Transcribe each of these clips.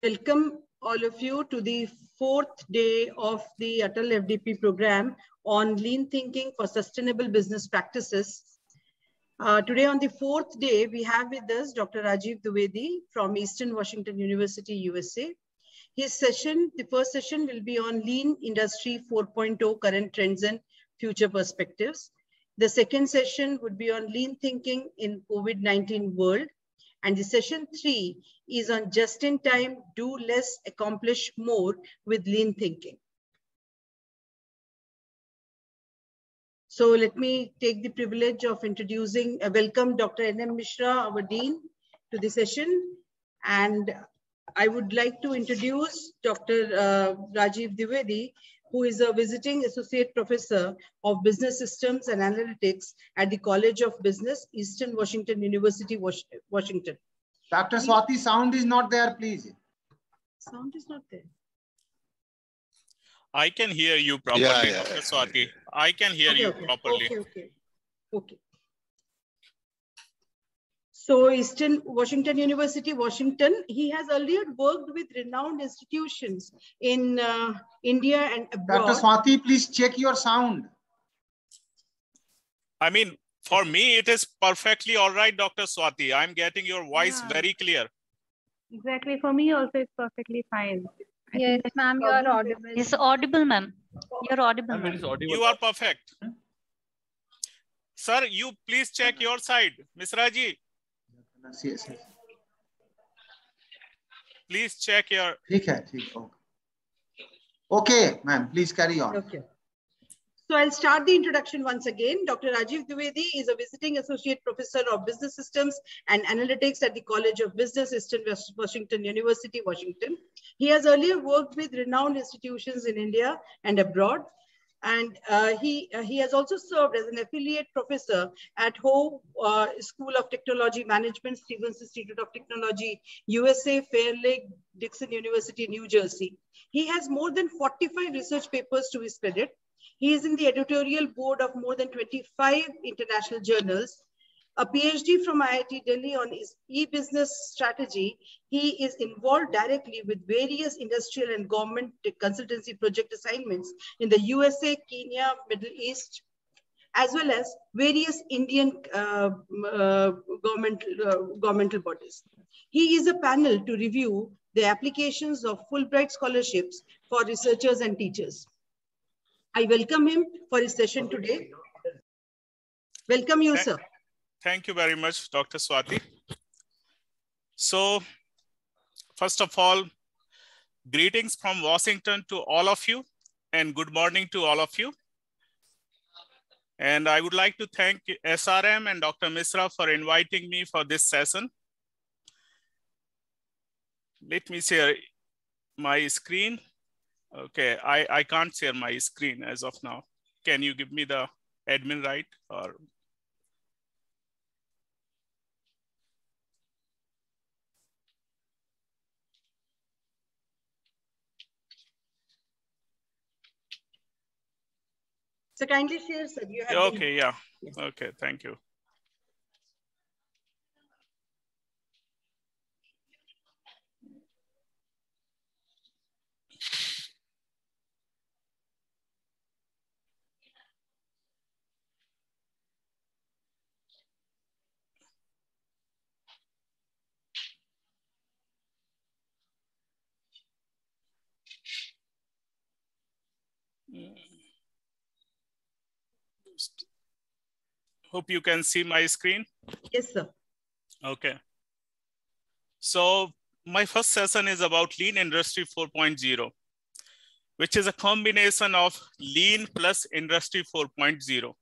Welcome all of you to the fourth day of the Atal FDP program on lean thinking for sustainable business practices. Uh, today on the fourth day, we have with us Dr. Rajiv Dwivedi from Eastern Washington University, USA. His session, the first session will be on lean industry 4.0 current trends and future perspectives. The second session would be on lean thinking in COVID-19 world. And the session three is on just in time, do less, accomplish more with lean thinking. So let me take the privilege of introducing, uh, welcome Dr. N.M. Mishra, our Dean, to the session. And I would like to introduce Dr. Uh, Rajiv Divedi who is a visiting associate professor of business systems and analytics at the College of Business, Eastern Washington University, Washington. Dr. Swati, sound is not there, please. Sound is not there. I can hear you properly, yeah, yeah, Dr. Swati. I can hear okay, you okay. properly. Okay, okay. okay. So Eastern Washington University, Washington, he has earlier worked with renowned institutions in uh, India and abroad. Dr. Swati, please check your sound. I mean, for me, it is perfectly all right, Dr. Swati. I'm getting your voice yeah. very clear. Exactly. For me also, it's perfectly fine. Yes, ma'am, you are audible. It's audible, ma'am. You're audible, ma'am. You are perfect. Hmm? Sir, you please check your side. Misra ji, Please check your. ठीक है ठीक okay. Okay, ma'am. Please carry on. Okay. So I'll start the introduction once again. Dr. Rajiv Dwivedi is a visiting associate professor of business systems and analytics at the College of Business, Eastern Washington University, Washington. He has earlier worked with renowned institutions in India and abroad and uh, he uh, he has also served as an affiliate professor at Howe uh, School of Technology Management, Stevens Institute of Technology, USA, Fair Lake, Dixon University, New Jersey. He has more than 45 research papers to his credit. He is in the editorial board of more than 25 international journals a PhD from IIT Delhi on his e-business strategy, he is involved directly with various industrial and government consultancy project assignments in the USA, Kenya, Middle East, as well as various Indian uh, uh, government, uh, governmental bodies. He is a panel to review the applications of Fulbright scholarships for researchers and teachers. I welcome him for his session today. Welcome you, sir. Thank you very much, Dr. Swati. So first of all, greetings from Washington to all of you and good morning to all of you. And I would like to thank SRM and Dr. Misra for inviting me for this session. Let me share my screen. Okay, I, I can't share my screen as of now. Can you give me the admin right or So kindly share, sir. You have okay, been... yeah. Yes. Okay, thank you. hope you can see my screen. Yes, sir. Okay. So my first session is about Lean Industry 4.0, which is a combination of Lean plus Industry 4.0.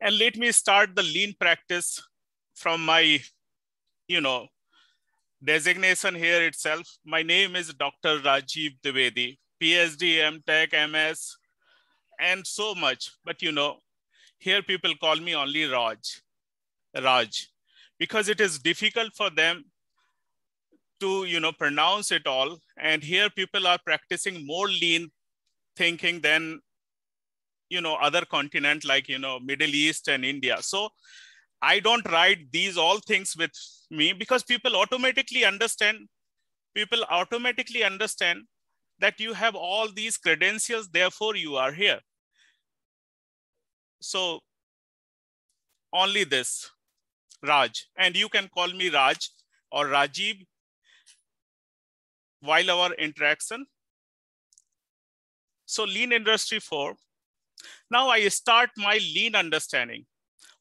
And let me start the Lean practice from my, you know, designation here itself. My name is Dr. Rajiv Dwivedi, PhD, MTech, MS, and so much. But you know, here people call me only Raj, Raj, because it is difficult for them to you know pronounce it all. And here people are practicing more lean thinking than you know other continent like you know Middle East and India. So I don't write these all things with me because people automatically understand. People automatically understand that you have all these credentials, therefore you are here. So only this, Raj, and you can call me Raj or Rajib while our interaction. So lean industry four. Now I start my lean understanding.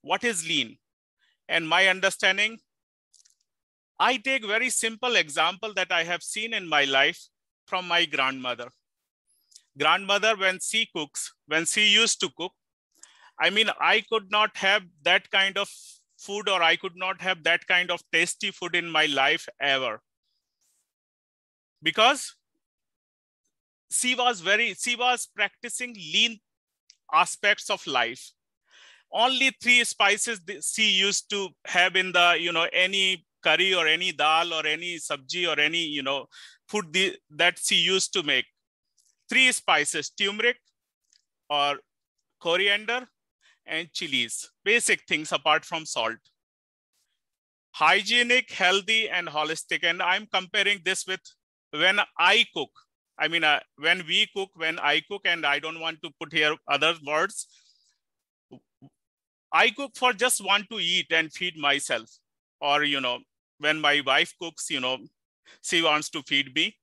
What is lean? And my understanding, I take very simple example that I have seen in my life from my grandmother. Grandmother, when she cooks, when she used to cook, I mean, I could not have that kind of food or I could not have that kind of tasty food in my life ever. Because she was very, she was practicing lean aspects of life. Only three spices she used to have in the, you know, any curry or any dal or any sabji or any you know food the, that she used to make three spices turmeric or coriander and chilies basic things apart from salt hygienic healthy and holistic and i'm comparing this with when i cook i mean uh, when we cook when i cook and i don't want to put here other words I cook for just want to eat and feed myself or, you know, when my wife cooks, you know, she wants to feed me.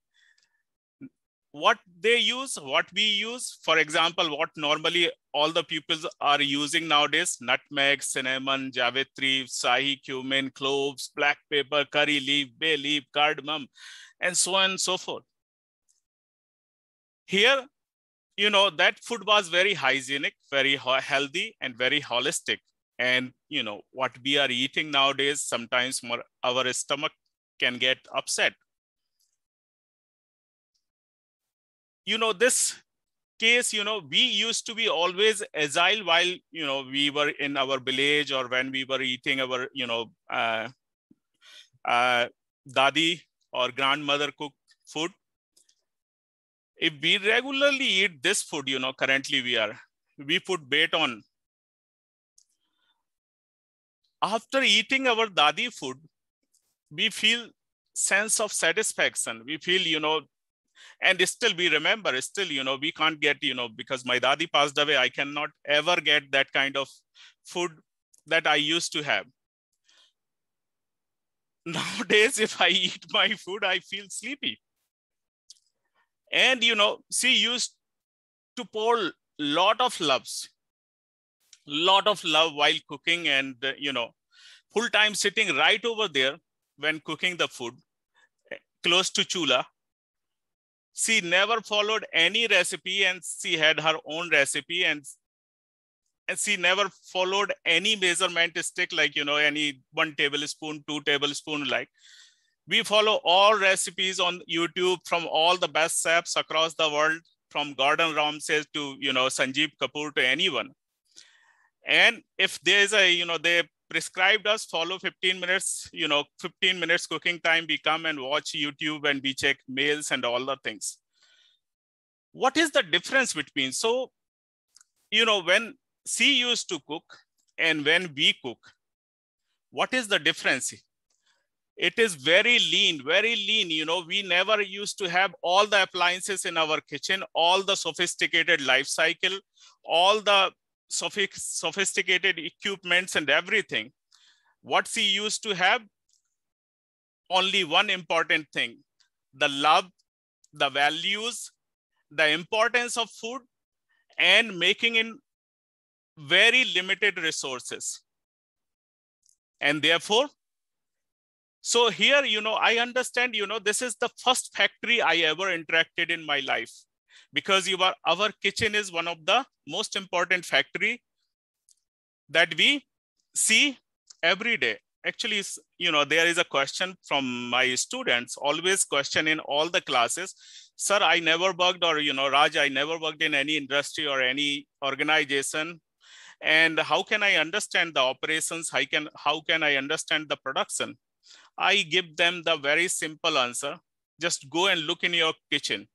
What they use, what we use, for example, what normally all the people are using nowadays, nutmeg, cinnamon, javitri, sahi, cumin, cloves, black pepper, curry leaf, bay leaf, cardamom, and so on and so forth. Here, you know, that food was very hygienic, very healthy, and very holistic and you know what we are eating nowadays sometimes more, our stomach can get upset you know this case you know we used to be always agile while you know we were in our village or when we were eating our you know uh, uh, dadi or grandmother cook food if we regularly eat this food you know currently we are we put bait on after eating our dadi food, we feel sense of satisfaction. We feel, you know, and still we remember, still, you know, we can't get, you know, because my dadi passed away, I cannot ever get that kind of food that I used to have. Nowadays, if I eat my food, I feel sleepy. And, you know, she used to pour lot of loves lot of love while cooking and uh, you know full time sitting right over there when cooking the food close to chula she never followed any recipe and she had her own recipe and and she never followed any measurement stick like you know any one tablespoon two tablespoon like we follow all recipes on youtube from all the best chefs across the world from gordon ramsay to you know sanjeev kapoor to anyone and if there is a you know they prescribed us follow 15 minutes you know 15 minutes cooking time we come and watch youtube and we check mails and all the things what is the difference between so you know when she used to cook and when we cook what is the difference it is very lean very lean you know we never used to have all the appliances in our kitchen all the sophisticated life cycle all the sophisticated equipments and everything. What she used to have? Only one important thing, the love, the values, the importance of food and making in very limited resources. And therefore, so here, you know, I understand, you know, this is the first factory I ever interacted in my life because you are, our kitchen is one of the most important factory that we see every day. Actually, you know, there is a question from my students, always question in all the classes, sir, I never worked or, you know, Raj, I never worked in any industry or any organization. And how can I understand the operations? How can, how can I understand the production? I give them the very simple answer. Just go and look in your kitchen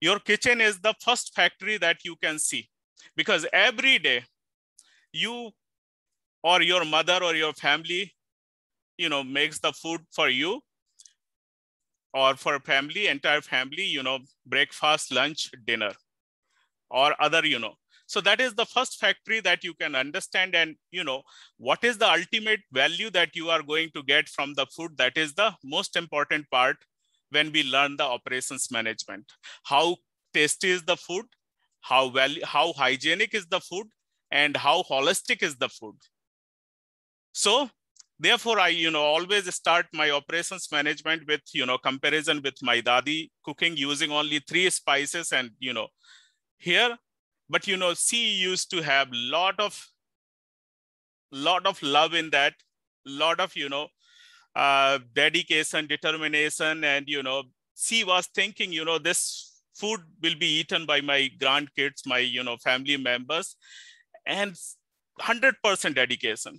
your kitchen is the first factory that you can see because every day you or your mother or your family you know makes the food for you or for family entire family you know breakfast lunch dinner or other you know so that is the first factory that you can understand and you know what is the ultimate value that you are going to get from the food that is the most important part when we learn the operations management. How tasty is the food? How, well, how hygienic is the food? And how holistic is the food? So therefore i you know always start my operations management with you know comparison with my dadi cooking using only three spices and you know here but you know she used to have lot of lot of love in that lot of you know uh, dedication, determination, and you know, she was thinking, you know, this food will be eaten by my grandkids, my you know, family members, and 100% dedication.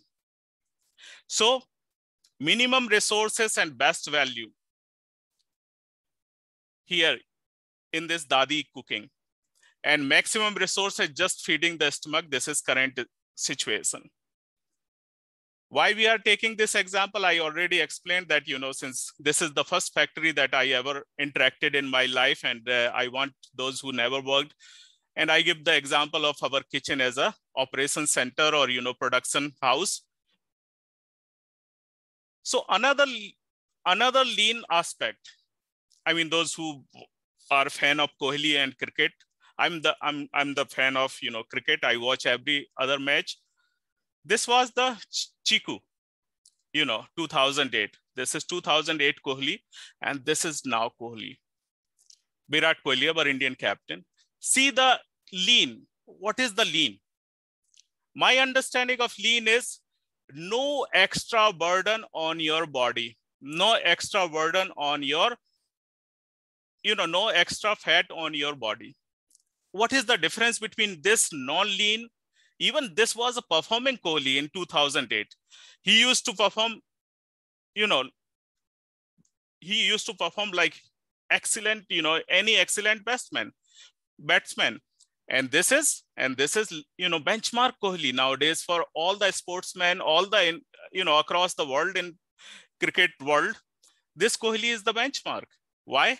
So, minimum resources and best value here in this dadi cooking, and maximum resources just feeding the stomach. This is current situation. Why we are taking this example, I already explained that, you know, since this is the first factory that I ever interacted in my life and uh, I want those who never worked. And I give the example of our kitchen as a operation center or, you know, production house. So another, another lean aspect, I mean, those who are fan of Kohli and cricket, I'm the, I'm, I'm the fan of, you know, cricket. I watch every other match this was the Chiku, you know, 2008. This is 2008 Kohli, and this is now Kohli. Virat Kohli, our Indian captain. See the lean. What is the lean? My understanding of lean is no extra burden on your body, no extra burden on your, you know, no extra fat on your body. What is the difference between this non-lean even this was a performing Kohli in 2008. He used to perform, you know, he used to perform like excellent, you know, any excellent batsman, batsman. And this is, and this is, you know, benchmark Kohli nowadays for all the sportsmen, all the, you know, across the world in cricket world. This Kohli is the benchmark. Why?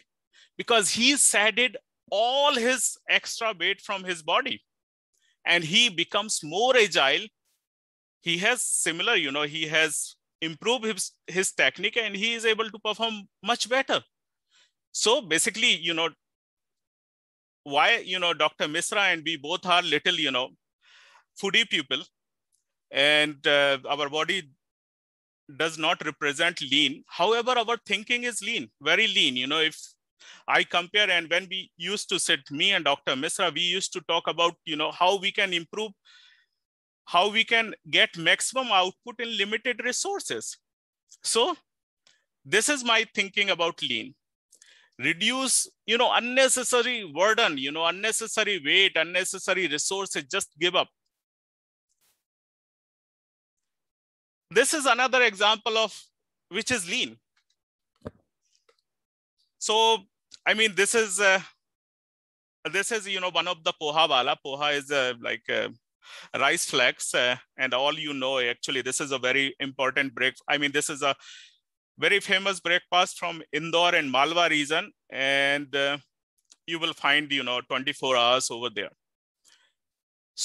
Because he sadded all his extra weight from his body and he becomes more agile he has similar you know he has improved his, his technique and he is able to perform much better so basically you know why you know dr misra and we both are little you know foodie people and uh, our body does not represent lean however our thinking is lean very lean you know if I compare and when we used to sit, me and Dr. Misra, we used to talk about, you know, how we can improve, how we can get maximum output in limited resources. So this is my thinking about lean reduce you know unnecessary burden you know unnecessary weight unnecessary resources just give up this is another example of which is lean so I mean, this is uh, this is you know one of the poha wala. Poha is uh, like uh, rice flakes, uh, and all you know actually this is a very important break. I mean, this is a very famous breakfast from Indore and Malwa region, and uh, you will find you know 24 hours over there.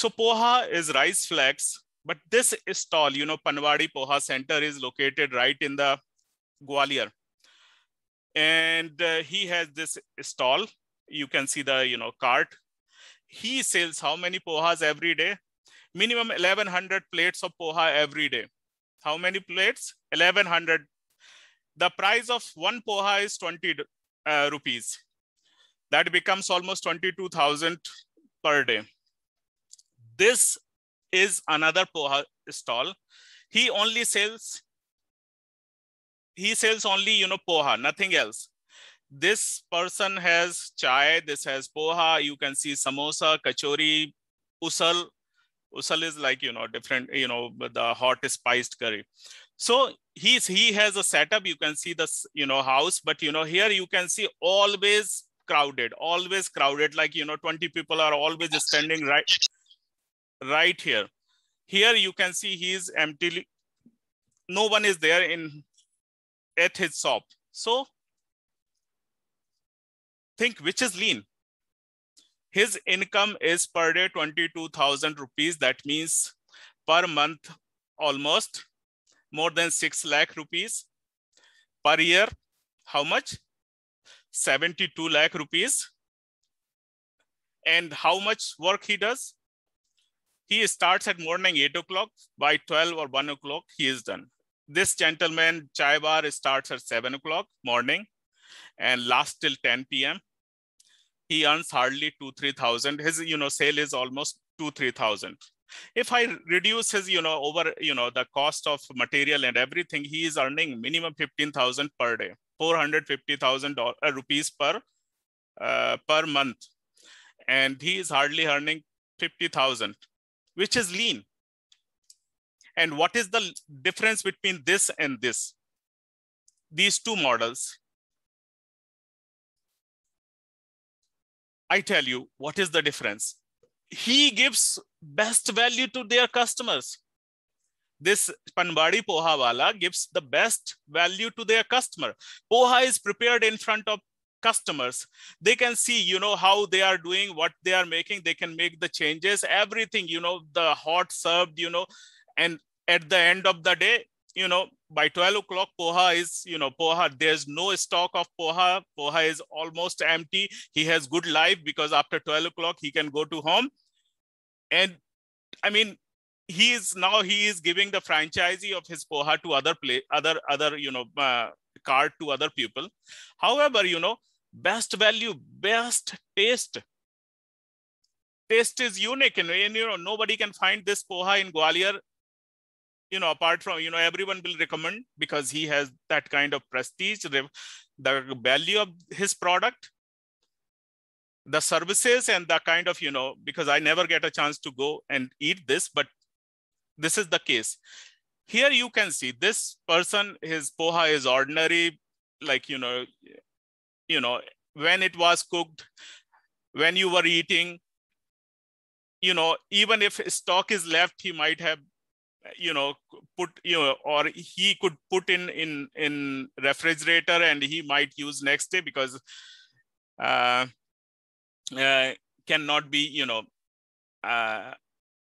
So poha is rice flax, but this stall, you know, Panwadi Poha Center is located right in the Gwalior and uh, he has this stall you can see the you know cart he sells how many pohas every day minimum 1100 plates of poha every day how many plates 1100 the price of one poha is 20 uh, rupees that becomes almost 22000 per day this is another poha stall he only sells he sells only you know poha nothing else this person has chai this has poha you can see samosa kachori usal usal is like you know different you know the hot spiced curry so he's he has a setup you can see this you know house but you know here you can see always crowded always crowded like you know 20 people are always standing right right here here you can see he's empty no one is there in at his shop. So think which is lean. His income is per day 22,000 rupees. That means per month almost more than 6 lakh rupees. Per year, how much? 72 lakh rupees. And how much work he does? He starts at morning 8 o'clock. By 12 or 1 o'clock, he is done this gentleman chai bar starts at seven o'clock morning and lasts till 10 p.m. He earns hardly two, 3,000. His, you know, sale is almost two, 3,000. If I reduce his, you know, over, you know, the cost of material and everything, he is earning minimum 15,000 per day, 450,000 uh, rupees per, uh, per month. And he is hardly earning 50,000, which is lean and what is the difference between this and this, these two models. I tell you, what is the difference? He gives best value to their customers. This Panbadi Poha wala gives the best value to their customer. Poha is prepared in front of customers they can see you know how they are doing what they are making they can make the changes everything you know the hot served you know and at the end of the day you know by 12 o'clock poha is you know poha there's no stock of poha poha is almost empty he has good life because after 12 o'clock he can go to home and i mean he is now he is giving the franchisee of his poha to other play other other you know uh, card to other people however you know best value best taste taste is unique and you know nobody can find this poha in gwalior you know apart from you know everyone will recommend because he has that kind of prestige the value of his product the services and the kind of you know because i never get a chance to go and eat this but this is the case here you can see this person his poha is ordinary like you know you know when it was cooked when you were eating you know even if stock is left he might have you know put you know or he could put in in in refrigerator and he might use next day because uh, uh cannot be you know uh,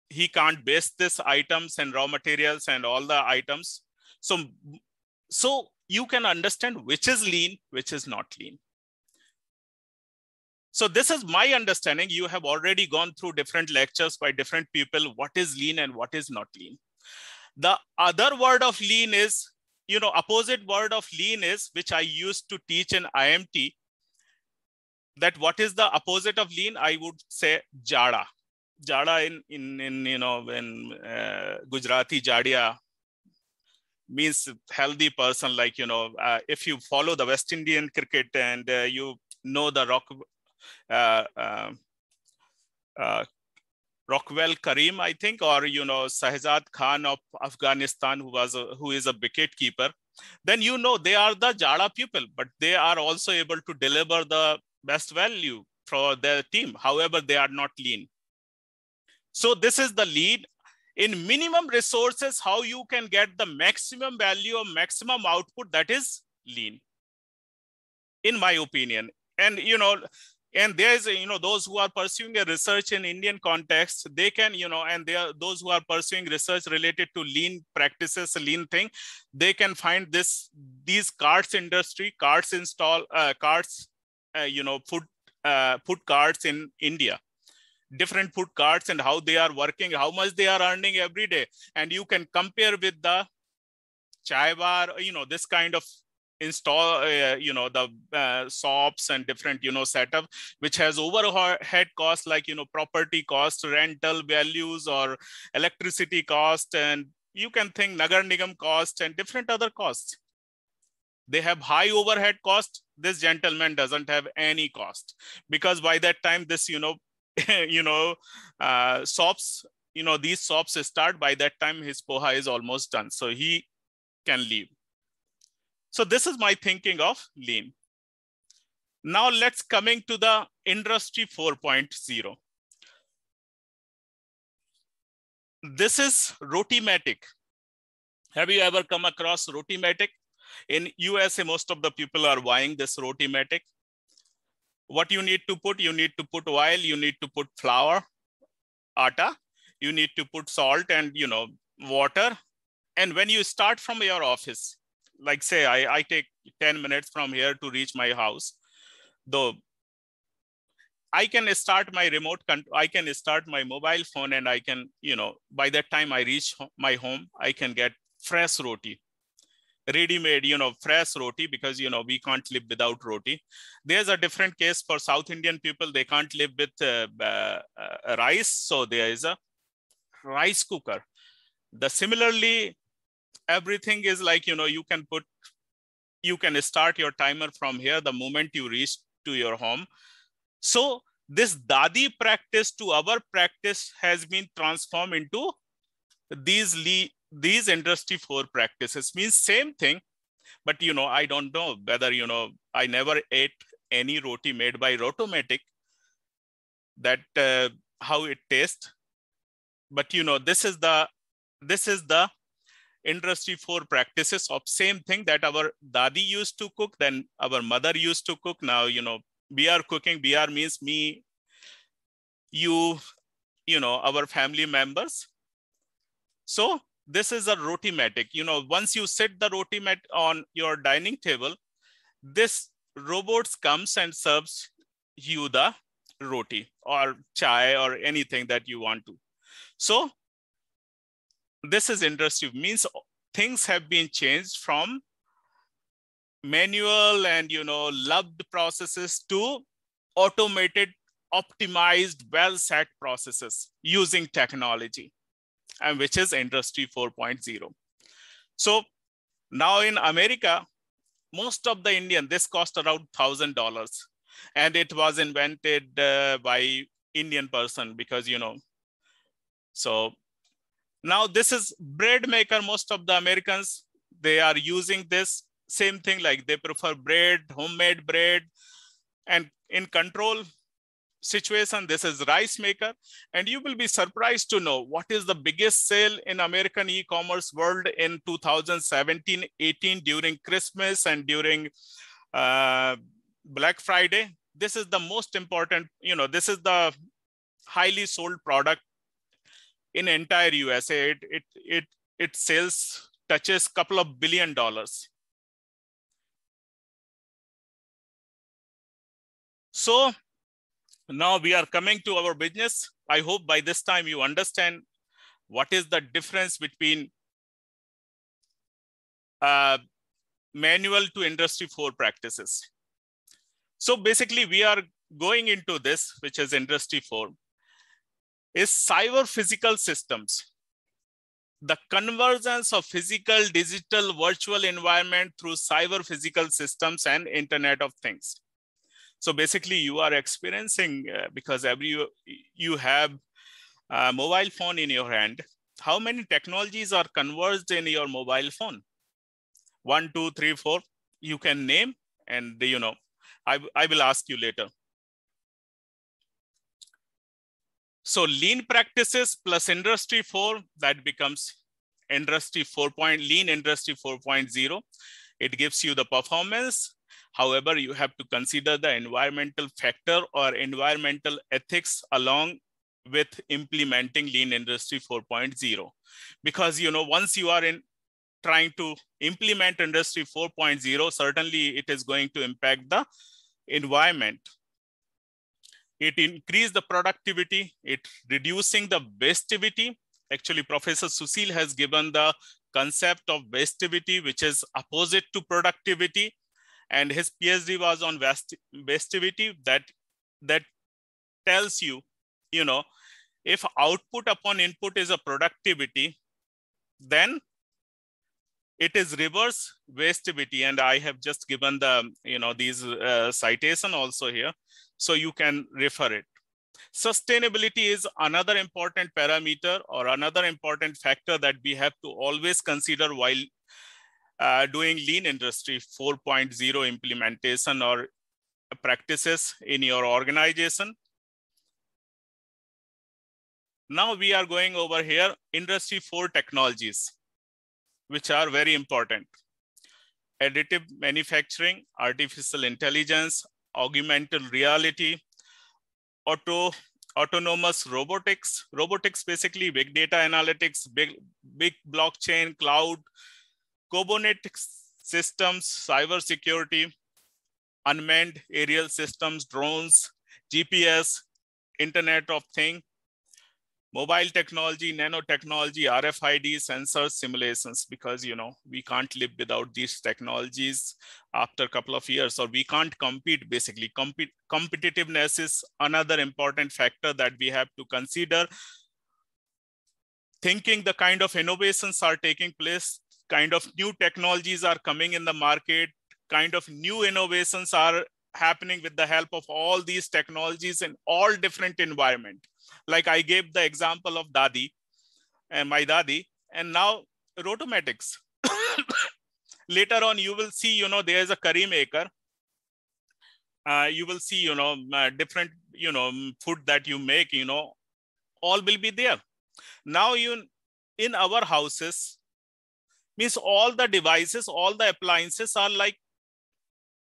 he can't base this items and raw materials and all the items so so you can understand which is lean which is not lean so this is my understanding you have already gone through different lectures by different people what is lean and what is not lean the other word of lean is, you know, opposite word of lean is, which I used to teach in IMT, that what is the opposite of lean? I would say jada. Jada in, in, in you know, in uh, Gujarati, jadia means healthy person. Like, you know, uh, if you follow the West Indian cricket and uh, you know the rock, uh, uh, uh Rockwell Karim, I think, or you know Sahajat Khan of Afghanistan, who was a, who is a wicket keeper, then you know they are the Jada people, but they are also able to deliver the best value for their team. However, they are not lean. So this is the lead in minimum resources. How you can get the maximum value or maximum output that is lean, in my opinion. And you know, and there is you know those who are pursuing a research in indian context they can you know and they are those who are pursuing research related to lean practices lean thing they can find this these carts industry carts install uh, carts uh, you know food uh, food carts in india different food carts and how they are working how much they are earning every day and you can compare with the chai bar you know this kind of install uh, you know the uh, sops and different you know setup which has overhead costs like you know property cost rental values or electricity cost and you can think nagar nigam cost and different other costs they have high overhead cost this gentleman doesn't have any cost because by that time this you know you know uh, sops you know these sops start by that time his poha is almost done so he can leave so this is my thinking of lean. Now let's coming to the industry 4.0. This is Rotimatic. Have you ever come across Rotimatic? In USA, most of the people are buying this Rotimatic. What you need to put, you need to put oil, you need to put flour, atta, you need to put salt and you know water. And when you start from your office, like say I, I take 10 minutes from here to reach my house, though I can start my remote, I can start my mobile phone and I can, you know, by that time I reach my home, I can get fresh roti, ready-made, you know, fresh roti because, you know, we can't live without roti. There's a different case for South Indian people. They can't live with uh, uh, rice. So there is a rice cooker. The similarly, everything is like, you know, you can put, you can start your timer from here the moment you reach to your home. So this dadi practice to our practice has been transformed into these le- these industry four practices means same thing but you know i don't know whether you know i never ate any roti made by rotomatic that uh, how it tastes but you know this is the this is the industry four practices of same thing that our dadi used to cook, then our mother used to cook. Now, you know, we are cooking. We are means me, you, you know, our family members. So this is a rotimatic. You know, once you set the rotimat on your dining table, this robots comes and serves you the roti or chai or anything that you want to. So this is industry means things have been changed from manual and you know loved processes to automated optimized well set processes using technology and which is industry 4.0 so now in america most of the indian this cost around thousand dollars and it was invented uh, by indian person because you know so now this is bread maker. Most of the Americans, they are using this same thing. Like they prefer bread, homemade bread. And in control situation, this is rice maker. And you will be surprised to know what is the biggest sale in American e-commerce world in 2017, 18 during Christmas and during uh, Black Friday. This is the most important, you know, this is the highly sold product in entire USA. It, it, it, it sales touches couple of billion dollars. So now we are coming to our business. I hope by this time you understand what is the difference between uh, manual to industry four practices. So basically we are going into this, which is industry four is cyber physical systems the convergence of physical, digital, virtual environment through cyber physical systems and Internet of Things. So basically, you are experiencing uh, because every you have a mobile phone in your hand. How many technologies are converged in your mobile phone? One, two, three, four. You can name, and you know, I I will ask you later. So lean practices plus industry four, that becomes industry four point lean industry 4.0. It gives you the performance. However, you have to consider the environmental factor or environmental ethics along with implementing lean industry 4.0. Because, you know, once you are in trying to implement industry 4.0, certainly it is going to impact the environment it increased the productivity, it reducing the wastivity. Actually, Professor Susil has given the concept of wastivity, which is opposite to productivity. And his PhD was on wastivity that, that tells you, you know, if output upon input is a productivity, then it is reverse vastivity and i have just given the you know these uh, citation also here so you can refer it sustainability is another important parameter or another important factor that we have to always consider while uh, doing lean industry 4.0 implementation or practices in your organization now we are going over here industry 4 technologies which are very important. Additive manufacturing, artificial intelligence, augmented reality, auto, autonomous robotics, robotics basically big data analytics, big, big blockchain, cloud, cybernetics systems, cyber security, unmanned aerial systems, drones, GPS, Internet of Things, mobile technology, nanotechnology, RFID, sensors, simulations, because you know we can't live without these technologies after a couple of years, or we can't compete basically. competitiveness is another important factor that we have to consider. Thinking the kind of innovations are taking place, kind of new technologies are coming in the market, kind of new innovations are happening with the help of all these technologies in all different environment like I gave the example of Dadi and my Dadi, and now rotomatics. Later on, you will see, you know, there is a curry maker. Uh, you will see, you know, uh, different, you know, food that you make, you know, all will be there. Now you, in our houses, means all the devices, all the appliances are like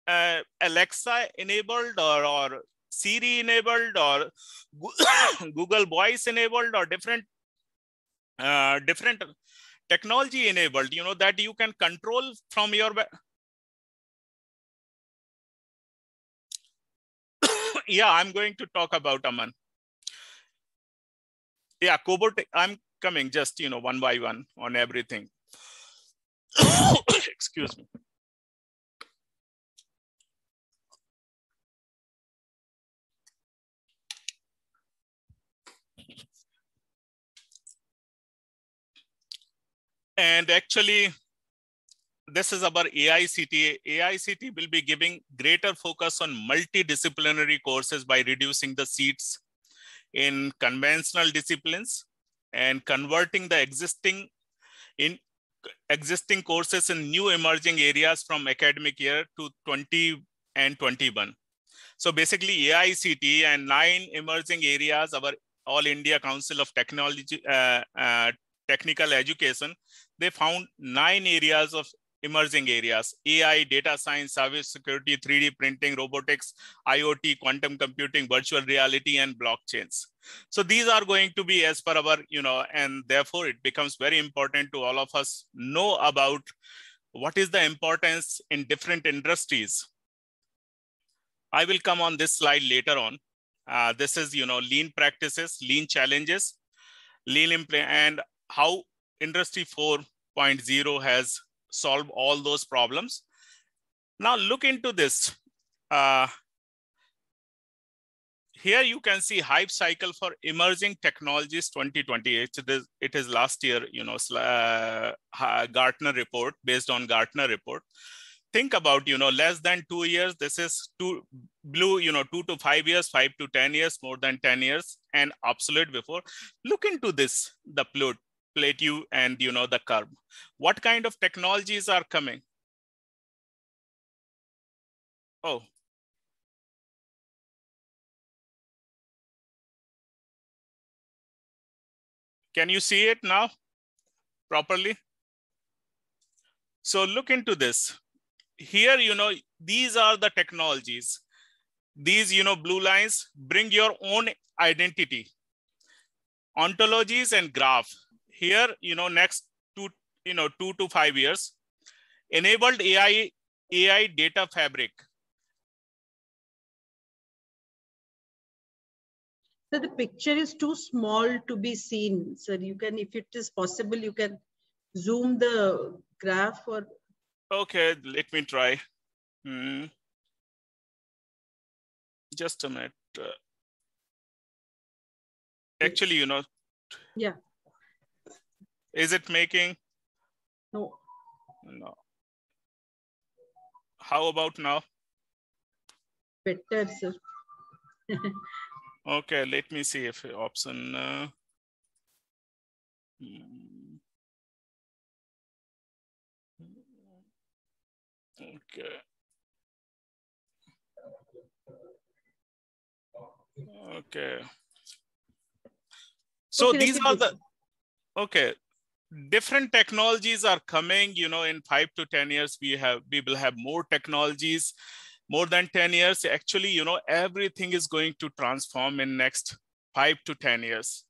uh, Alexa enabled or, or Siri enabled or Google Voice enabled or different uh, different technology enabled, you know, that you can control from your yeah, I'm going to talk about Aman. Yeah, Cobot, I'm coming just, you know, one by one on everything. Excuse me. And actually, this is our AICT. AICT will be giving greater focus on multidisciplinary courses by reducing the seats in conventional disciplines and converting the existing in existing courses in new emerging areas from academic year to 20 and 21. So basically AICT and nine emerging areas, our All India Council of Technology, uh, uh, Technical Education they found nine areas of emerging areas AI, data science, service security, 3D printing, robotics, IoT, quantum computing, virtual reality, and blockchains. So these are going to be as per our, you know, and therefore it becomes very important to all of us know about what is the importance in different industries. I will come on this slide later on. Uh, this is, you know, lean practices, lean challenges, lean impl- and how industry 4.0 has solved all those problems. Now look into this. Uh, here you can see hype cycle for emerging technologies 2020. It is, it is last year, you know, uh, Gartner report based on Gartner report. Think about, you know, less than two years. This is two blue, you know, two to five years, five to 10 years, more than 10 years and obsolete before. Look into this, the blue, plateau and you know the curb. What kind of technologies are coming? Oh. Can you see it now properly? So look into this. Here, you know, these are the technologies. These, you know, blue lines bring your own identity ontologies and graph here, you know, next two, you know, two to five years, enabled AI, AI data fabric. So the picture is too small to be seen. Sir, you can, if it is possible, you can zoom the graph or. Okay, let me try. Hmm. Just a minute. Uh, actually, you know. Yeah. Is it making? No. No. How about now? Better, sir. okay, let me see if option. Uh, hmm. okay. Okay. So okay, these are the, okay different technologies are coming you know in five to ten years we have we will have more technologies more than 10 years actually you know everything is going to transform in next five to 10 years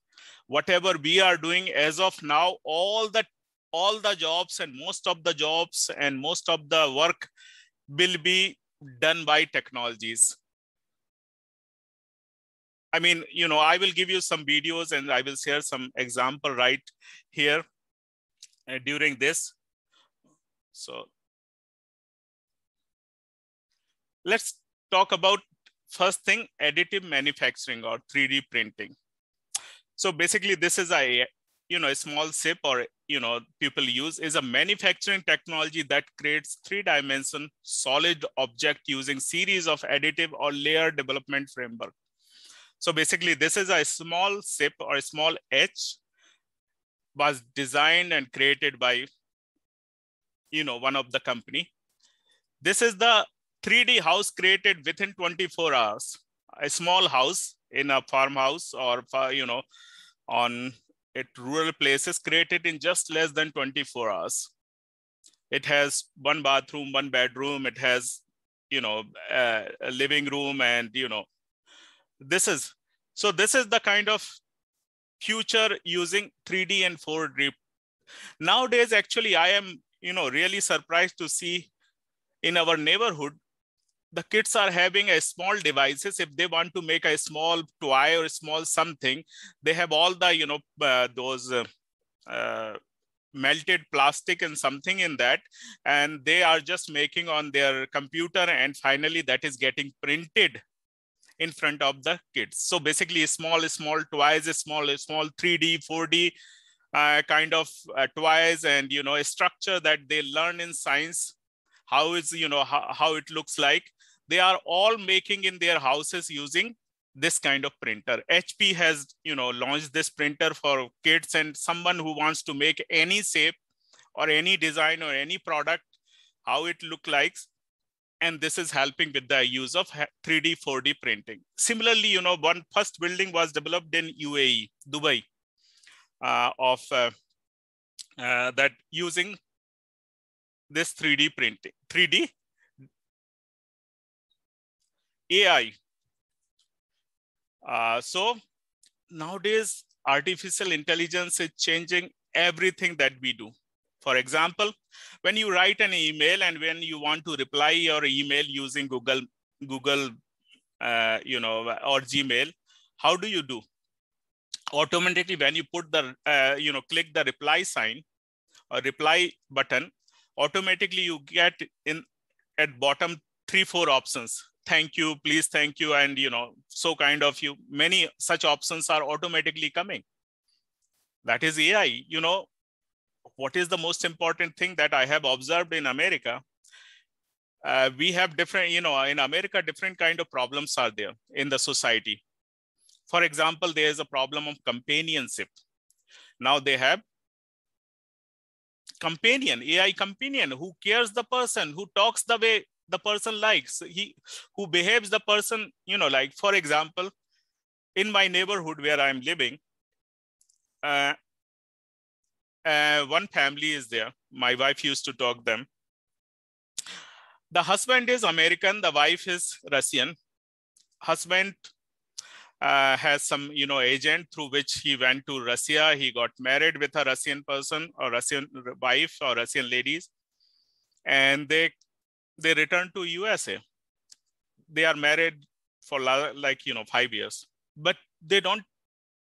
whatever we are doing as of now all the all the jobs and most of the jobs and most of the work will be done by technologies i mean you know i will give you some videos and i will share some example right here during this. So let's talk about first thing, additive manufacturing or 3D printing. So basically this is a, you know, a small SIP or, you know, people use is a manufacturing technology that creates three-dimension solid object using series of additive or layer development framework. So basically this is a small SIP or a small H was designed and created by you know one of the company this is the 3d house created within 24 hours a small house in a farmhouse or you know on it rural places created in just less than 24 hours it has one bathroom one bedroom it has you know a living room and you know this is so this is the kind of future using 3D and 4D. Nowadays, actually, I am you know really surprised to see in our neighborhood, the kids are having a small devices. If they want to make a small toy or small something, they have all the you know uh, those. Uh, uh, melted plastic and something in that and they are just making on their computer and finally that is getting printed in front of the kids. So basically small, small, twice small, small 3D, 4D uh, kind of uh, toys and, you know, a structure that they learn in science, how is, you know, how, how it looks like. They are all making in their houses using this kind of printer. HP has, you know, launched this printer for kids and someone who wants to make any shape or any design or any product, how it look like and this is helping with the use of 3D, 4D printing. Similarly, you know, one first building was developed in UAE, Dubai, uh, of uh, uh, that using this 3D printing, 3D AI. Uh, so nowadays, artificial intelligence is changing everything that we do. For example, when you write an email and when you want to reply your email using Google, Google, uh, you know, or Gmail, how do you do? Automatically, when you put the, uh, you know, click the reply sign or reply button, automatically you get in at bottom three, four options. Thank you, please, thank you, and you know, so kind of you. Many such options are automatically coming. That is AI. You know, what is the most important thing that I have observed in America? Uh, we have different, you know, in America, different kind of problems are there in the society. For example, there is a problem of companionship. Now they have companion, AI companion, who cares the person, who talks the way the person likes, he who behaves the person, you know, like for example, in my neighborhood where I'm living, uh, uh, one family is there. My wife used to talk them. The husband is American, the wife is Russian. Husband uh, has some, you know, agent through which he went to Russia. He got married with a Russian person or Russian wife or Russian ladies, and they they returned to USA. They are married for like you know five years, but they don't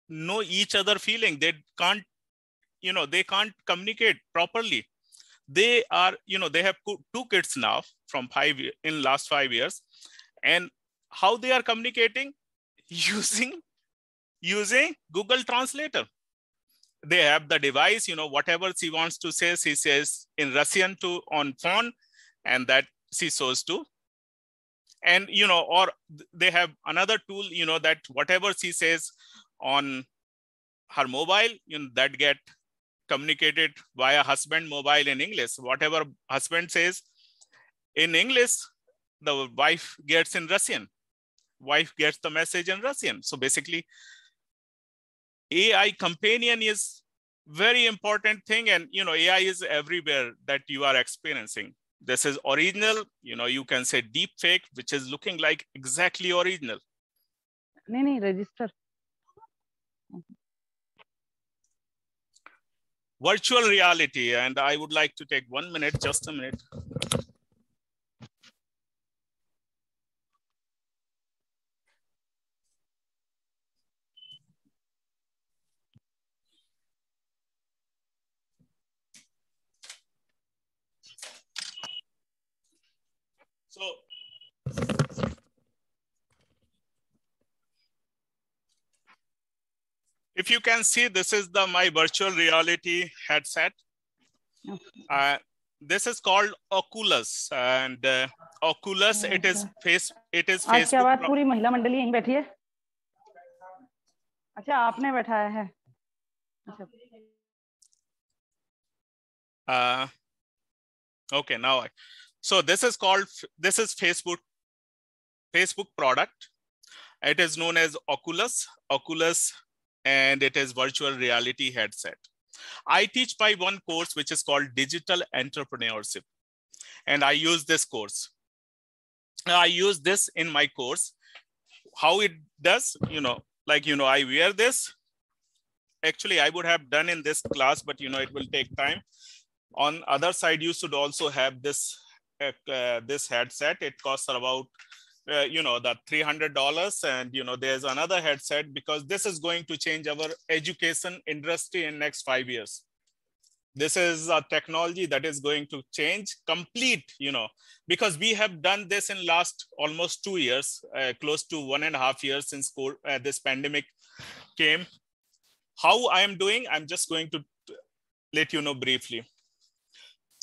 know each other feeling. They can't you know they can't communicate properly they are you know they have two kids now from five in last five years and how they are communicating using using google translator they have the device you know whatever she wants to say she says in russian to on phone and that she shows to and you know or they have another tool you know that whatever she says on her mobile you know that get communicate it via husband mobile in English. Whatever husband says in English, the wife gets in Russian. Wife gets the message in Russian. So basically, AI companion is very important thing. And you know, AI is everywhere that you are experiencing. This is original, you know, you can say deep fake, which is looking like exactly original. No, no register. virtual reality. And I would like to take one minute, just a minute. If you can see, this is the my virtual reality headset. Uh, this is called Oculus, and uh, Oculus it is face it is Facebook. आवाज पूरी महिला मंडली अच्छा आपने बैठाया है. अच्छा. Uh, okay, now I. So this is called this is Facebook Facebook product. It is known as Oculus. Oculus and it is virtual reality headset. I teach by one course, which is called digital entrepreneurship. And I use this course. I use this in my course. How it does, you know, like, you know, I wear this. Actually, I would have done in this class, but you know, it will take time. On other side, you should also have this, uh, this headset. It costs about uh, you know that $300 and you know there's another headset because this is going to change our education industry in next 5 years this is a technology that is going to change complete you know because we have done this in last almost two years uh, close to one and a half years since uh, this pandemic came how i am doing i'm just going to let you know briefly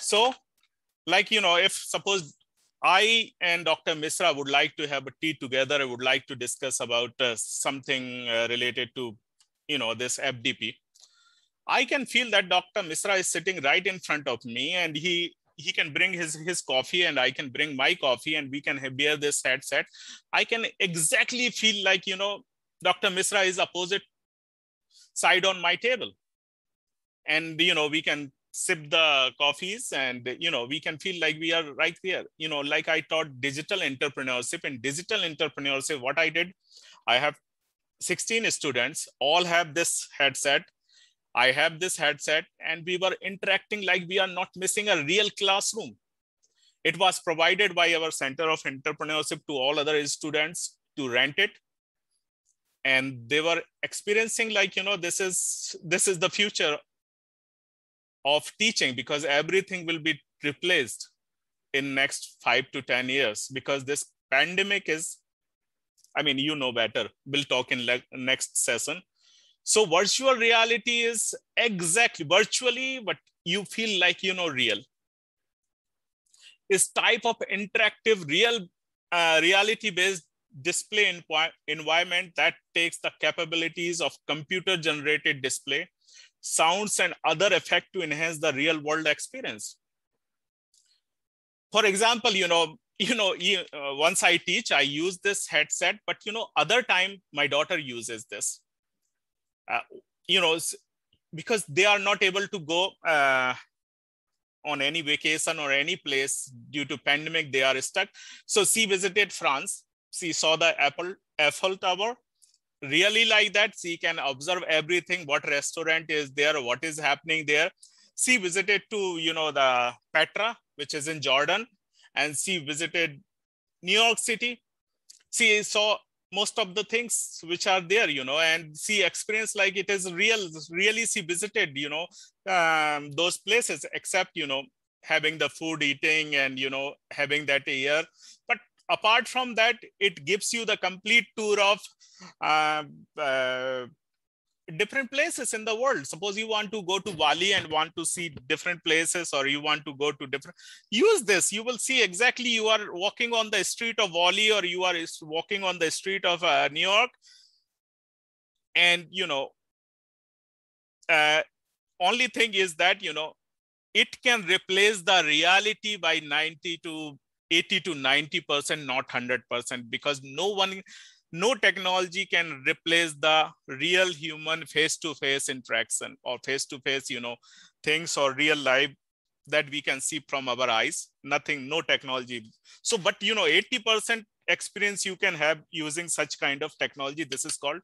so like you know if suppose I and Dr. Misra would like to have a tea together. I would like to discuss about uh, something uh, related to, you know, this FDP. I can feel that Dr. Misra is sitting right in front of me and he he can bring his, his coffee and I can bring my coffee and we can have bear this headset. I can exactly feel like, you know, Dr. Misra is opposite side on my table. And, you know, we can sip the coffees and you know we can feel like we are right there you know like i taught digital entrepreneurship and digital entrepreneurship what i did i have 16 students all have this headset i have this headset and we were interacting like we are not missing a real classroom it was provided by our center of entrepreneurship to all other students to rent it and they were experiencing like you know this is this is the future of teaching because everything will be replaced in next 5 to 10 years because this pandemic is i mean you know better we'll talk in next session so virtual reality is exactly virtually but you feel like you know real is type of interactive real uh, reality based display environment that takes the capabilities of computer generated display sounds and other effect to enhance the real world experience. For example, you know, you know, uh, once I teach, I use this headset, but you know, other time my daughter uses this. Uh, you know, because they are not able to go uh, on any vacation or any place due to pandemic, they are stuck. So she visited France. She saw the Apple Eiffel Tower really like that she can observe everything what restaurant is there what is happening there she visited to you know the petra which is in jordan and she visited new york city she saw most of the things which are there you know and she experienced like it is real really she visited you know um, those places except you know having the food eating and you know having that air apart from that, it gives you the complete tour of uh, uh, different places in the world. Suppose you want to go to Bali and want to see different places or you want to go to different, use this. You will see exactly you are walking on the street of Bali or you are walking on the street of uh, New York. And, you know, uh, only thing is that, you know, it can replace the reality by 90 to 80 to 90%, not 100%, because no one, no technology can replace the real human face-to-face interaction or face-to-face, you know, things or real life that we can see from our eyes. Nothing, no technology. So, but you know, 80% experience you can have using such kind of technology. This is called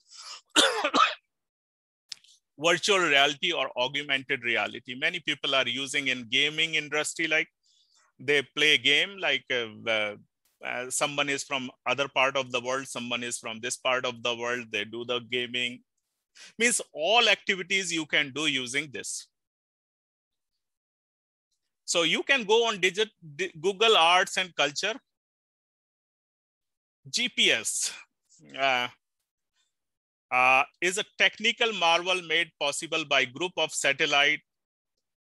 virtual reality or augmented reality. Many people are using in gaming industry like they play a game like uh, uh, someone is from other part of the world someone is from this part of the world they do the gaming means all activities you can do using this so you can go on digit google arts and culture gps uh, uh, is a technical marvel made possible by group of satellite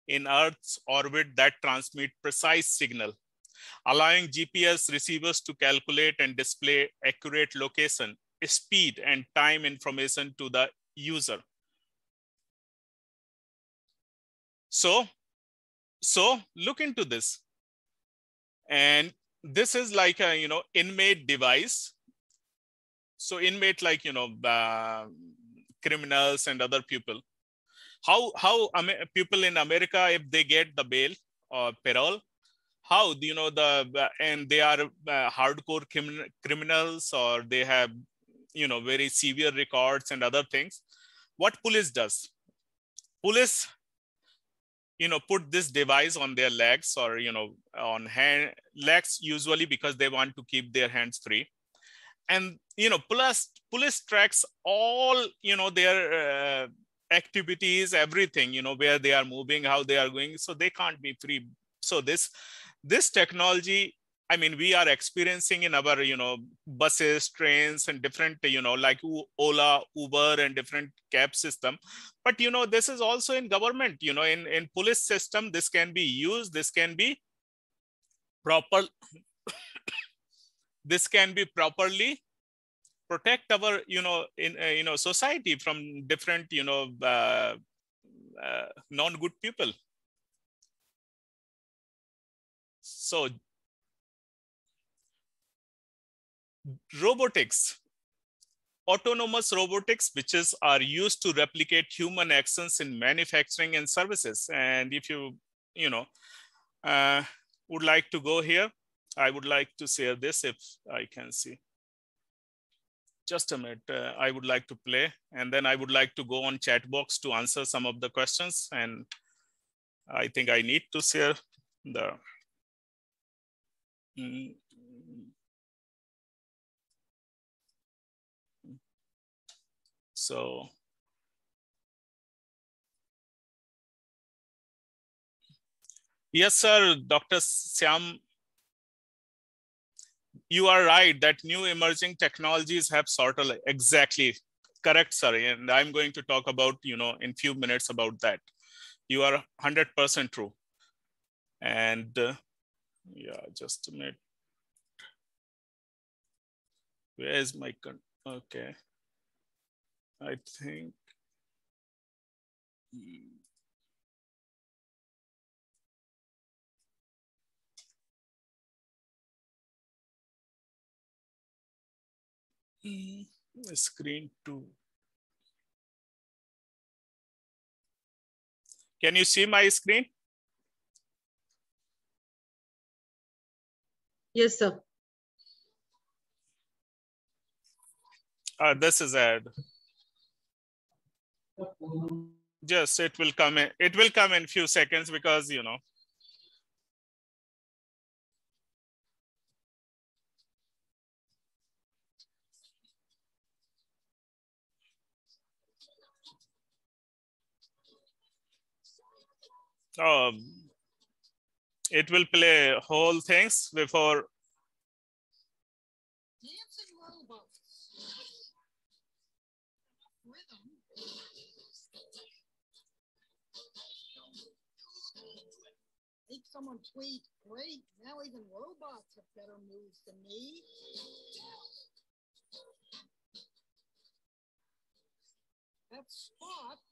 in Earth's orbit that transmit precise signal, allowing GPS receivers to calculate and display accurate location, speed, and time information to the user. So, so look into this. And this is like a, you know, inmate device. So inmate like, you know, uh, criminals and other people how how people in America, if they get the bail or parole, how you know the and they are uh, hardcore criminals or they have you know very severe records and other things. What police does? Police you know put this device on their legs or you know on hand legs usually because they want to keep their hands free and you know plus police tracks all you know their uh, activities everything you know where they are moving how they are going so they can't be free so this this technology i mean we are experiencing in our you know buses trains and different you know like ola uber and different cab system but you know this is also in government you know in in police system this can be used this can be proper this can be properly protect our you know in uh, you know society from different you know uh, uh, non good people so robotics autonomous robotics which is are used to replicate human actions in manufacturing and services and if you you know uh, would like to go here i would like to share this if i can see just a minute, uh, I would like to play. And then I would like to go on chat box to answer some of the questions. And I think I need to share the, mm, So yes, sir, Dr. Syam you are right that new emerging technologies have sort of exactly correct, sorry. And I'm going to talk about, you know, in few minutes about that. You are 100% true. And uh, yeah, just a minute. Where is my, con okay. I think, screen two. Can you see my screen? Yes, sir. Uh, this is ad. Just it will come in. It will come in few seconds because you know um, it will play whole things before Make someone tweet, great, now even robots have better moves than me. That spot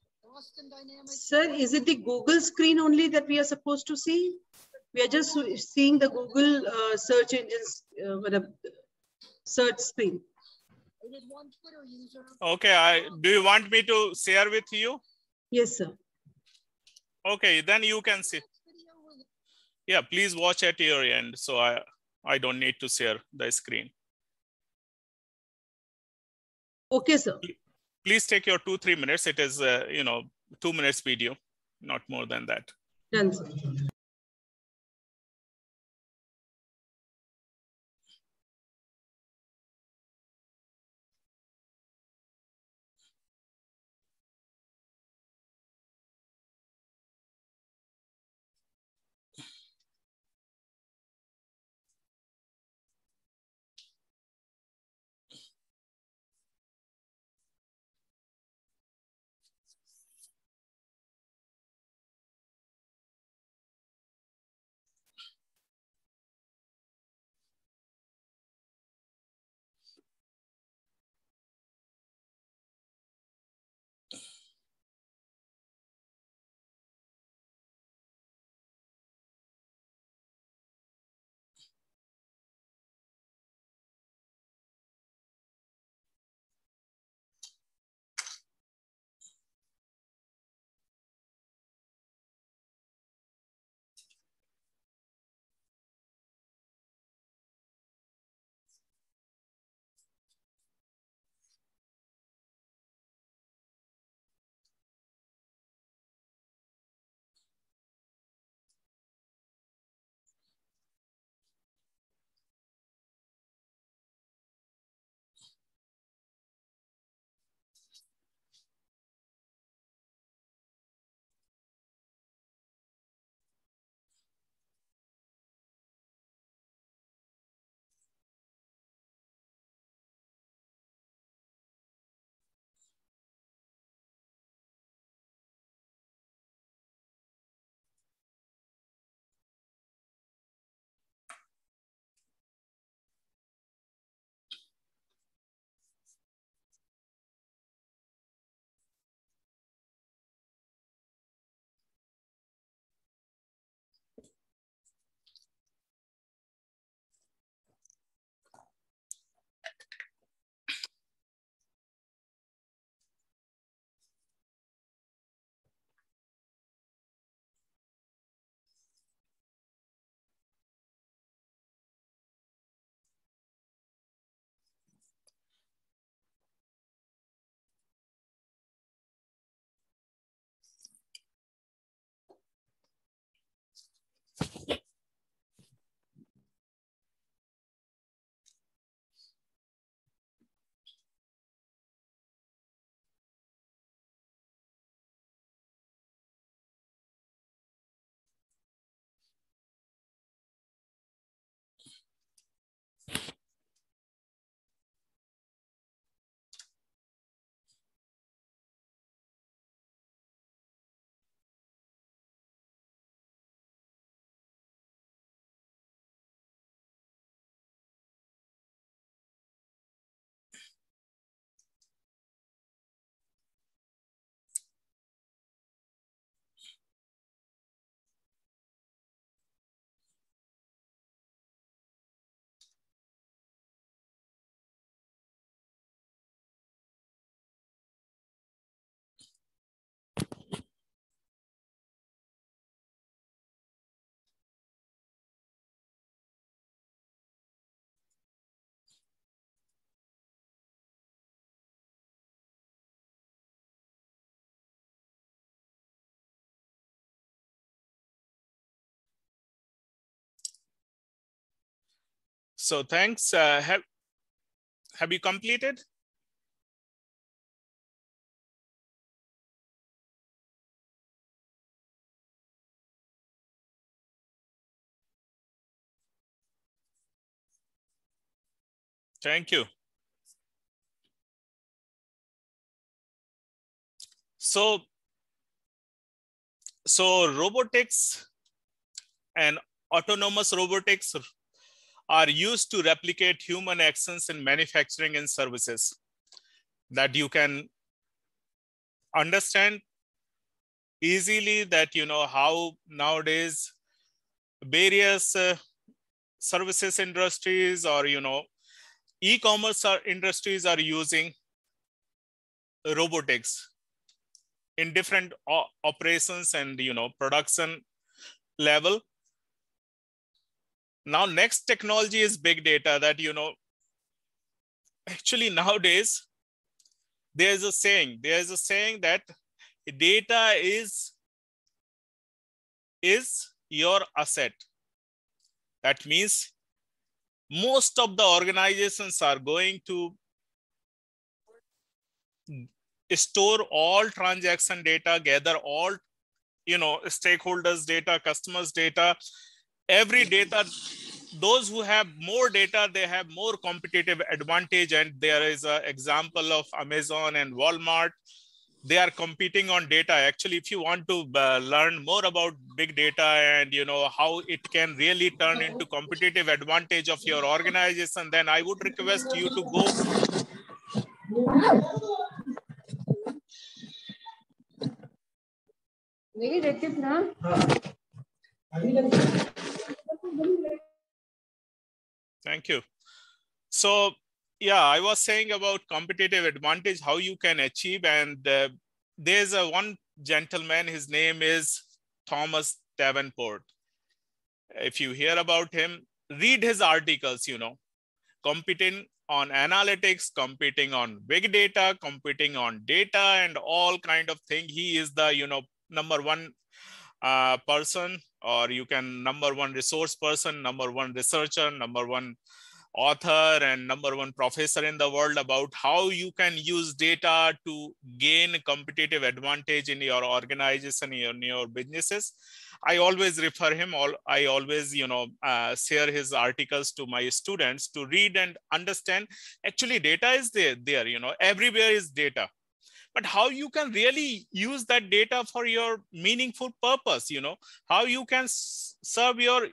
Sir, is it the Google screen only that we are supposed to see? We are just seeing the Google uh, search engines uh, search screen. Okay, I do you want me to share with you? Yes, sir. Okay, then you can see. Yeah, please watch at your end. So I, I don't need to share the screen. Okay, sir please take your two, three minutes. It is, uh, you know, two minutes video, not more than that. Done, So thanks. Uh, have, have you completed? Thank you. So, so robotics and autonomous robotics are used to replicate human actions in manufacturing and services that you can understand easily that you know how nowadays various uh, services industries or you know e-commerce industries are using robotics in different operations and you know production level now next technology is big data that you know actually nowadays there's a saying there's a saying that data is is your asset that means most of the organizations are going to store all transaction data gather all you know stakeholders data customers data every data those who have more data they have more competitive advantage and there is an example of amazon and walmart they are competing on data actually if you want to uh, learn more about big data and you know how it can really turn into competitive advantage of your organization then i would request you to go Wait, Ritik, na? Thank you. So, yeah, I was saying about competitive advantage, how you can achieve. And uh, there's a one gentleman, his name is Thomas Davenport. If you hear about him, read his articles, you know, competing on analytics, competing on big data, competing on data and all kind of thing. He is the, you know, number one uh, person or you can number one resource person, number one researcher, number one author and number one professor in the world about how you can use data to gain competitive advantage in your organization in your businesses i always refer him all i always you know uh, share his articles to my students to read and understand actually data is there there you know everywhere is data but how you can really use that data for your meaningful purpose you know how you can serve your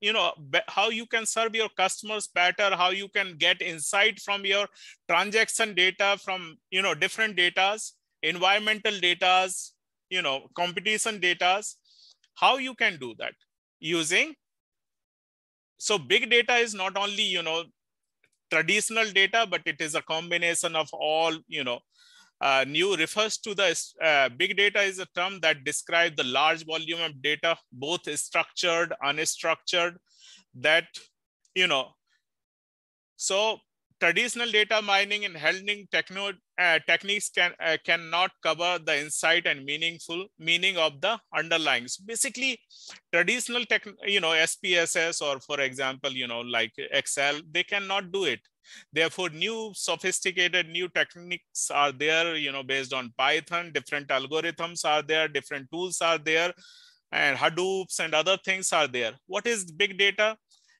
you know how you can serve your customers better how you can get insight from your transaction data from you know different datas environmental datas you know competition datas how you can do that using so big data is not only you know traditional data but it is a combination of all you know uh, new refers to the uh, big data is a term that describes the large volume of data, both structured, unstructured, that, you know, so traditional data mining and handling techno, uh, techniques can uh, cannot cover the insight and meaningful meaning of the underlying. So basically, traditional tech, you know, SPSS or for example, you know, like Excel, they cannot do it Therefore, new sophisticated new techniques are there, you know, based on Python, different algorithms are there, different tools are there, and Hadoops and other things are there. What is big data?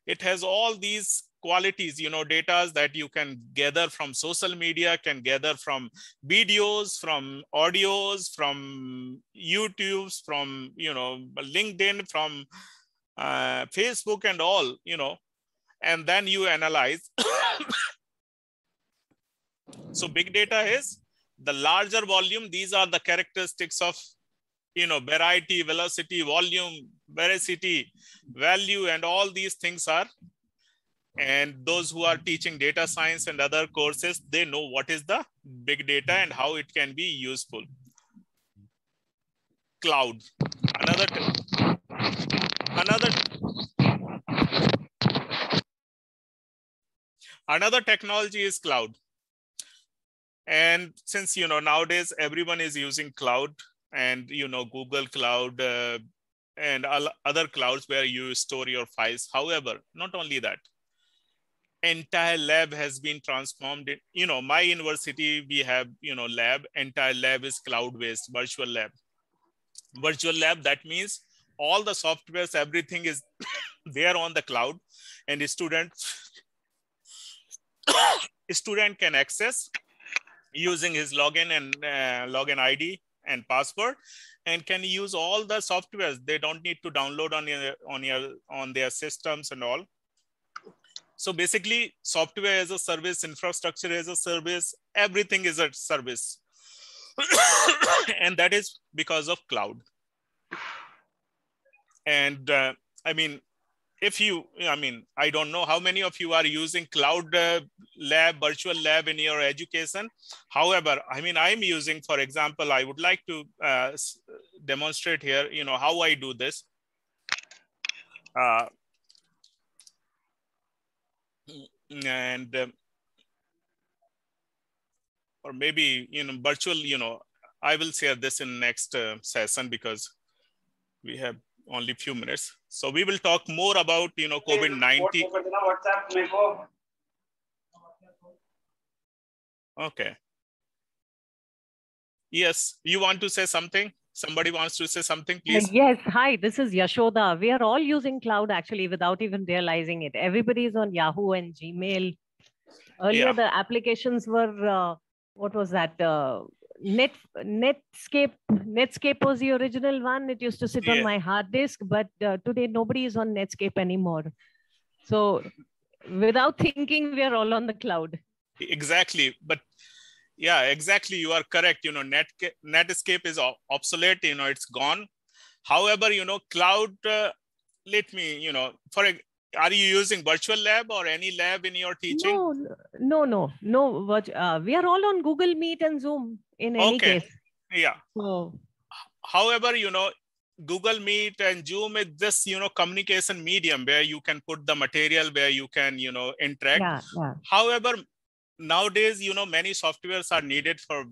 It has all these qualities, you know, data that you can gather from social media, can gather from videos, from audios, from YouTube's, from, you know, LinkedIn, from uh, Facebook and all, you know, and then you analyze. so big data is the larger volume. These are the characteristics of, you know, variety, velocity, volume, veracity, value, and all these things are. And those who are teaching data science and other courses, they know what is the big data and how it can be useful. Cloud, another, another Another technology is cloud. And since, you know, nowadays everyone is using cloud and, you know, Google Cloud uh, and other clouds where you store your files. However, not only that, entire lab has been transformed. In, you know, my university, we have, you know, lab, entire lab is cloud-based virtual lab. Virtual lab, that means all the softwares, everything is there on the cloud and the students student can access using his login and uh, login ID and password and can use all the softwares. They don't need to download on your, on your, on their systems and all. So basically software as a service, infrastructure as a service, everything is a service. and that is because of cloud. And uh, I mean, if you i mean i don't know how many of you are using cloud uh, lab virtual lab in your education however i mean i'm using for example i would like to uh, demonstrate here you know how i do this uh, and um, or maybe you know virtual you know i will share this in next uh, session because we have only few minutes so we will talk more about, you know, COVID-19. Okay. Yes, you want to say something? Somebody wants to say something, please. Yes. Hi, this is Yashoda. We are all using cloud actually without even realizing it. Everybody is on Yahoo and Gmail. Earlier, yeah. the applications were, uh, what was that? Uh, Net Netscape Netscape was the original one. It used to sit yeah. on my hard disk, but uh, today nobody is on Netscape anymore. So without thinking, we are all on the cloud. Exactly, but yeah, exactly. You are correct. You know, Net Netscape is obsolete. You know, it's gone. However, you know, cloud. Uh, let me, you know, for are you using virtual lab or any lab in your teaching no no no no uh, we are all on google meet and zoom in any okay. case yeah so however you know google meet and zoom is this you know communication medium where you can put the material where you can you know interact yeah, yeah. however nowadays you know many softwares are needed for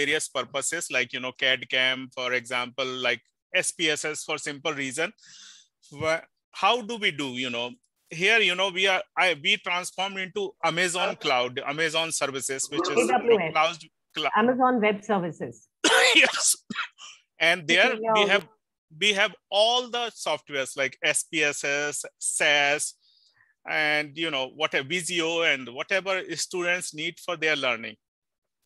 various purposes like you know cad cam for example like spss for simple reason how do we do you know here you know we are I, we transformed into amazon cloud amazon services which is cloud, cloud, amazon web services yes and there we have we have all the softwares like spss sas and you know whatever visio and whatever students need for their learning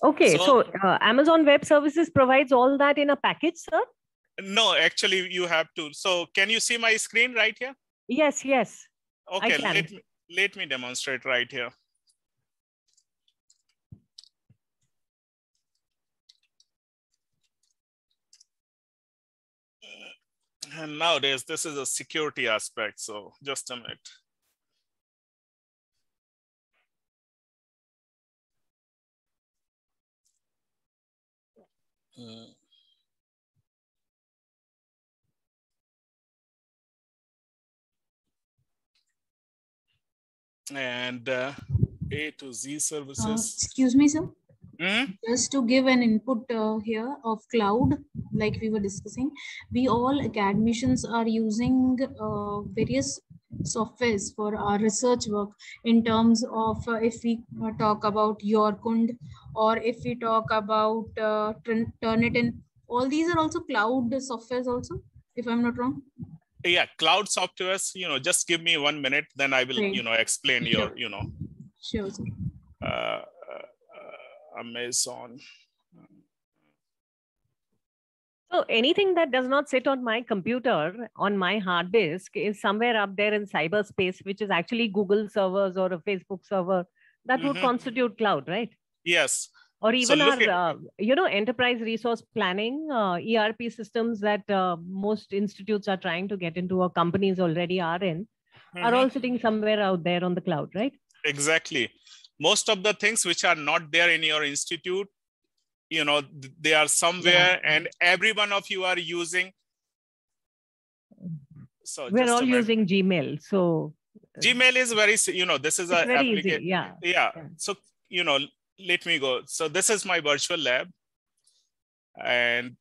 okay so, so uh, amazon web services provides all that in a package sir no actually you have to so can you see my screen right here yes yes Okay, let, let me demonstrate right here. And nowadays, this is a security aspect. So just a minute. Hmm. and uh, A to Z services. Uh, excuse me, sir. Hmm? Just to give an input uh, here of cloud, like we were discussing, we all academicians are using uh, various softwares for our research work in terms of uh, if we uh, talk about Yorkund or if we talk about uh, Turnitin, all these are also cloud softwares also, if I'm not wrong yeah cloud us. you know just give me one minute then i will okay. you know explain sure. your you know sure uh, uh, uh, amazon so anything that does not sit on my computer on my hard disk is somewhere up there in cyberspace which is actually google servers or a facebook server that mm-hmm. would constitute cloud right yes or even so our uh, you know enterprise resource planning uh, erp systems that uh, most institutes are trying to get into or companies already are in mm-hmm. are all sitting somewhere out there on the cloud right exactly most of the things which are not there in your institute you know they are somewhere yeah. and every one of you are using so we're all using gmail so uh, gmail is very you know this is it's a very application. Easy. Yeah. yeah yeah so you know let me go. So this is my virtual lab. And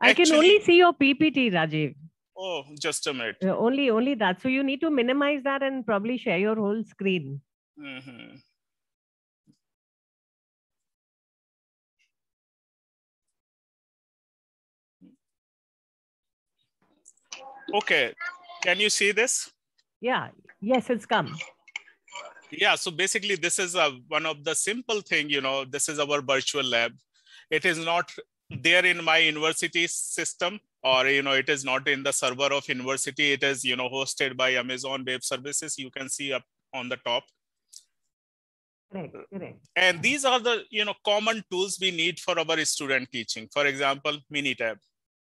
I actually, can only see your PPT, Rajiv. Oh, just a minute. Uh, only, only that. So you need to minimize that and probably share your whole screen. Mm-hmm. Okay. Can you see this? Yeah. Yes, it's come yeah so basically this is a, uh, one of the simple thing you know this is our virtual lab it is not there in my university system or you know it is not in the server of university it is you know hosted by amazon web services you can see up on the top correct, correct. and these are the you know common tools we need for our student teaching for example minitab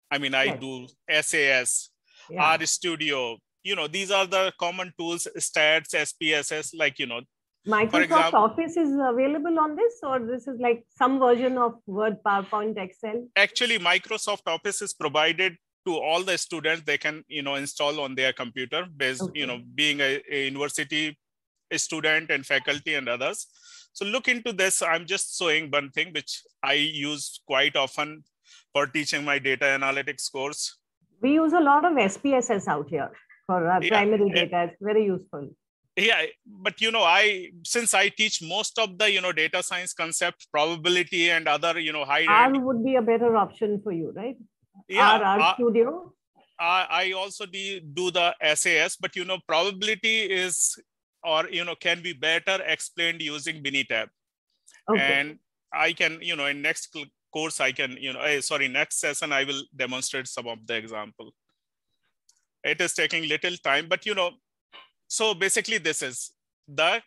i mean i yes. do sas yeah. r studio you know these are the common tools stats spss like you know microsoft example, office is available on this or this is like some version of word powerpoint excel actually microsoft office is provided to all the students they can you know install on their computer based okay. you know being a, a university a student and faculty and others so look into this i'm just showing one thing which i use quite often for teaching my data analytics course we use a lot of SPSS out here for yeah. primary eh, data. It's very useful. Yeah, but you know, I since I teach most of the you know data science concepts, probability and other you know high. R would be a better option for you, right? Yeah, R, R, uh, Studio. I, I also do do the SAS, but you know, probability is or you know can be better explained using Binitab. Okay. And I can you know in next course I can you know eh, sorry next session I will demonstrate some of the example. It is taking little time, but you know, so basically this is the,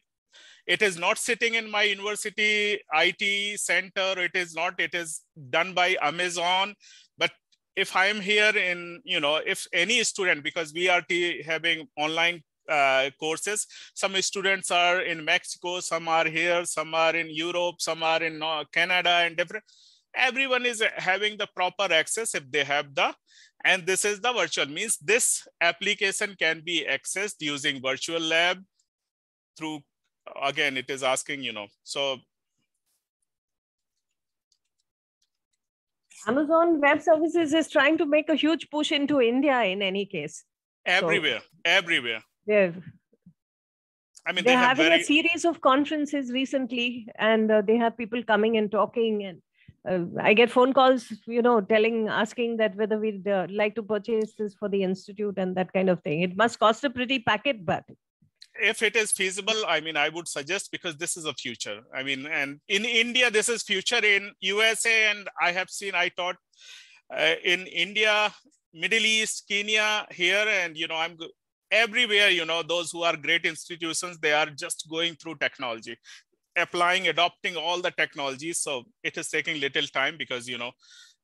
it is not sitting in my university IT center. It is not, it is done by Amazon, but if I'm here in, you know, if any student, because we are having online uh, courses. Some students are in Mexico, some are here, some are in Europe, some are in uh, Canada and different. Everyone is having the proper access if they have the and this is the virtual, means this application can be accessed using virtual lab through, again, it is asking, you know, so. Amazon Web Services is trying to make a huge push into India in any case. Everywhere, so everywhere. Yeah. I mean, they're they having very... a series of conferences recently, and uh, they have people coming and talking, and uh, I get phone calls, you know, telling, asking that whether we'd uh, like to purchase this for the institute and that kind of thing. It must cost a pretty packet, but if it is feasible, I mean, I would suggest because this is a future. I mean, and in India, this is future. In USA, and I have seen, I taught uh, in India, Middle East, Kenya, here, and you know, I'm everywhere you know those who are great institutions they are just going through technology applying, adopting all the technologies. So it is taking little time because, you know,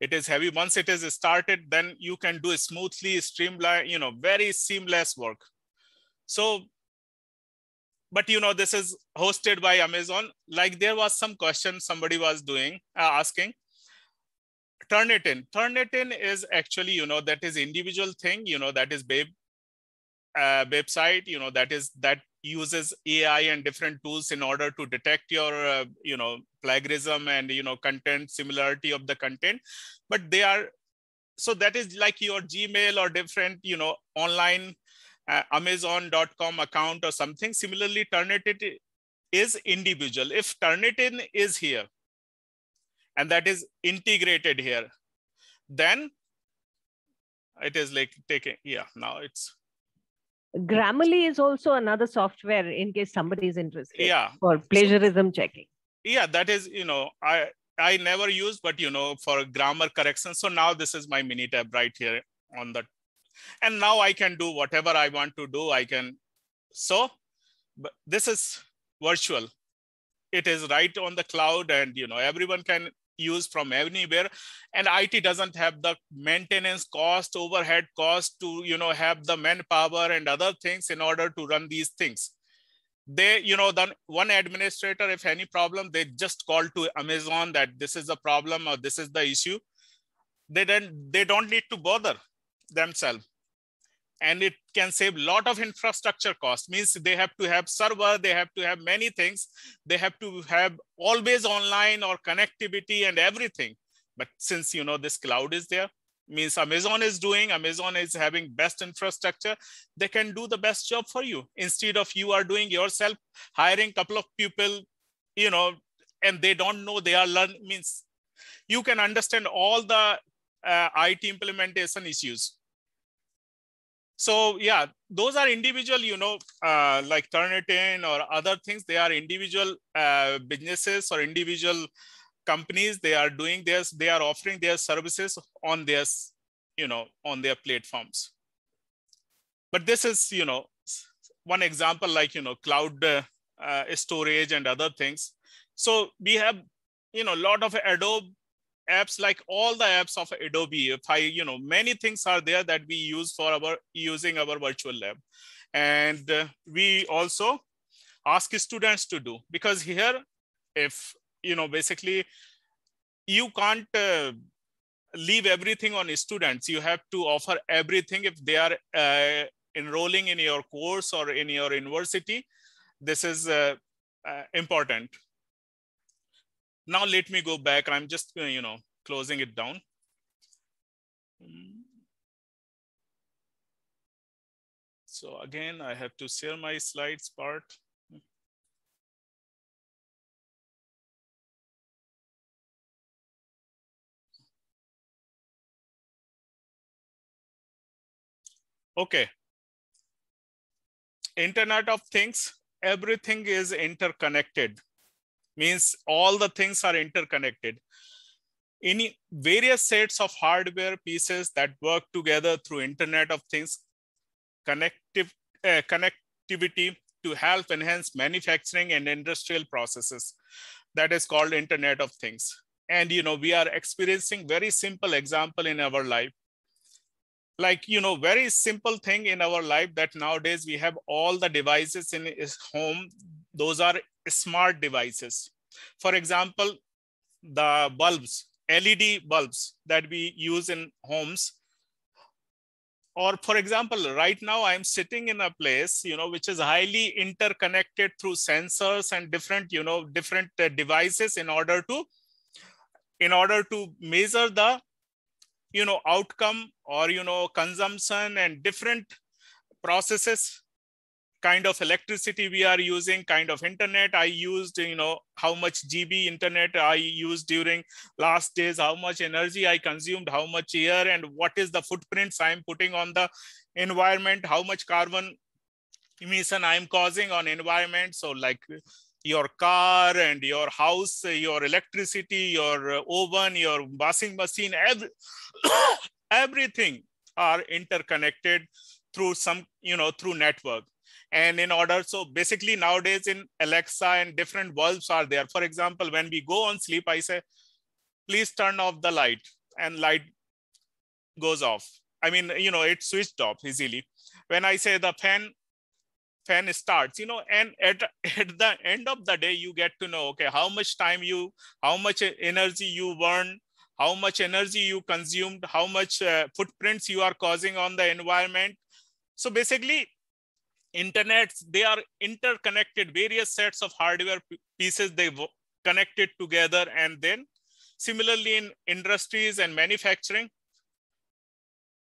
it is heavy. Once it is started, then you can do smoothly, streamline, you know, very seamless work. So, but you know, this is hosted by Amazon. Like there was some question somebody was doing, uh, asking, Turnitin. Turnitin is actually, you know, that is individual thing, you know, that is babe uh, website, you know, that is that uses AI and different tools in order to detect your, uh, you know, plagiarism and, you know, content similarity of the content, but they are, so that is like your Gmail or different, you know, online uh, Amazon.com account or something. Similarly, Turnitin is individual. If Turnitin is here, and that is integrated here, then it is like taking, yeah, now it's Grammarly is also another software in case somebody is interested yeah. for plagiarism checking. Yeah, that is, you know, I I never use, but you know, for grammar correction. So now this is my mini tab right here on the, and now I can do whatever I want to do. I can, so, but this is virtual. It is right on the cloud and, you know, everyone can use from anywhere and it doesn't have the maintenance cost overhead cost to you know have the manpower and other things in order to run these things they you know then one administrator if any problem they just call to amazon that this is the problem or this is the issue they don't they don't need to bother themselves and it can save a lot of infrastructure cost means they have to have server they have to have many things they have to have always online or connectivity and everything but since you know this cloud is there means amazon is doing amazon is having best infrastructure they can do the best job for you instead of you are doing yourself hiring couple of people you know and they don't know they are learn means you can understand all the uh, it implementation issues so yeah those are individual you know uh, like turnitin or other things they are individual uh, businesses or individual companies they are doing this they are offering their services on their you know on their platforms but this is you know one example like you know cloud uh, uh, storage and other things so we have you know a lot of adobe apps like all the apps of Adobe. If I, you know, many things are there that we use for our using our virtual lab. And uh, we also ask students to do because here, if, you know, basically you can't uh, leave everything on students. You have to offer everything if they are uh, enrolling in your course or in your university. This is uh, uh, important now let me go back. I'm just, uh, you know, closing it down. So again, I have to share my slides part. okay internet of things everything is interconnected means all the things are interconnected. In various sets of hardware pieces that work together through Internet of Things connective, uh, connectivity to help enhance manufacturing and industrial processes. That is called Internet of Things. And you know, we are experiencing very simple example in our life like you know very simple thing in our life that nowadays we have all the devices in his home those are smart devices. For example, the bulbs, LED bulbs that we use in homes. Or for example, right now I'm sitting in a place, you know, which is highly interconnected through sensors and different, you know, different uh, devices in order to, in order to measure the, you know, outcome or, you know, consumption and different processes kind of electricity we are using, kind of internet I used, you know, how much GB internet I used during last days, how much energy I consumed, how much air, and what is the footprints I'm putting on the environment, how much carbon emission I'm causing on environment. So like your car and your house, your electricity, your oven, your washing machine, every, everything are interconnected through some, you know, through network. And in order, so basically nowadays in Alexa and different bulbs are there. For example, when we go on sleep, I say, please turn off the light and light goes off. I mean, you know, it switched off easily. When I say the fan, fan starts, you know, and at, at the end of the day, you get to know, okay, how much time you, how much energy you burn, how much energy you consumed, how much uh, footprints you are causing on the environment. So basically internets they are interconnected various sets of hardware pieces they connected together and then similarly in industries and manufacturing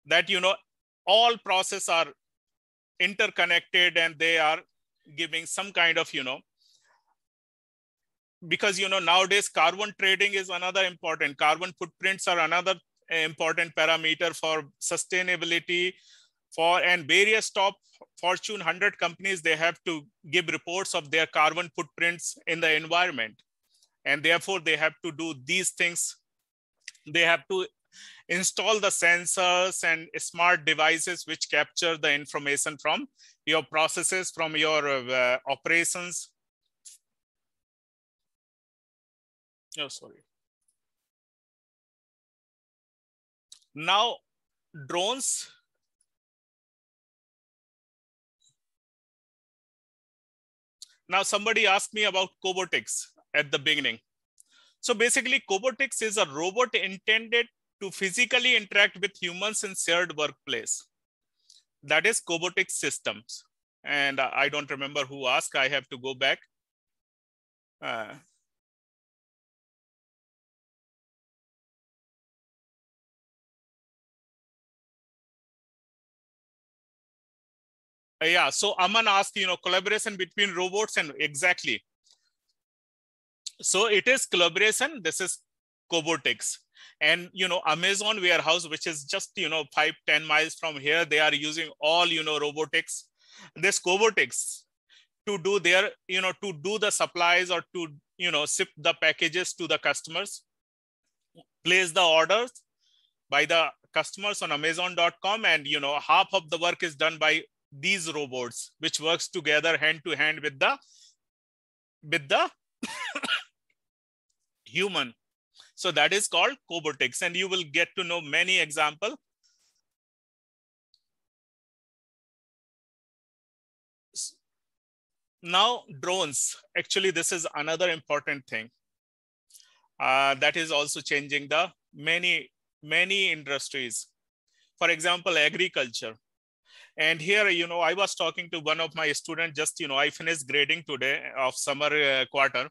that you know all process are interconnected and they are giving some kind of you know because you know nowadays carbon trading is another important carbon footprints are another eh, important parameter for sustainability for and various top Fortune 100 companies, they have to give reports of their carbon footprints in the environment. And therefore, they have to do these things. They have to install the sensors and smart devices which capture the information from your processes, from your uh, operations. No, oh, sorry. Now, drones Now somebody asked me about Cobotics at the beginning. So basically Cobotics is a robot intended to physically interact with humans in shared workplace. That is cobotic systems. And uh, I don't remember who asked, I have to go back. Uh, Uh, yeah, so Aman asked, you know, collaboration between robots and exactly. So it is collaboration. This is Cobotics. And, you know, Amazon warehouse, which is just, you know, five ten miles from here, they are using all, you know, robotics, this Cobotics to do their, you know, to do the supplies or to, you know, ship the packages to the customers, place the orders by the customers on amazon.com and you know half of the work is done by these robots which works together hand to hand with the with the human so that is called cobotics and you will get to know many example now drones actually this is another important thing uh, that is also changing the many many industries for example agriculture and here, you know, I was talking to one of my students, just, you know, I finished grading today of summer uh, quarter.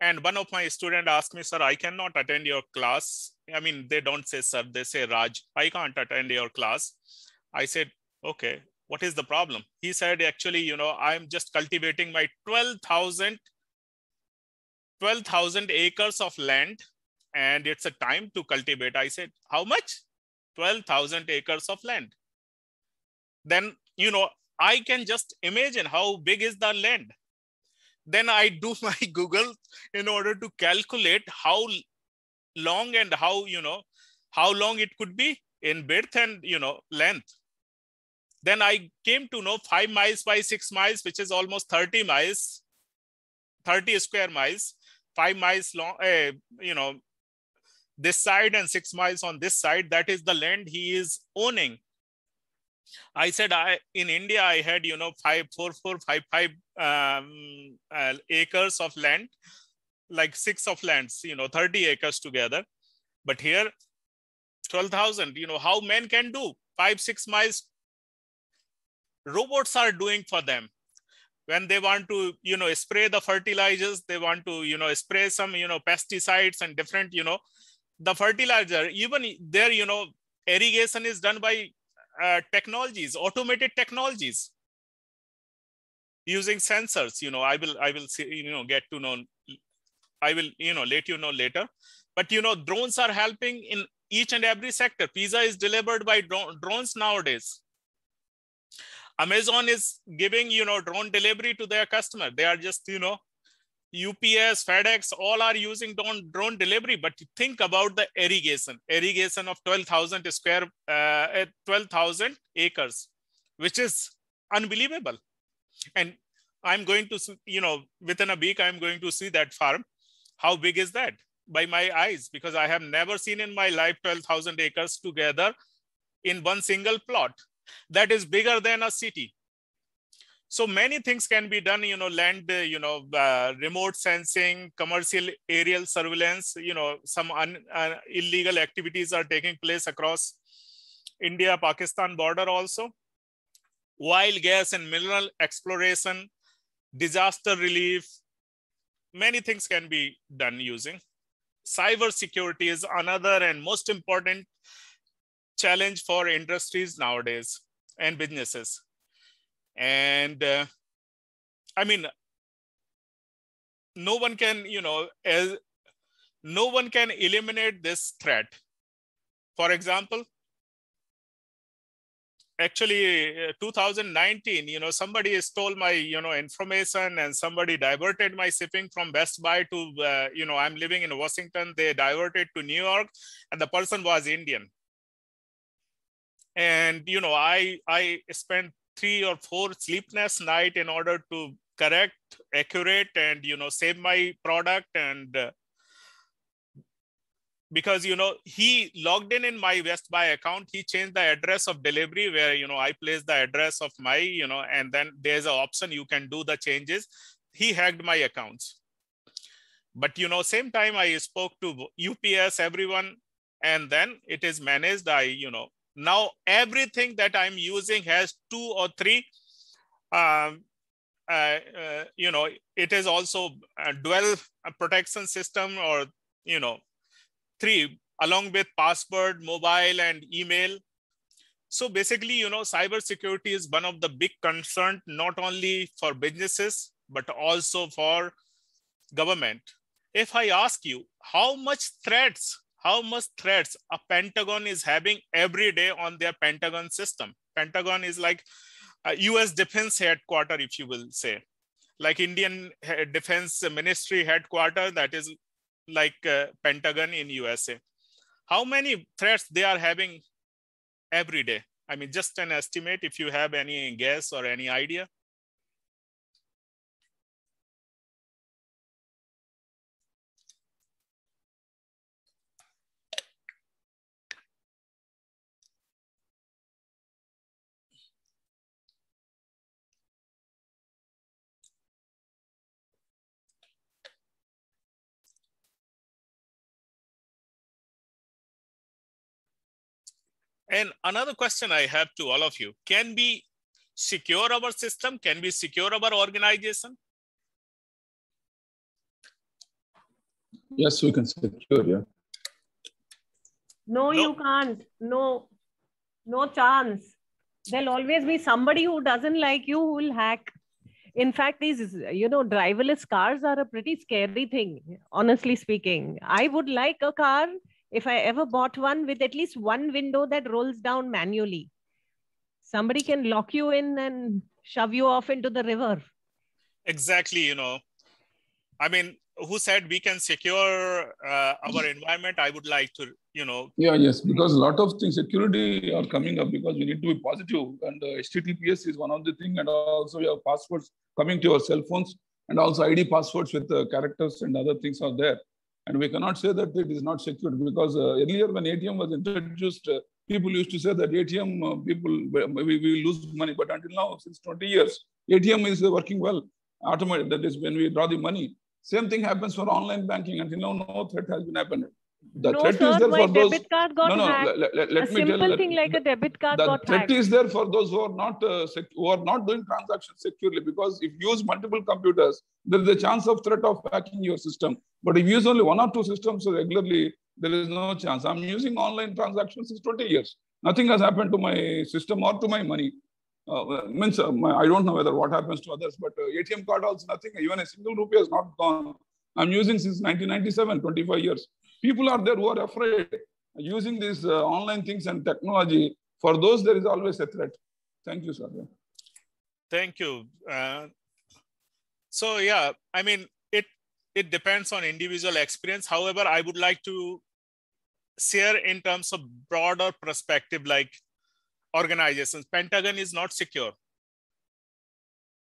And one of my student asked me, sir, I cannot attend your class. I mean, they don't say, sir, they say, Raj, I can't attend your class. I said, okay, what is the problem? He said, actually, you know, I'm just cultivating my 12,000 12,000 acres of land and it's a time to cultivate. I said, how much? 12,000 acres of land then you know i can just imagine how big is the land then i do my google in order to calculate how long and how you know how long it could be in width and you know length then i came to know 5 miles by 6 miles which is almost 30 miles 30 square miles 5 miles long uh, you know this side and 6 miles on this side that is the land he is owning I said I in India I had you know five four four five five um, uh, acres of land, like six of lands, you know, thirty acres together, but here, twelve thousand. You know how men can do five six miles. Robots are doing for them when they want to you know spray the fertilizers they want to you know spray some you know pesticides and different you know the fertilizer even there you know irrigation is done by uh, technologies, automated technologies using sensors. You know, I will, I will see, you know, get to know, I will, you know, let you know later. But, you know, drones are helping in each and every sector. Pizza is delivered by drones nowadays. Amazon is giving, you know, drone delivery to their customer. They are just, you know, UPS, FedEx, all are using drone, drone delivery. But think about the irrigation, irrigation of 12,000 square, uh, eh, 12,000 acres, which is unbelievable. And I'm going to, you know, within a week, I'm going to see that farm. How big is that by my eyes? Because I have never seen in my life 12,000 acres together in one single plot. That is bigger than a city so many things can be done you know land you know uh, remote sensing commercial aerial surveillance you know some un, uh, illegal activities are taking place across india pakistan border also oil gas and mineral exploration disaster relief many things can be done using cyber security is another and most important challenge for industries nowadays and businesses and uh, i mean no one can you know as no one can eliminate this threat for example actually uh, 2019 you know somebody stole my you know information and somebody diverted my shipping from best buy to uh, you know i'm living in washington they diverted to new york and the person was indian and you know i i spent three or four sleepless night in order to correct, accurate, and you know save my product and. Uh, because you know he logged in in my west buy account he changed the address of delivery where you know i place the address of my you know and then there's an option you can do the changes he hacked my accounts but you know same time i spoke to ups everyone and then it is managed i you know now everything that I'm using has two or three, um, uh, uh, you know, it is also a dual protection system or, you know, three along with password, mobile and email. So basically, you know, cyber security is one of the big concern, not only for businesses, but also for government. If I ask you, how much threats how much threats a Pentagon is having every day on their Pentagon system. Pentagon is like a US defense headquarter, if you will say, like Indian defense ministry headquarter, that is like uh, Pentagon in USA. How many threats they are having every day? I mean, just an estimate if you have any guess or any idea. And another question I have to all of you, can we secure our system? Can we secure our organization? Yes, we can secure, yeah. No, no, you can't. No, no chance. There'll always be somebody who doesn't like you who will hack. In fact, these, you know, driverless cars are a pretty scary thing, honestly speaking. I would like a car if I ever bought one with at least one window that rolls down manually. Somebody can lock you in and shove you off into the river. Exactly, you know. I mean, who said we can secure uh, our environment? I would like to, you know. Yeah, yes, because a lot of things, security are coming up because we need to be positive and uh, HTTPS is one of the thing and also your passwords coming to your cell phones and also ID passwords with uh, characters and other things are there. And we cannot say that it is not secured because uh, earlier when ATM was introduced, uh, people used to say that ATM uh, people, we, will lose money. But until now, since 20 years, ATM is working well. Automated, that is when we draw the money. Same thing happens for online banking. Until now, no threat has been happened the no, threat sir, is there for those. no, no, hacked. Let, let, let a me simple tell, thing like a debit card the got threat hacked. is there for those who are not uh, who are not doing transactions securely because if you use multiple computers, there is a chance of threat of hacking your system. But if you use only one or two systems regularly, there is no chance. I'm using online transactions since 20 years. Nothing has happened to my system or to my money. Uh, means uh, my, I don't know whether what happens to others, but uh, ATM card also nothing. Even a single rupee has not gone. I'm using since 1997, 25 years people are there who are afraid using these uh, online things and technology. For those, there is always a threat. Thank you, sir. Thank you. Uh, so yeah, I mean, it it depends on individual experience. However, I would like to share in terms of broader perspective, like organizations. Pentagon is not secure.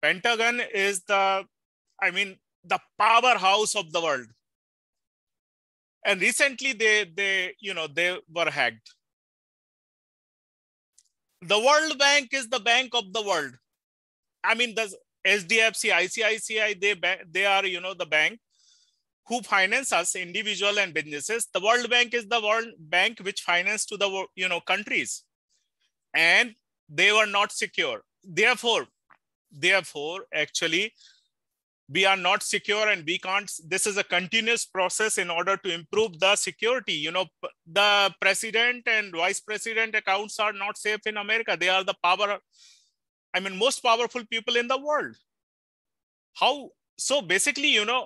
Pentagon is the, I mean, the powerhouse of the world and recently they they you know they were hacked the world bank is the bank of the world i mean the sdfc icici they they are you know the bank who finance us individual and businesses the world bank is the world bank which finance to the you know countries and they were not secure therefore therefore actually we are not secure and we can't this is a continuous process in order to improve the security you know the president and vice president accounts are not safe in america they are the power i mean most powerful people in the world how so basically you know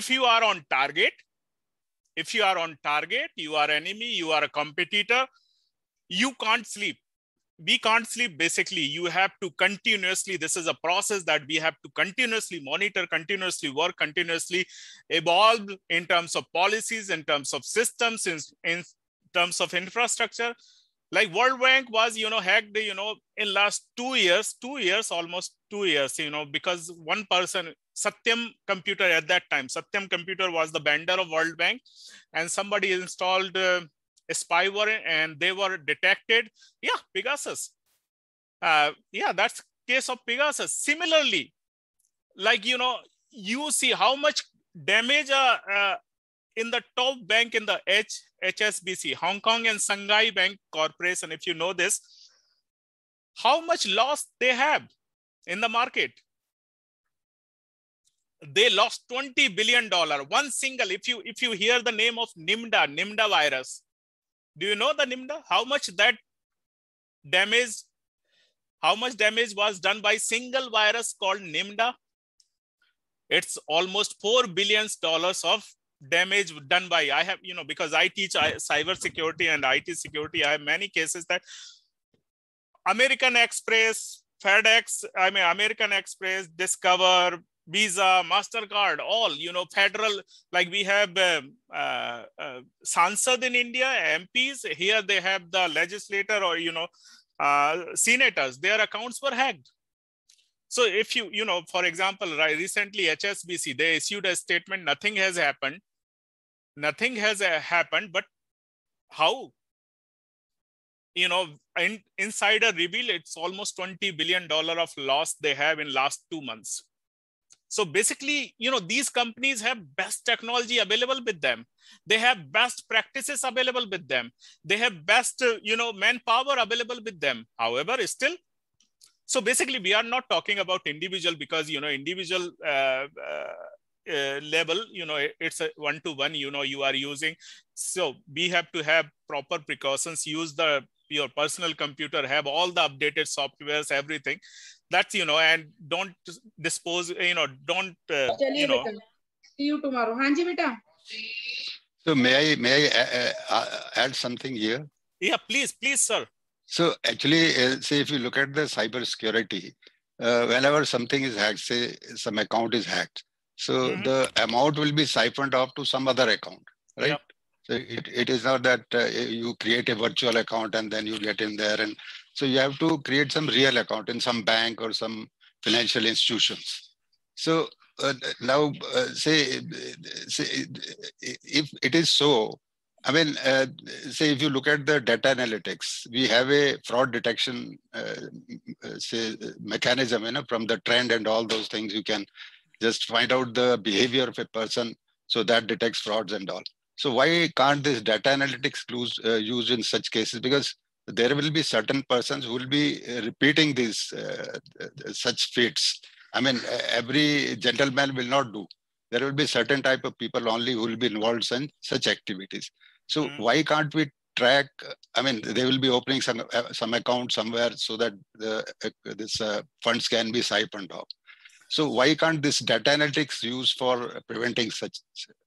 if you are on target if you are on target you are enemy you are a competitor you can't sleep we can't sleep basically you have to continuously this is a process that we have to continuously monitor continuously work continuously evolve in terms of policies in terms of systems in, in terms of infrastructure like world bank was you know hacked you know in last two years two years almost two years you know because one person satyam computer at that time satyam computer was the vendor of world bank and somebody installed uh, spyware and they were detected. Yeah, Pegasus. Uh, yeah, that's case of Pegasus. Similarly, like, you know, you see how much damage uh, uh, in the top bank in the H, HSBC, Hong Kong and Shanghai Bank Corporation, if you know this, how much loss they have in the market. They lost $20 billion. One single, if you if you hear the name of NIMDA, NIMDA virus, do you know the Nimda? How much that damage, how much damage was done by single virus called Nimda? It's almost four billions dollars of damage done by. I have you know because I teach cyber security and IT security. I have many cases that American Express, FedEx, I mean American Express, Discover, Visa, MasterCard, all, you know, federal, like we have uh, uh, uh Sansad in India, MPs, here they have the legislator or, you know, uh, senators, their accounts were hacked. So if you, you know, for example, right, recently HSBC, they issued a statement, nothing has happened. Nothing has uh, happened, but how? You know, in, insider reveal, it's almost $20 billion of loss they have in last two months. So basically, you know, these companies have best technology available with them. They have best practices available with them. They have best, uh, you know, manpower available with them. However, still, so basically we are not talking about individual because, you know, individual uh, uh, uh level you know it's a one to one you know you are using so we have to have proper precautions use the your personal computer have all the updated softwares everything that's you know and don't dispose you know don't uh, you know see you tomorrow hanji beta so may i may i uh, uh, uh, add something here yeah please please sir so actually uh, say if you look at the cyber security uh, whenever something is hacked say some account is hacked so mm -hmm. the amount will be siphoned off to some other account right yep. so it, it is not that you create a virtual account and then you get in there and so you have to create some real account in some bank or some financial institutions. So uh, now uh, say, say if it is so, I mean, uh, say if you look at the data analytics, we have a fraud detection uh, uh, say mechanism, you know, from the trend and all those things. You can just find out the behavior of a person, so that detects frauds and all. So why can't this data analytics clues uh, used in such cases? Because there will be certain persons who will be uh, repeating these uh, such feats. I mean, every gentleman will not do. There will be certain type of people only who will be involved in such activities. So mm. why can't we track? I mean, they will be opening some uh, some account somewhere so that the, this uh, funds can be siphoned off. So why can't this data analytics used for preventing such?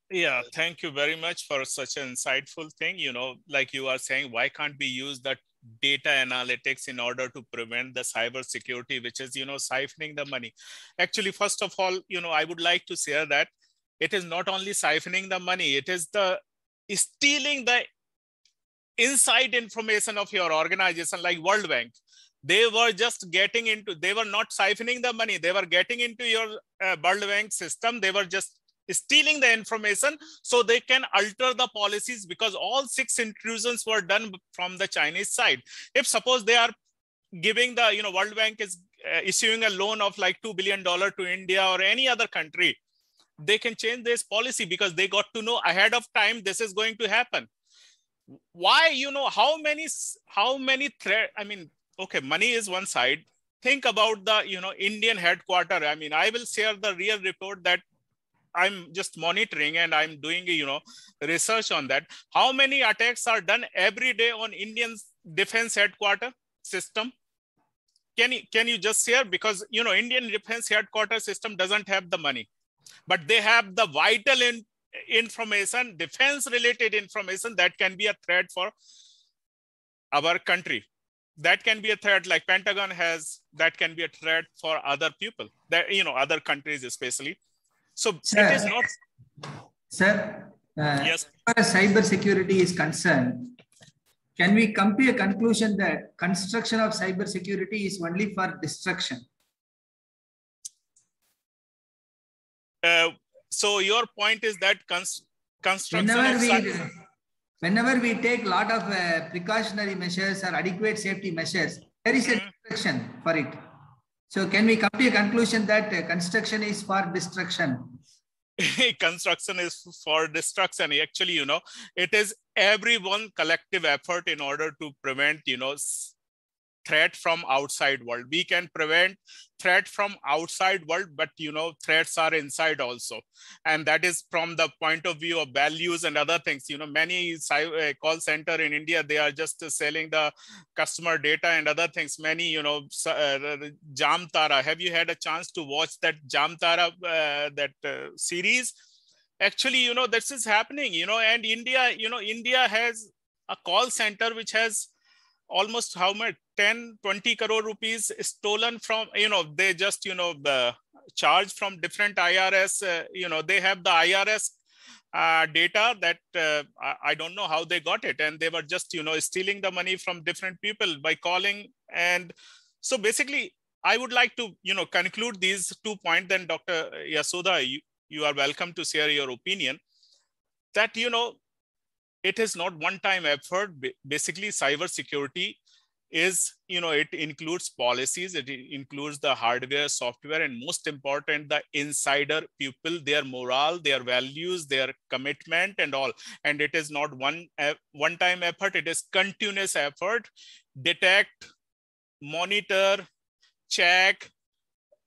Yeah, thank you very much for such an insightful thing. You know, like you are saying, why can't we use that data analytics in order to prevent the cyber security, which is, you know, siphoning the money. Actually, first of all, you know, I would like to share that it is not only siphoning the money, it is the stealing the inside information of your organization like World Bank. They were just getting into, they were not siphoning the money. They were getting into your uh, World Bank system. They were just stealing the information so they can alter the policies because all six intrusions were done from the Chinese side. If suppose they are giving the, you know, World Bank is uh, issuing a loan of like $2 billion to India or any other country, they can change this policy because they got to know ahead of time this is going to happen. Why, you know, how many, how many threat, I mean, okay, money is one side, think about the you know indian headquarter i mean i will share the real report that I'm just monitoring and I'm doing, you know, research on that. How many attacks are done every day on Indian defense headquarter system? Can you, can you just share? Because, you know, Indian defense headquarter system doesn't have the money, but they have the vital in, information, defense related information that can be a threat for our country that can be a threat like pentagon has that can be a threat for other people that you know other countries especially so sir, it is not. Sir, uh, yes. as cyber security is concerned, can we come to a conclusion that construction of cyber security is only for destruction? Uh, so your point is that cons construction whenever we, whenever we take lot of uh, precautionary measures or adequate safety measures, there is a mm -hmm. destruction for it. So can we come to a conclusion that uh, construction is for destruction? construction is for destruction. Actually, you know, it is everyone collective effort in order to prevent, you know, threat from outside world we can prevent threat from outside world but you know threats are inside also and that is from the point of view of values and other things you know many uh, call center in india they are just selling the customer data and other things many you know uh, jamtara have you had a chance to watch that jamtara uh, that uh, series actually you know this is happening you know and india you know india has a call center which has almost how much 10 20 crore rupees stolen from you know they just you know the charge from different irs uh, you know they have the irs uh, data that uh, I, don't know how they got it and they were just you know stealing the money from different people by calling and so basically i would like to you know conclude these two points then dr yasoda you, you are welcome to share your opinion that you know it is not one-time effort. Basically, cyber security is, you know, it includes policies, it includes the hardware, software, and most important, the insider people, their morale, their values, their commitment, and all. And it is not one uh, one-time effort. It is continuous effort. Detect, monitor, check,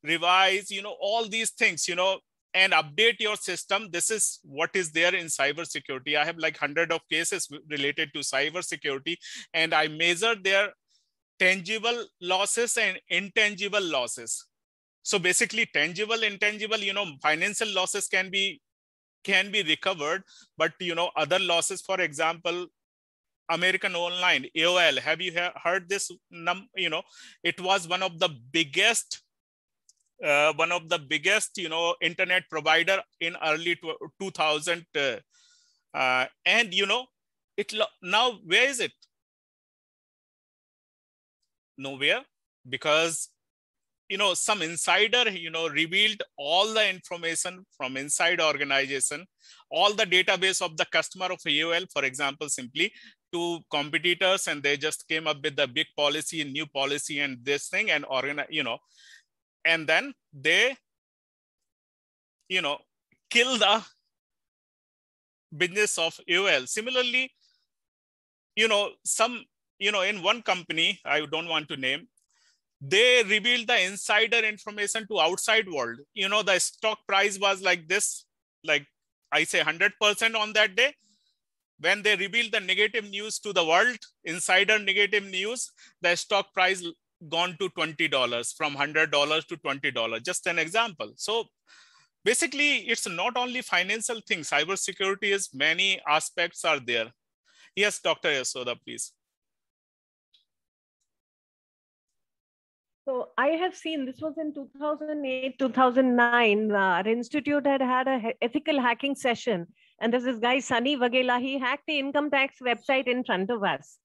revise you know all these things you know and update your system. This is what is there in cybersecurity. I have like 100 of cases related to cybersecurity, and I measure their tangible losses and intangible losses. So basically, tangible, intangible, you know, financial losses can be can be recovered, but you know, other losses, for example, American Online, AOL. Have you heard this? Num- you know, it was one of the biggest uh, one of the biggest, you know, internet provider in early 2000. Uh, uh, and, you know, it now where is it? Nowhere because, you know, some insider, you know, revealed all the information from inside organization, all the database of the customer of AOL, for example, simply to competitors and they just came up with the big policy, new policy and this thing and, organize, you know, and then they you know kill the business of AOL. Similarly, you know, some, you know, in one company, I don't want to name, they revealed the insider information to outside world. You know, the stock price was like this, like I say 100% on that day. When they revealed the negative news to the world, insider negative news, the stock price gone to $20 from $100 to $20, just an example. So basically, it's not only financial Cyber Cybersecurity is many aspects are there. Yes, Dr. Yasoda, please. So I have seen this was in 2008, 2009. Uh, our institute had had a ethical hacking session, and there's this guy Sunny Vagela. He hacked the income tax website in front of us.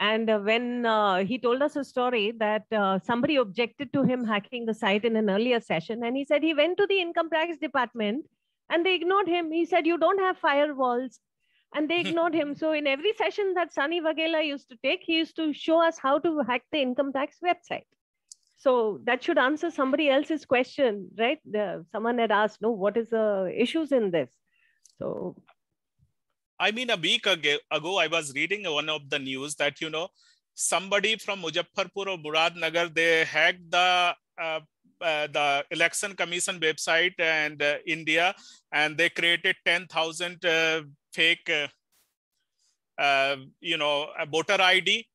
And uh, when uh, he told us a story that uh, somebody objected to him hacking the site in an earlier session, and he said he went to the income tax department and they ignored him. He said, You don't have firewalls. And they ignored him. So, in every session that Sunny Vagela used to take, he used to show us how to hack the income tax website. So, that should answer somebody else's question, right? The, someone had asked, No, what is the issues in this? So, I mean, a week ago, I was reading one of the news that, you know, somebody from Mujaffarpur or Nagar they hacked the uh, uh, the election commission website and uh, India, and they created 10,000 uh, fake, uh, uh, you know, voter ID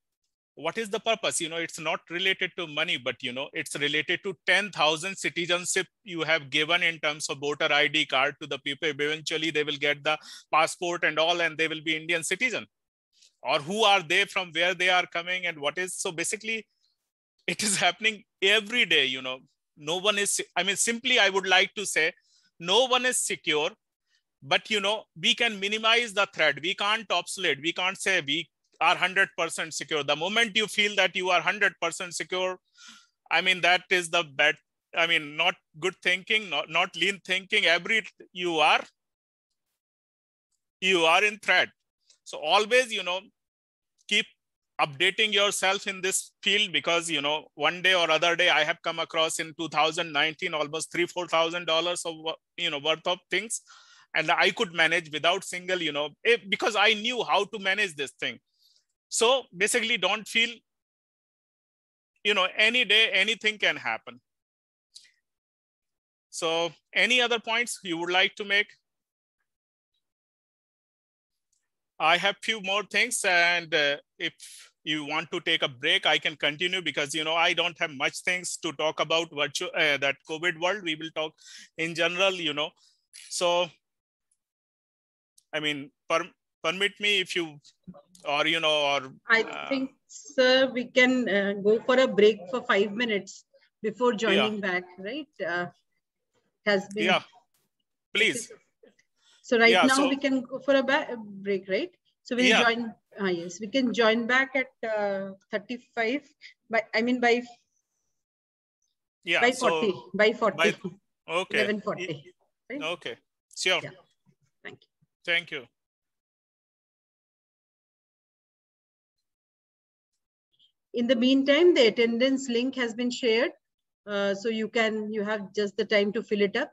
what is the purpose you know it's not related to money but you know it's related to 10000 citizenship you have given in terms of voter id card to the people eventually they will get the passport and all and they will be indian citizen or who are they from where they are coming and what is so basically it is happening every day you know no one is i mean simply i would like to say no one is secure but you know we can minimize the threat we can't obsolete we can't say we are 100% secure. The moment you feel that you are 100% secure, I mean, that is the bad, I mean, not good thinking, not, not lean thinking. Every you are, you are in threat. So always, you know, keep updating yourself in this field because, you know, one day or other day, I have come across in 2019, almost three, $4,000 of, you know, worth of things and I could manage without single, you know, eh, because I knew how to manage this thing. So basically don't feel, you know, any day, anything can happen. So any other points you would like to make? I have few more things and uh, if you want to take a break, I can continue because you know I don't have much things to talk about virtual uh, that COVID world. We will talk in general, you know. So, I mean, per permit me if you or you know or i uh, think sir we can uh, go for a break for five minutes before joining yeah. back right uh, has been yeah please so right yeah, now so, we can go for a break right so we'll yeah. join ah, yes we can join back at uh, 35 by i mean by yeah by 40 so, by 40 by, okay 1140 right? okay sure thank you thank you In the meantime, the attendance link has been shared. Uh, so you can, you have just the time to fill it up.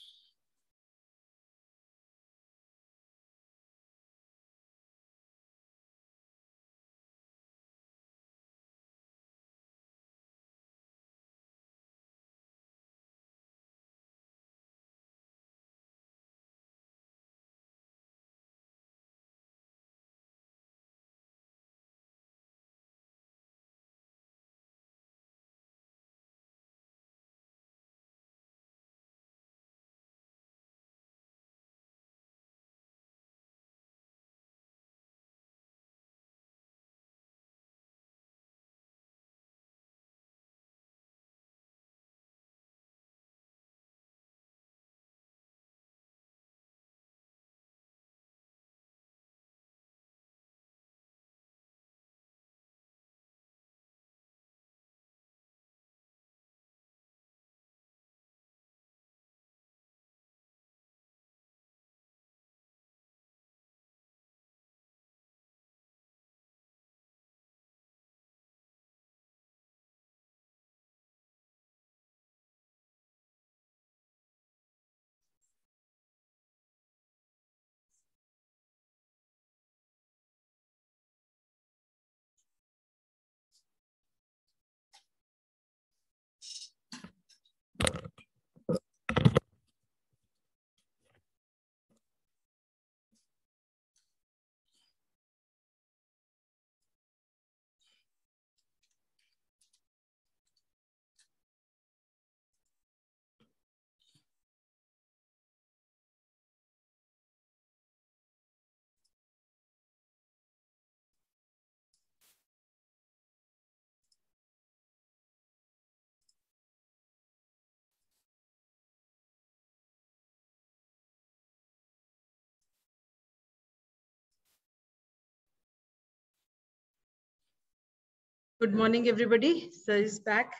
Good morning, everybody. Sir is back.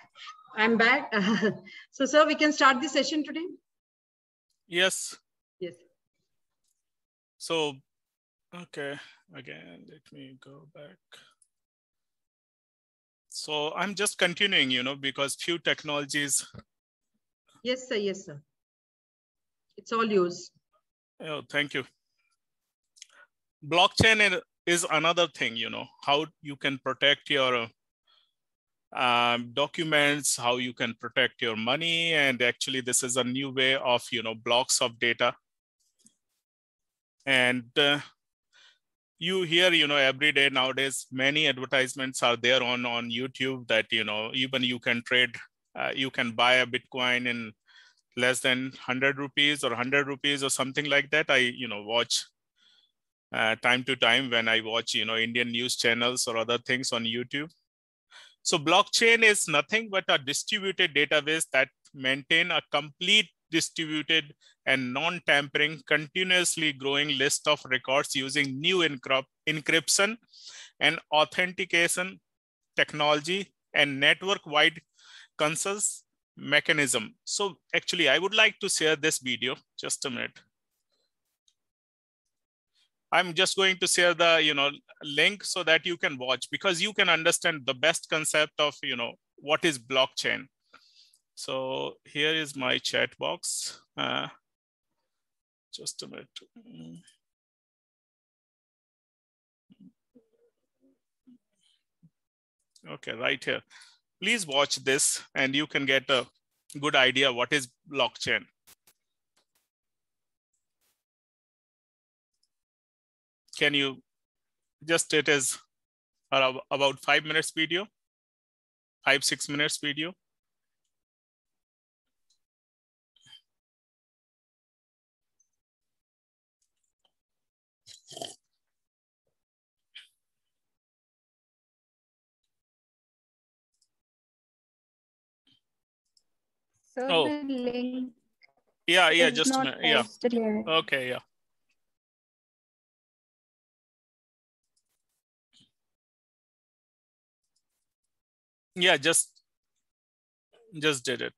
I'm back. so, sir, we can start the session today? Yes. Yes. So, okay, again, let me go back. So I'm just continuing, you know, because few technologies. Yes, sir. Yes, sir. It's all yours. Oh, thank you. Blockchain is another thing, you know, how you can protect your um, documents, how you can protect your money. And actually this is a new way of, you know, blocks of data. And uh, you hear, you know, every day nowadays, many advertisements are there on, on YouTube that, you know, even you can trade, uh, you can buy a Bitcoin in less than 100 rupees or 100 rupees or something like that. I, you know, watch uh, time to time when I watch, you know, Indian news channels or other things on YouTube. So blockchain is nothing but a distributed database that maintain a complete distributed and non-tampering, continuously growing list of records using new encryption and authentication technology and network-wide consensus mechanism. So actually, I would like to share this video. Just a minute. I'm just going to share the you know link so that you can watch because you can understand the best concept of you know what is blockchain. So here is my chat box. Uh, just a minute. Okay, right here. Please watch this and you can get a good idea what is blockchain. can you just it is about five minutes video, five, six minutes video. So oh. yeah, yeah, just a minute. yeah. Here. Okay, yeah. yeah just just did it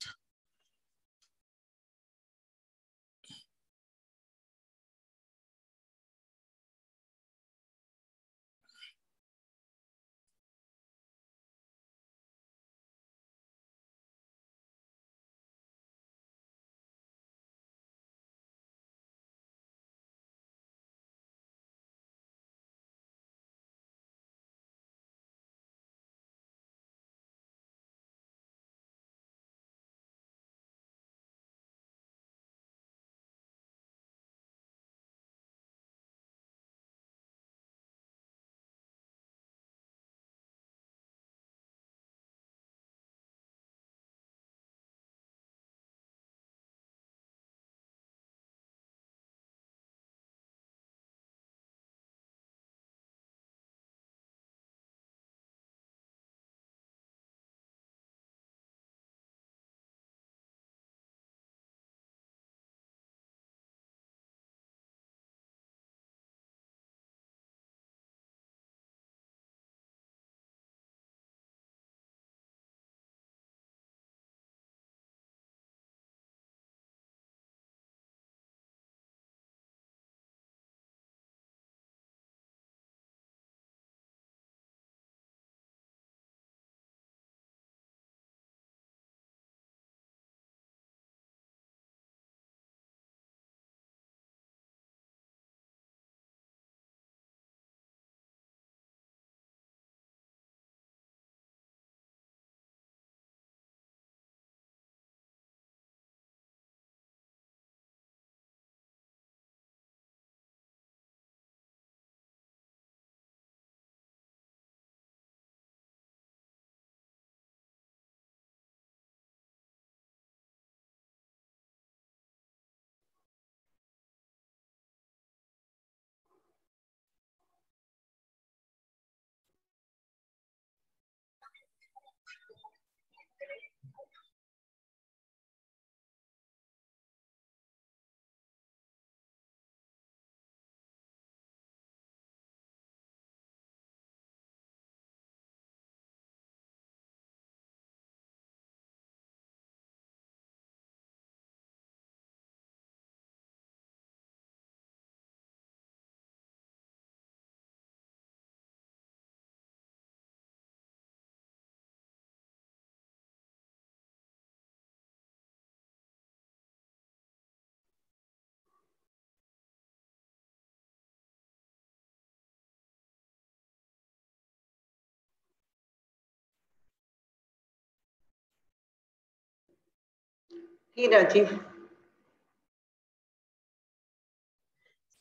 ji Rajiv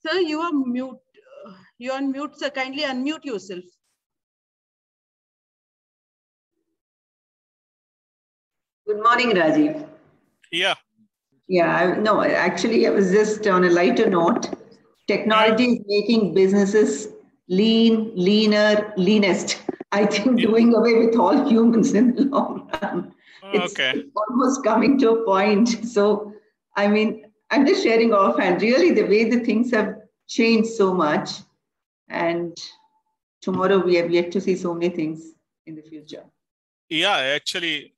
sir you are mute you are on mute sir kindly unmute yourself good morning rajiv yeah yeah no actually i was just on a lighter note technology is making businesses lean leaner leanest i think doing away with all humans in the long run it's okay. almost coming to a point. So, I mean, I'm just sharing offhand. Really, the way the things have changed so much, and tomorrow we have yet to see so many things in the future. Yeah, actually,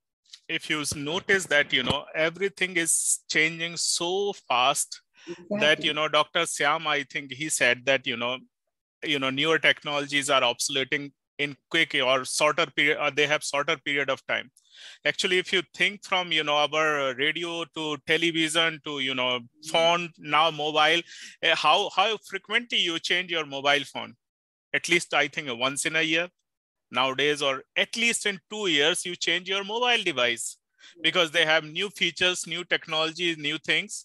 if you notice that, you know, everything is changing so fast exactly. that, you know, Dr. Siam, I think he said that, you know, you know, newer technologies are obsoleting in quick or shorter period, or uh, they have shorter period of time actually if you think from you know our radio to television to you know phone now mobile eh, how how frequently you change your mobile phone at least i think once in a year nowadays or at least in 2 years you change your mobile device because they have new features new technologies new things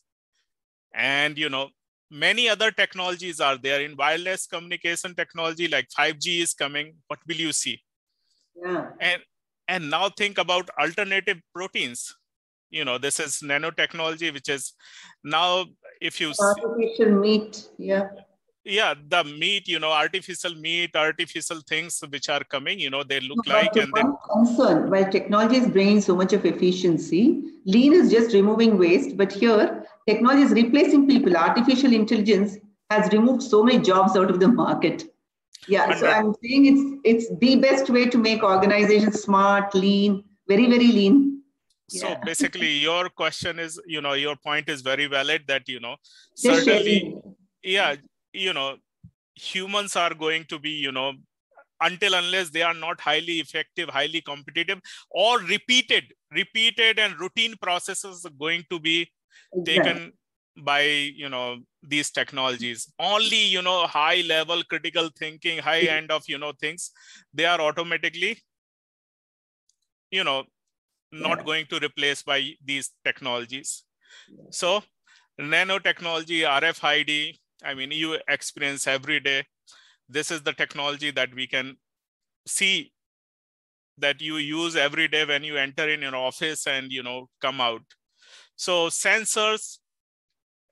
and you know many other technologies are there in wireless communication technology like 5g is coming what will you see yeah. and and now think about alternative proteins. You know, this is nanotechnology, which is now if you artificial meat, yeah. Yeah, the meat, you know, artificial meat, artificial things which are coming, you know, they look like and then concern while technology is bringing so much of efficiency, lean is just removing waste, but here technology is replacing people. Artificial intelligence has removed so many jobs out of the market. Yeah, and so that, I'm saying it's it's the best way to make organizations smart, lean, very very lean. So yeah. basically, your question is, you know, your point is very valid that you know certainly, yeah, you know, humans are going to be, you know, until unless they are not highly effective highly competitive or repeated repeated and routine processes are going to be taken by you know these technologies only you know high level critical thinking high end of you know things they are automatically you know not going to replace by these technologies so nanotechnology rfid i mean you experience every day this is the technology that we can see that you use every day when you enter in your office and you know come out so sensors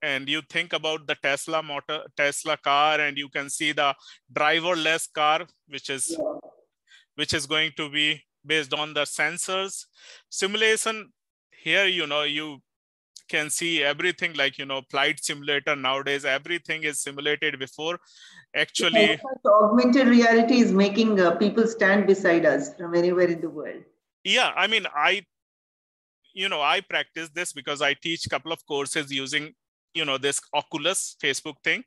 and you think about the tesla motor tesla car and you can see the driverless car which is which is going to be based on the sensors simulation here you know you can see everything like you know flight simulator nowadays everything is simulated before actually augmented reality is making uh, people stand beside us from anywhere in the world yeah i mean i you know i practice this because i teach a couple of courses using you know this Oculus Facebook thing,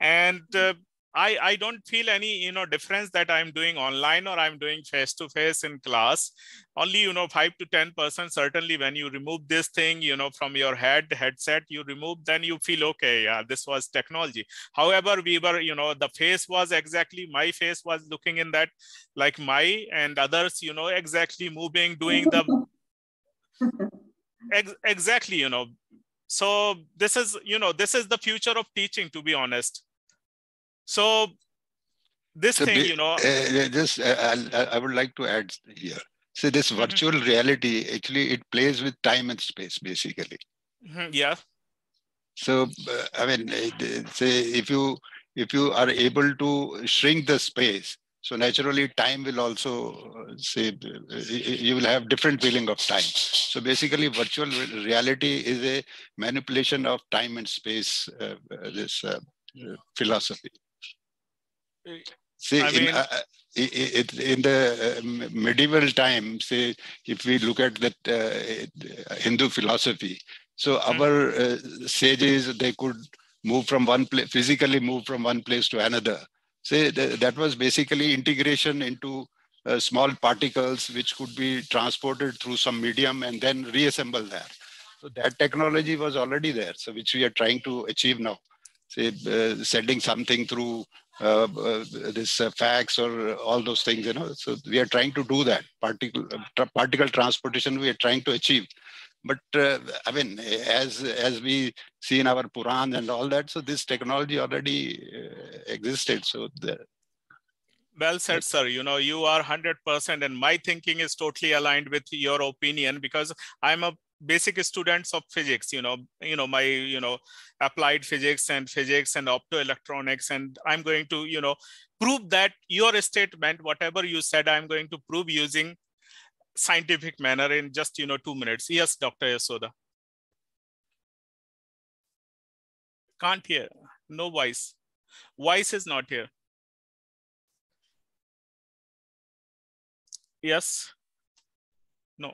and uh, I I don't feel any you know difference that I'm doing online or I'm doing face to face in class. Only you know five to ten percent certainly when you remove this thing you know from your head headset you remove then you feel okay yeah this was technology. However we were you know the face was exactly my face was looking in that like my and others you know exactly moving doing the. exactly you know so this is you know this is the future of teaching to be honest so this so thing be, you know uh, uh, I, I would like to add here so this mm-hmm. virtual mm-hmm. reality actually it plays with time and space basically mm-hmm. yeah so uh, i mean say if you if you are able to shrink the space so naturally, time will also uh, say uh, you will have different feeling of time. So basically, virtual reality is a manipulation of time and space. Uh, uh this uh, philosophy. See, I mean, in, uh, it, in the medieval time, say if we look at that Hindu philosophy, so hmm. our sages they could move from one place, physically move from one place to another say th that was basically integration into uh, small particles which could be transported through some medium and then reassembled there. So that technology was already there, so which we are trying to achieve now. Say uh, sending something through uh, uh this uh, fax or all those things, you know. So we are trying to do that particle uh, tra particle transportation. We are trying to achieve but uh, I mean, as as we see in our Puran and all that, so this technology already uh, existed. So the well said sir you know you are 100% and my thinking is totally aligned with your opinion because i'm a basic students of physics you know you know my you know applied physics and physics and optoelectronics and i'm going to you know prove that your statement whatever you said i'm going to prove using scientific manner in just you know two minutes. Yes, Dr. Yasoda. Can't hear. No voice. Voice is not here. Yes. No.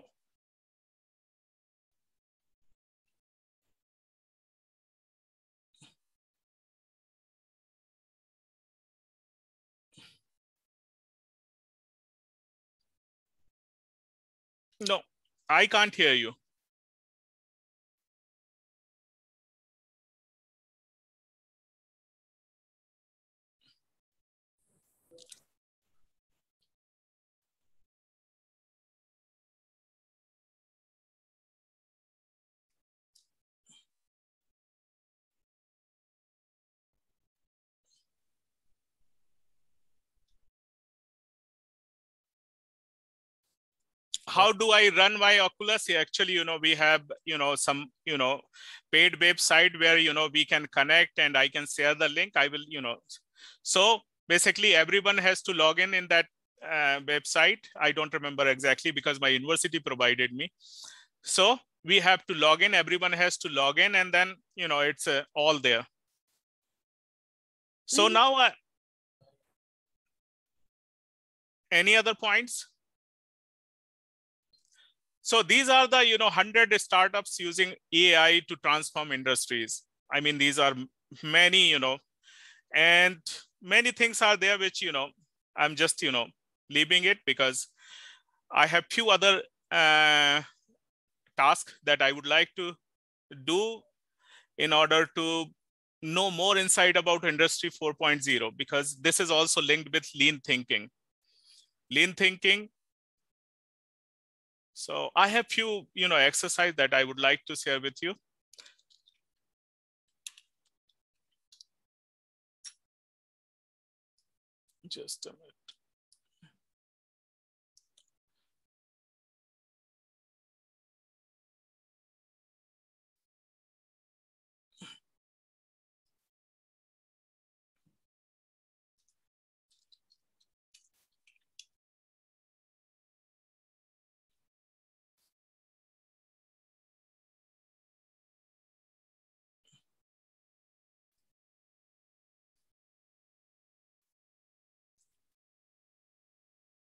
No, I can't hear you. how do I run my Oculus? Actually, you know, we have, you know, some, you know, paid website where, you know, we can connect and I can share the link. I will, you know, so basically everyone has to log in in that uh, website. I don't remember exactly because my university provided me. So we have to log in, everyone has to log in and then, you know, it's uh, all there. So mm -hmm. now, uh, any other points? So these are the you know 100 startups using AI to transform industries. I mean, these are many, you know, and many things are there which you know I'm just you know leaving it because I have few other uh, tasks that I would like to do in order to know more insight about industry 4.0 because this is also linked with lean thinking lean thinking so I have few, you know, exercise that I would like to share with you. Just a minute.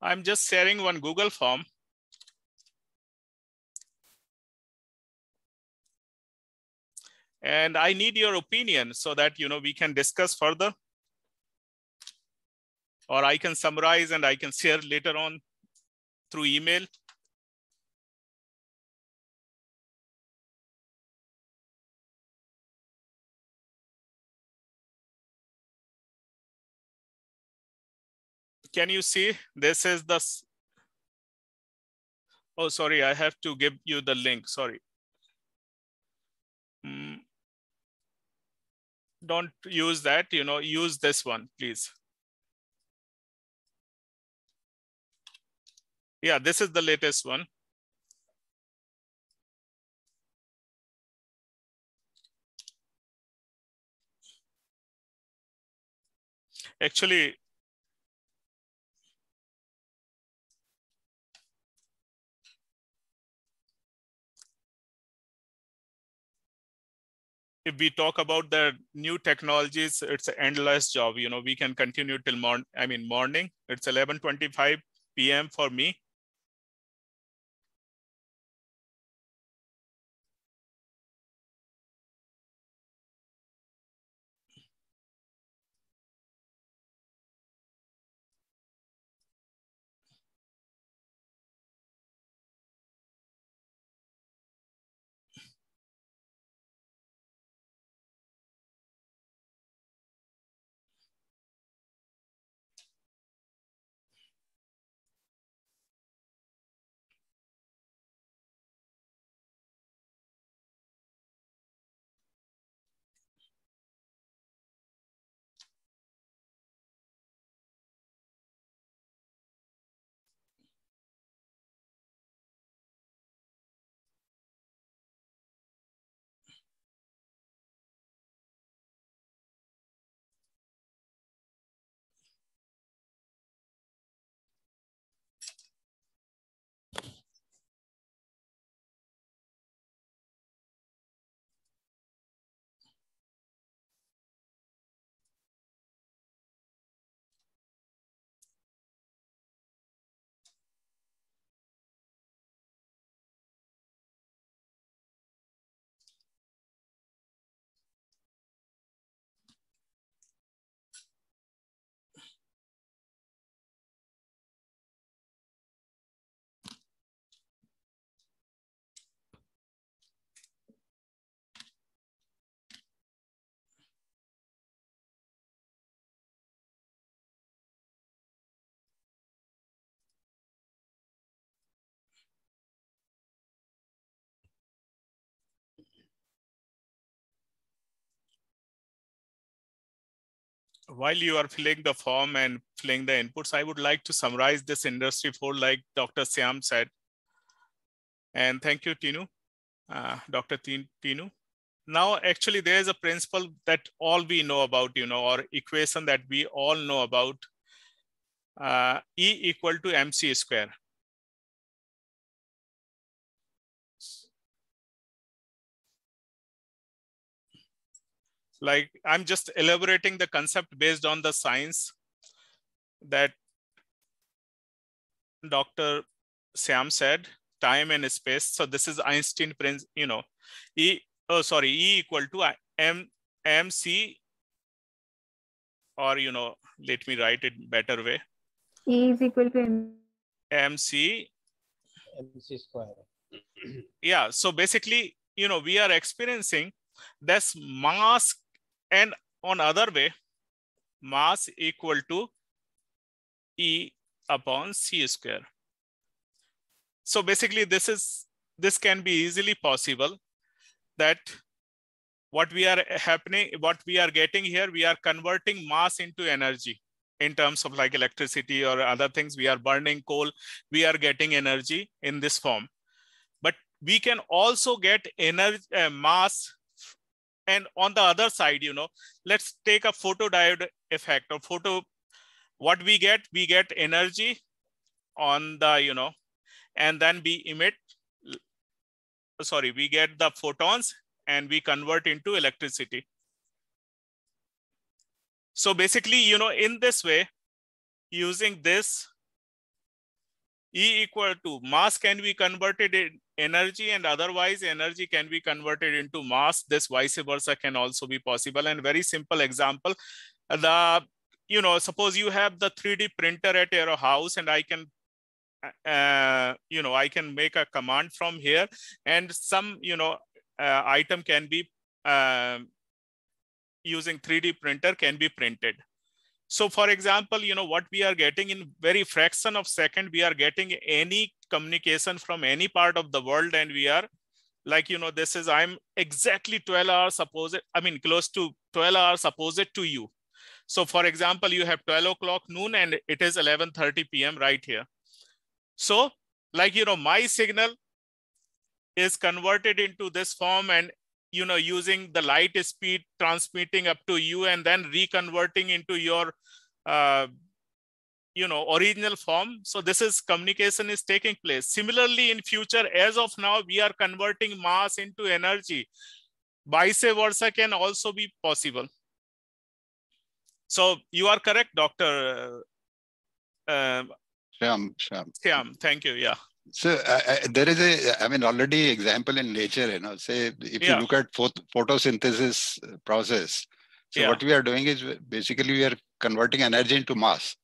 I'm just sharing one Google form. And I need your opinion so that you know we can discuss further. Or I can summarize and I can share later on through email. can you see this is the, oh, sorry, I have to give you the link, sorry. Mm. Don't use that, you know, use this one, please. Yeah, this is the latest one. Actually, if we talk about the new technologies, it's an endless job. You know, we can continue till morning. I mean, morning. It's 11:25 p.m. for me. while you are filling the form and filling the inputs, I would like to summarize this industry for like Dr. Siam said. And thank you, Tinu, uh, Dr. Tinu. Now, actually, there is a principle that all we know about, you know, or equation that we all know about, uh, E equal to MC square. like I'm just elaborating the concept based on the science that Dr. Sam said, time and space. So this is Einstein, you know, E, oh, sorry, E equal to m m c, or, you know, let me write it better way. E is equal to m m c. M c square. yeah, so basically, you know, we are experiencing this mass and on other way, mass equal to E upon C square. So basically this is this can be easily possible that what we are happening, what we are getting here, we are converting mass into energy in terms of like electricity or other things. We are burning coal, we are getting energy in this form. But we can also get energy uh, mass and on the other side you know let's take a photodiode effect or photo what we get we get energy on the you know and then we emit sorry we get the photons and we convert into electricity so basically you know in this way using this E equal to mass can be converted in energy and otherwise energy can be converted into mass. This vice versa can also be possible. And very simple example, the, you know, suppose you have the 3D printer at your house and I can uh, uh, you know, I can make a command from here and some, you know, uh, item can be uh, using 3D printer can be printed. So for example, you know, what we are getting in very fraction of second, we are getting any communication from any part of the world and we are like, you know, this is, I'm exactly 12 hours opposite, I mean, close to 12 hours opposite to you. So for example, you have 12 o'clock noon and it is 11.30 p.m. right here. So like, you know, my signal is converted into this form and you know using the light speed transmitting up to you and then reconverting into your uh, you know original form so this is communication is taking place similarly in future as of now we are converting mass into energy vice versa can also be possible so you are correct dr uh, uh, Shyam, Shyam. Shyam, thank you yeah so uh, uh, there is a, I mean, already example in nature, you know, say if yeah. you look at phot- photosynthesis process, so yeah. what we are doing is basically we are converting energy into mass.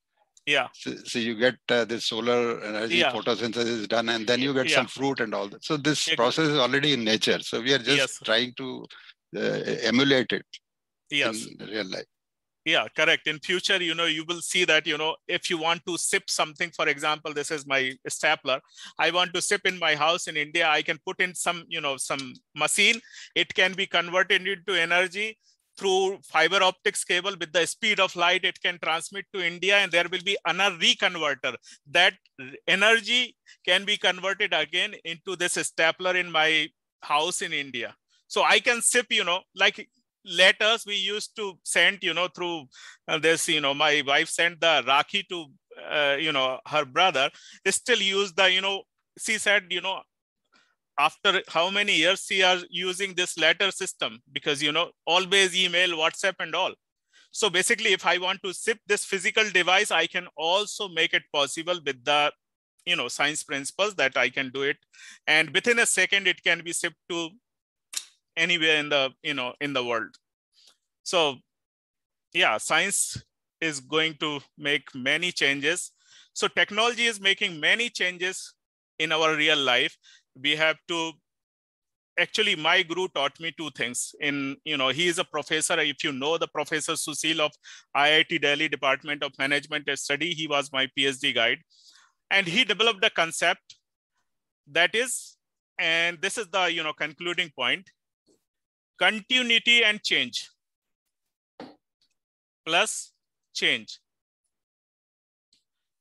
Yeah. So, so you get uh, this solar energy yeah. photosynthesis done, and then you get some fruit and all that. So this process is already in nature. So we are just yes. trying to uh, emulate it yes. in real life yeah correct in future you know you will see that you know if you want to sip something for example this is my stapler i want to sip in my house in india i can put in some you know some machine it can be converted into energy through fiber optics cable with the speed of light it can transmit to india and there will be another reconverter that energy can be converted again into this stapler in my house in india so i can sip you know like letters we used to send, you know, through uh, this, you know, my wife sent the Rakhi to, uh, you know, her brother, they still use the, you know, she said, you know, after how many years she are using this letter system because, you know, always email, WhatsApp and all. So basically, if I want to ship this physical device, I can also make it possible with the you know science principles that I can do it. And within a second, it can be shipped to anywhere in the you know in the world so yeah science is going to make many changes so technology is making many changes in our real life we have to actually my guru taught me two things in you know he is a professor if you know the professor susil of iit delhi department of management study he was my phd guide and he developed a concept that is and this is the you know concluding point continuity and change plus change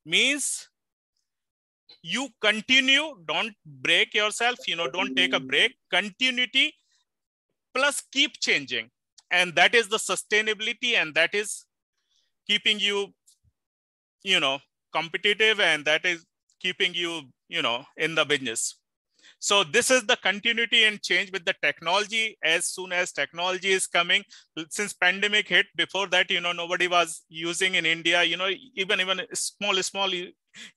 means you continue don't break yourself you know don't take a break continuity plus keep changing and that is the sustainability and that is keeping you you know competitive and that is keeping you you know in the business so this is the continuity and change with the technology. As soon as technology is coming, since pandemic hit, before that, you know, nobody was using in India, you know, even, even small, small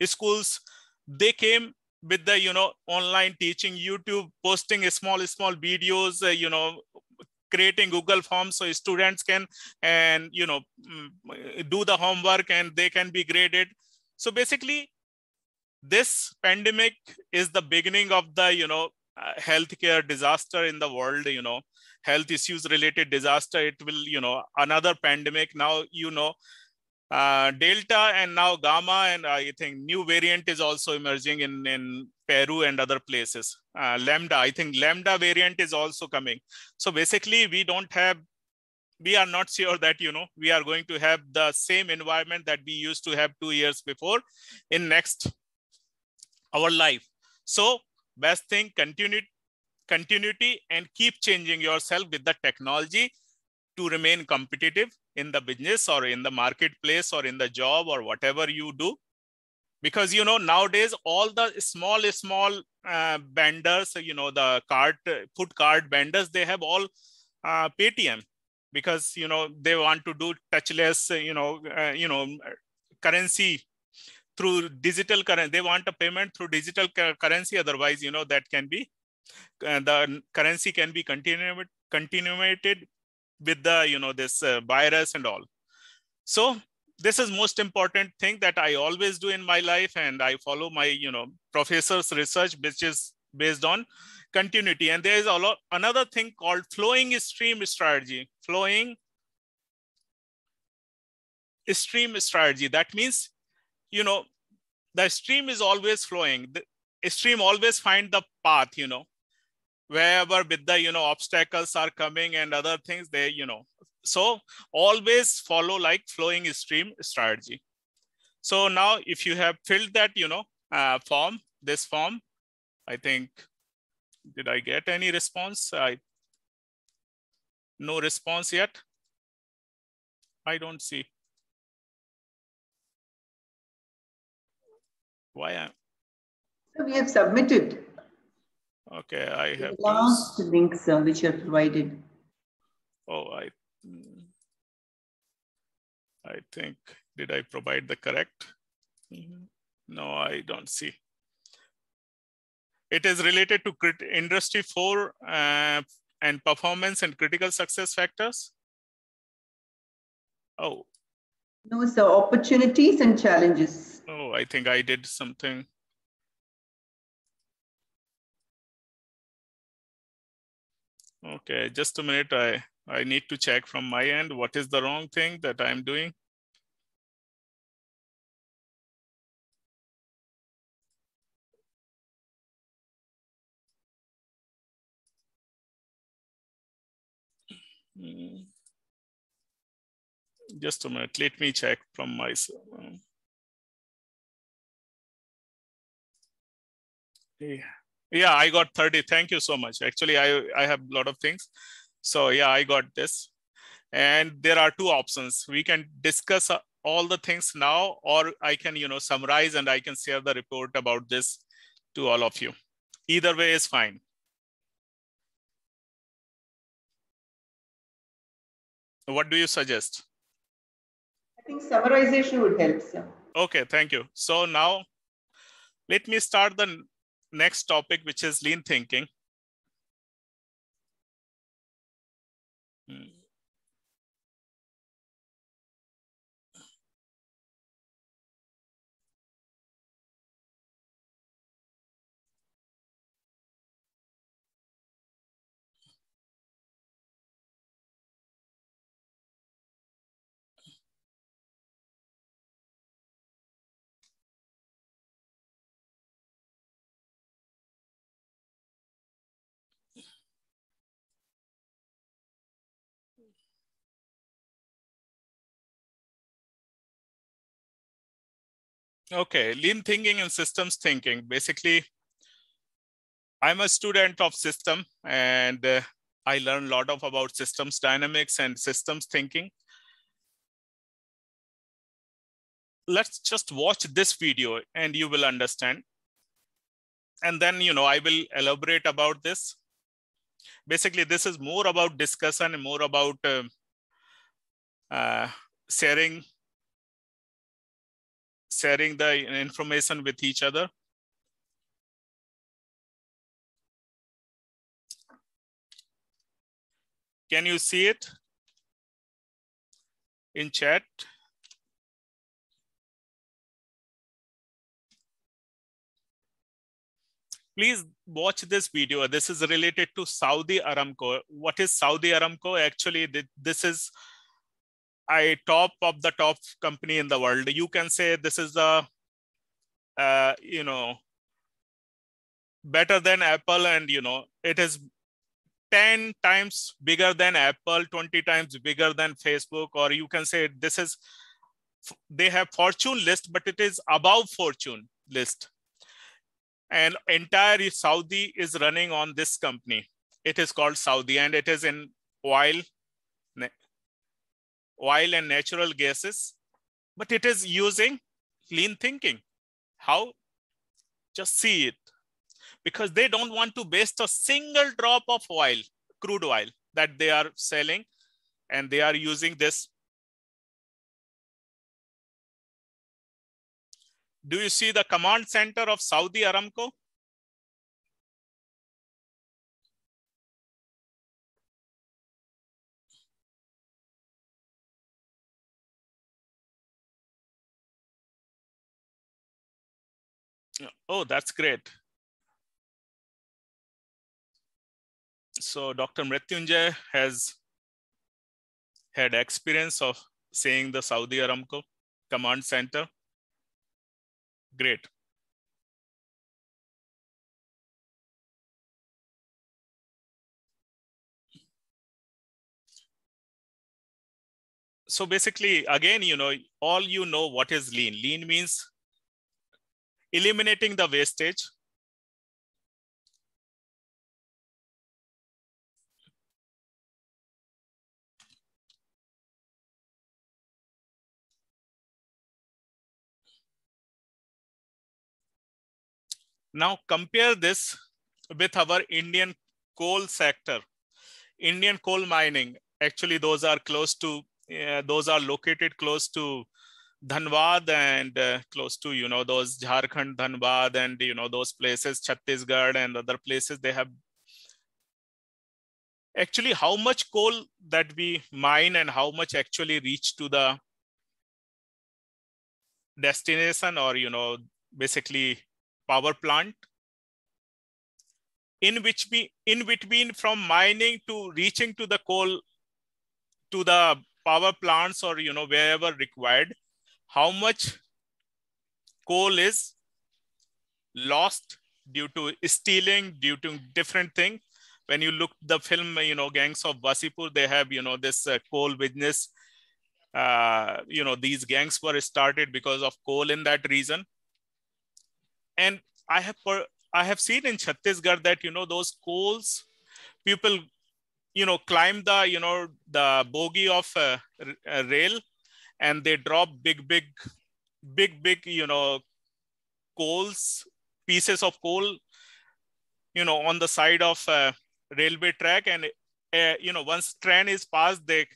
schools, they came with the, you know, online teaching, YouTube, posting small, small videos, uh, you know, creating google forms so students can and you know mm, do the homework and they can be graded so basically this pandemic is the beginning of the you know uh, healthcare disaster in the world you know health issues related disaster it will you know another pandemic now you know uh, delta and now gamma and uh, i think new variant is also emerging in in peru and other places uh, lambda i think lambda variant is also coming so basically we don't have we are not sure that you know we are going to have the same environment that we used to have 2 years before in next our life. So best thing, continue, continuity and keep changing yourself with the technology to remain competitive in the business or in the marketplace or in the job or whatever you do because you know nowadays all the small small uh, vendors you know the card food card vendors they have all uh, paytm because you know they want to do touchless you know uh, you know currency through digital currency. They want a payment through digital currency. Otherwise, you know, that can be, uh, the currency can be continued, continuated with the, you know, this uh, virus and all. So this is most important thing that I always do in my life. And I follow my, you know, professor's research, which is based on continuity. And there is a lot, another thing called flowing stream strategy, flowing stream strategy. That means you know, the stream is always flowing. The stream always find the path, you know, wherever with the, you know, obstacles are coming and other things they, you know, so always follow like flowing stream strategy. So now if you have filled that, you know, uh, form, this form, I think, did I get any response? I No response yet. I don't see. Why? I... So we have submitted. Okay, I the have. Last links uh, which are provided. Oh, I. Mm, I think did I provide the correct? Mm -hmm. No, I don't see. It is related to industry four uh, and performance and critical success factors. Oh. No, so opportunities and challenges. Oh, I think I did something. Okay, just a minute. I, I need to check from my end what is the wrong thing that I'm doing. Hmm. Just a minute. Let me check from my. Yeah, I got 30. Thank you so much. Actually, I, I have a lot of things. So yeah, I got this. And there are two options. We can discuss uh, all the things now, or I can, you know, summarize and I can share the report about this to all of you. Either way is fine. What do you suggest? I think summarization would help, sir. Okay, thank you. So now let me start the next topic, which is lean thinking. Okay, lean thinking and systems thinking. Basically, I'm a student of system and uh, I learn a lot of about systems dynamics and systems thinking. Let's just watch this video and you will understand. And then, you know, I will elaborate about this. Basically, this is more about discussion and more about um, uh, sharing sharing the information with each other. Can you see it in chat? Please watch this video. This is related to Saudi Aramco. What is Saudi Aramco? Actually, this is I top of the top company in the world, you can say this is a, uh, you know, better than Apple, and you know, it is 10 times bigger than Apple, 20 times bigger than Facebook, or you can say this is they have fortune list, but it is above fortune list. And entire Saudi is running on this company. It is called Saudi, and it is in oil oil and natural gases, but it is using lean thinking. How? Just see it. Because they don't want to waste a single drop of oil, crude oil that they are selling and they are using this. Do you see the command center of Saudi Aramco? Oh, that's great. So Dr. Mrityunjay has had experience of seeing the Saudi Aramco command center. Great. so basically again you know all you know what is lean lean means eliminating the wastage. Now compare this with our Indian coal sector. Indian coal mining, actually those are close to, uh, those are located close to Dhanbad and uh, close to, you know, those Jharkhand, Dhanbad and, you know, those places, Chhattisgarh and other places, they have actually how much coal that we mine and how much actually reach to the destination or, you know, basically power plant in which we in between from mining to reaching to the coal to the power plants or you know wherever required how much coal is lost due to stealing, due to different thing. When you look the film, you know, Gangs of Wasipur, they have, you know, this uh, coal business. Uh, you know, these gangs were started because of coal in that region. And I have per, I have seen in Chhattisgarh that, you know, those coals, people, you know, climb the, you know, the bogie of uh, uh rail and they drop big, big, big, big, you know, coals, pieces of coal, you know, on the side of a railway track. And, uh, you know, once train is passed, they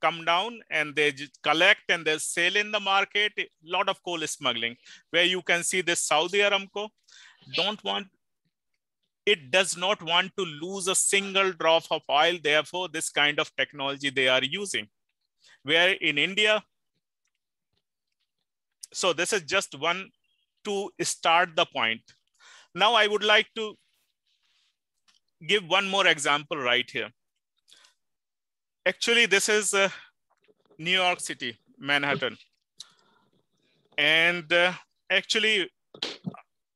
come down and they collect and they sell in the market. A lot of coal smuggling where you can see this Saudi Aramco don't want it does not want to lose a single drop of oil. Therefore, this kind of technology they are using where in India, so this is just one to start the point. Now I would like to give one more example right here. Actually, this is uh, New York City, Manhattan. And uh, actually,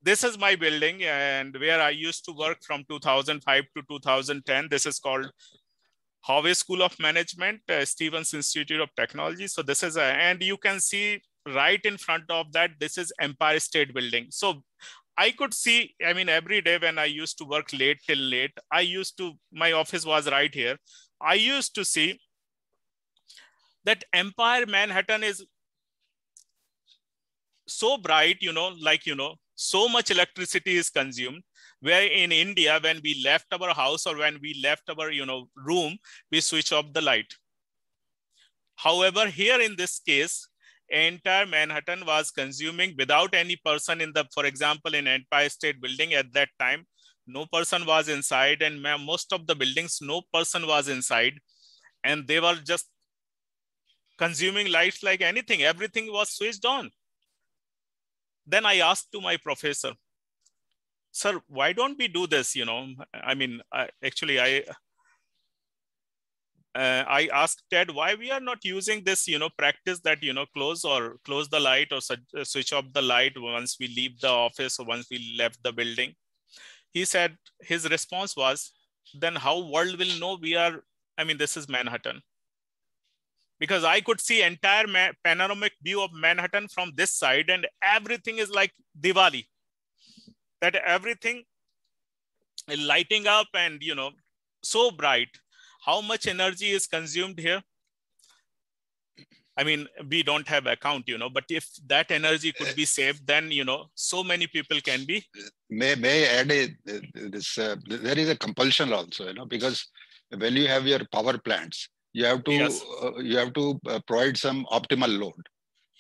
this is my building and where I used to work from 2005 to 2010. This is called Harvey School of Management, uh, Stevens Institute of Technology. So this is, a, and you can see right in front of that, this is Empire State Building. So I could see, I mean, every day when I used to work late till late, I used to, my office was right here. I used to see that Empire Manhattan is so bright, you know, like, you know, so much electricity is consumed where in india when we left our house or when we left our you know room we switch off the light however here in this case entire manhattan was consuming without any person in the for example in empire state building at that time no person was inside and most of the buildings no person was inside and they were just consuming lights like anything everything was switched on then i asked to my professor sir why don't we do this you know i mean I, actually i uh, I asked Ted why we are not using this, you know, practice that you know close or close the light or uh, switch off the light once we leave the office or once we left the building. He said his response was, "Then how world will know we are? I mean, this is Manhattan." Because I could see entire panoramic view of Manhattan from this side, and everything is like Diwali that everything lighting up and you know so bright how much energy is consumed here i mean we don't have account you know but if that energy could be saved then you know so many people can be may may add a, this uh, there is a compulsion also you know because when you have your power plants you have to yes. uh, you have to uh, provide some optimal load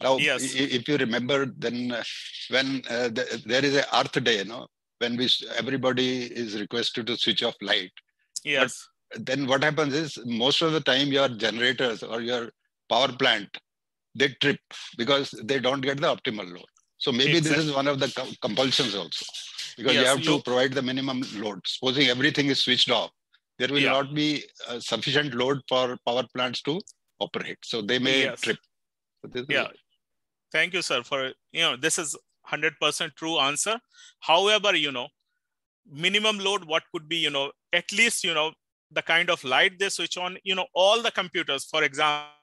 now, yes. if you remember, then uh, when uh, the, there is a Earth Day, you know, when we everybody is requested to switch off light. Yes. But then what happens is most of the time your generators or your power plant they trip because they don't get the optimal load. So maybe exactly. this is one of the co compulsions also because yes, you have you... to provide the minimum load. Supposing everything is switched off, there will yeah. not be sufficient load for power plants to operate. So they may yes. trip. So yeah, Thank you, sir, for, you know, this is 100% true answer. However, you know, minimum load, what could be, you know, at least, you know, the kind of light they switch on, you know, all the computers, for example,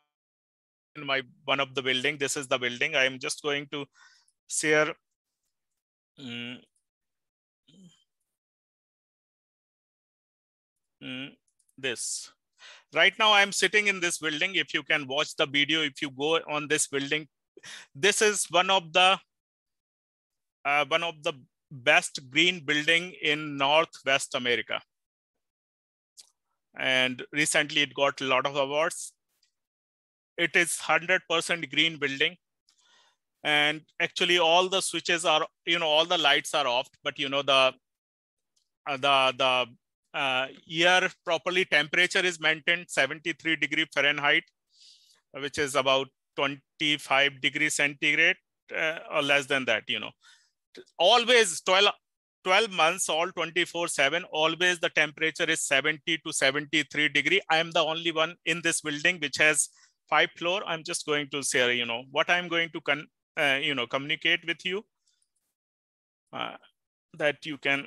in my one of the building, this is the building. I am just going to share. Mm, mm, this right now i'm sitting in this building if you can watch the video if you go on this building this is one of the uh, one of the best green building in Northwest America. And recently it got a lot of awards. It is 100% green building. And actually all the switches are, you know, all the lights are off, but you know, the, uh, the, the uh, air properly temperature is maintained 73 degree Fahrenheit, which is about 25 degrees centigrade uh, or less than that, you know. Always 12, 12 months, all 24 seven, always the temperature is 70 to 73 degree. I am the only one in this building which has five floor. I'm just going to say, you know, what I'm going to, con uh, you know, communicate with you uh, that you can.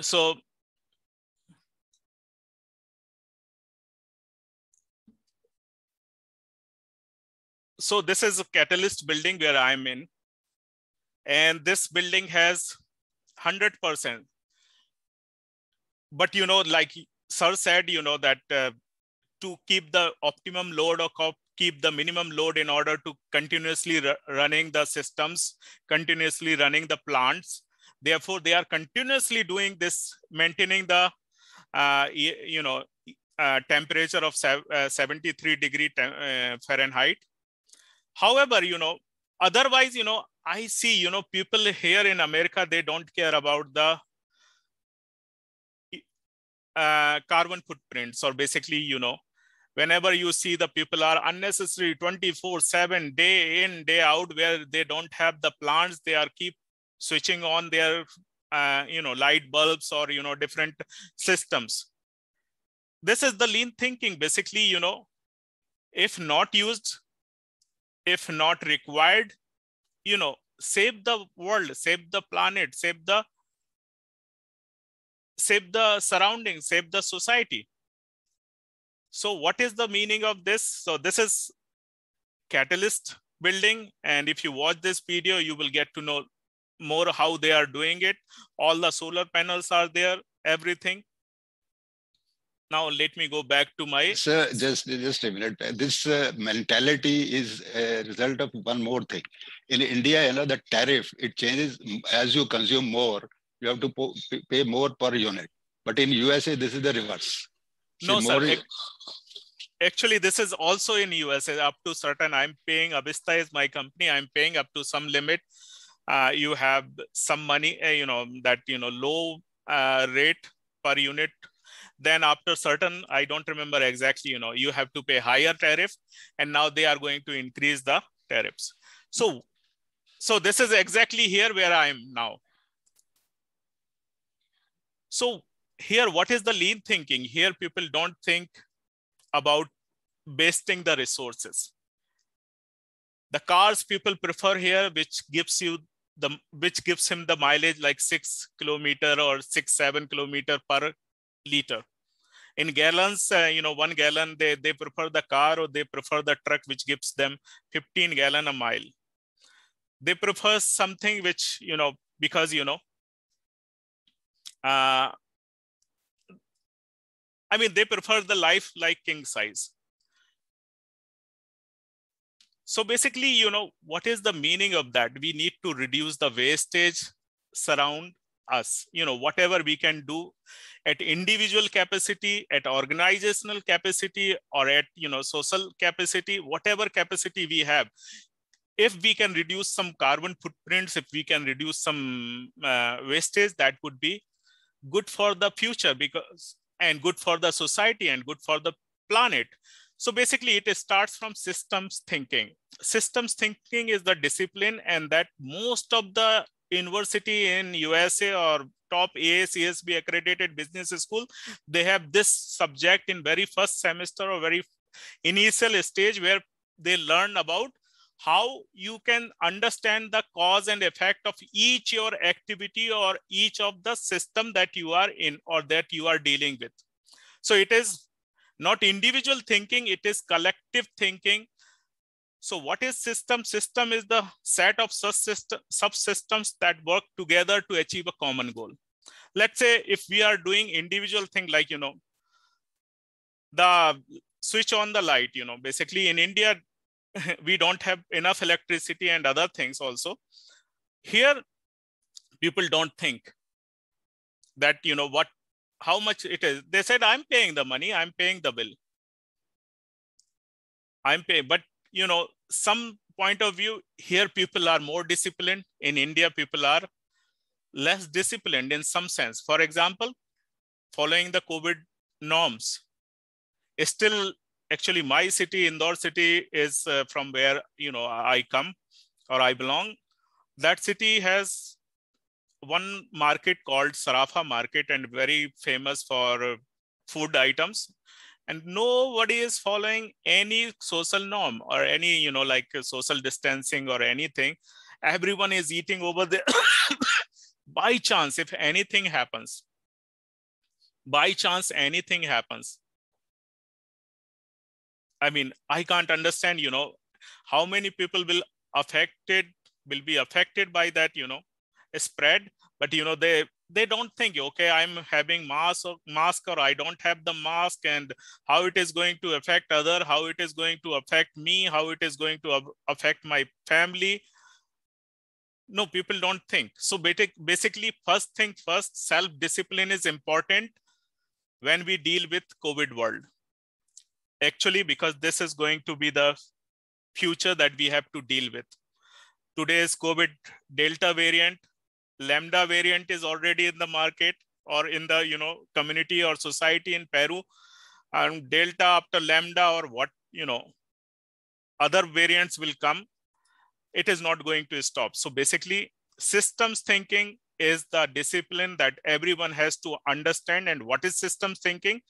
So so this is a catalyst building where I'm in. And this building has 100%. But you know, like Sir said, you know, that uh, to keep the optimum load or keep the minimum load in order to continuously running the systems, continuously running the plants. Therefore, they are continuously doing this, maintaining the, uh, you know, uh, temperature of uh, 73 degree te uh, Fahrenheit however you know otherwise you know i see you know people here in america they don't care about the uh, carbon footprints or basically you know whenever you see the people are unnecessary 24 7 day in day out where they don't have the plants they are keep switching on their uh, you know light bulbs or you know different systems this is the lean thinking basically you know if not used if not required you know save the world save the planet save the save the surroundings save the society so what is the meaning of this so this is catalyst building and if you watch this video you will get to know more how they are doing it all the solar panels are there everything now let me go back to my sir just just a minute this uh, mentality is a result of one more thing in india you know the tariff it changes as you consume more you have to pay more per unit but in usa this is the reverse no See, sir actually this is also in usa up to certain i'm paying avista is my company i'm paying up to some limit uh, you have some money uh, you know that you know low uh, rate per unit then after certain i don't remember exactly you know you have to pay higher tariff and now they are going to increase the tariffs so so this is exactly here where i am now so here what is the lean thinking here people don't think about wasting the resources the cars people prefer here which gives you the which gives him the mileage like six kilometer or six seven kilometer per liter in gallons uh, you know one gallon they they prefer the car or they prefer the truck which gives them 15 gallon a mile they prefer something which you know because you know uh, i mean they prefer the life like king size so basically you know what is the meaning of that we need to reduce the wastage surround us you know whatever we can do at individual capacity at organizational capacity or at you know social capacity whatever capacity we have if we can reduce some carbon footprints if we can reduce some uh, wastage that would be good for the future because and good for the society and good for the planet so basically it starts from systems thinking systems thinking is the discipline and that most of the university in USA or top AACSB accredited business school, they have this subject in very first semester or very initial stage where they learn about how you can understand the cause and effect of each your activity or each of the system that you are in or that you are dealing with. So it is not individual thinking, it is collective thinking so what is system? System is the set of subsystems that work together to achieve a common goal. Let's say if we are doing individual thing like, you know, the switch on the light, you know, basically in India, we don't have enough electricity and other things also. Here, people don't think that, you know, what, how much it is. They said, I'm paying the money, I'm paying the bill. I'm paying, but you know, some point of view, here people are more disciplined. In India, people are less disciplined in some sense. For example, following the COVID norms, still actually my city, Indore city is uh, from where, you know, I come or I belong. That city has one market called Sarafa market and very famous for food items and nobody is following any social norm or any you know like uh, social distancing or anything everyone is eating over there by chance if anything happens by chance anything happens i mean i can't understand you know how many people will affected will be affected by that you know spread but you know they they don't think okay i'm having mask or, mask or i don't have the mask and how it is going to affect other how it is going to affect me how it is going to affect my family no people don't think so basically first thing first self discipline is important when we deal with covid world actually because this is going to be the future that we have to deal with today's covid delta variant Lambda variant is already in the market or in the you know community or society in Peru, and Delta after Lambda or what you know other variants will come. It is not going to stop. So basically, systems thinking is the discipline that everyone has to understand. And what is systems thinking?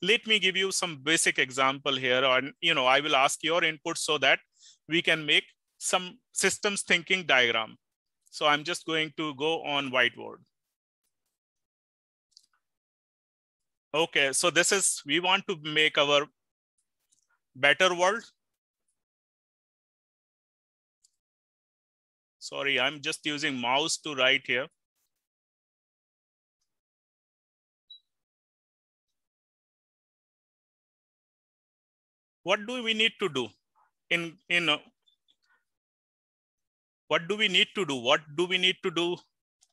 Let me give you some basic example here, and you know I will ask your input so that we can make some systems thinking diagram. So I'm just going to go on whiteboard. Okay, so this is, we want to make our better world. Sorry, I'm just using mouse to write here. What do we need to do in, in what do we need to do? What do we need to do?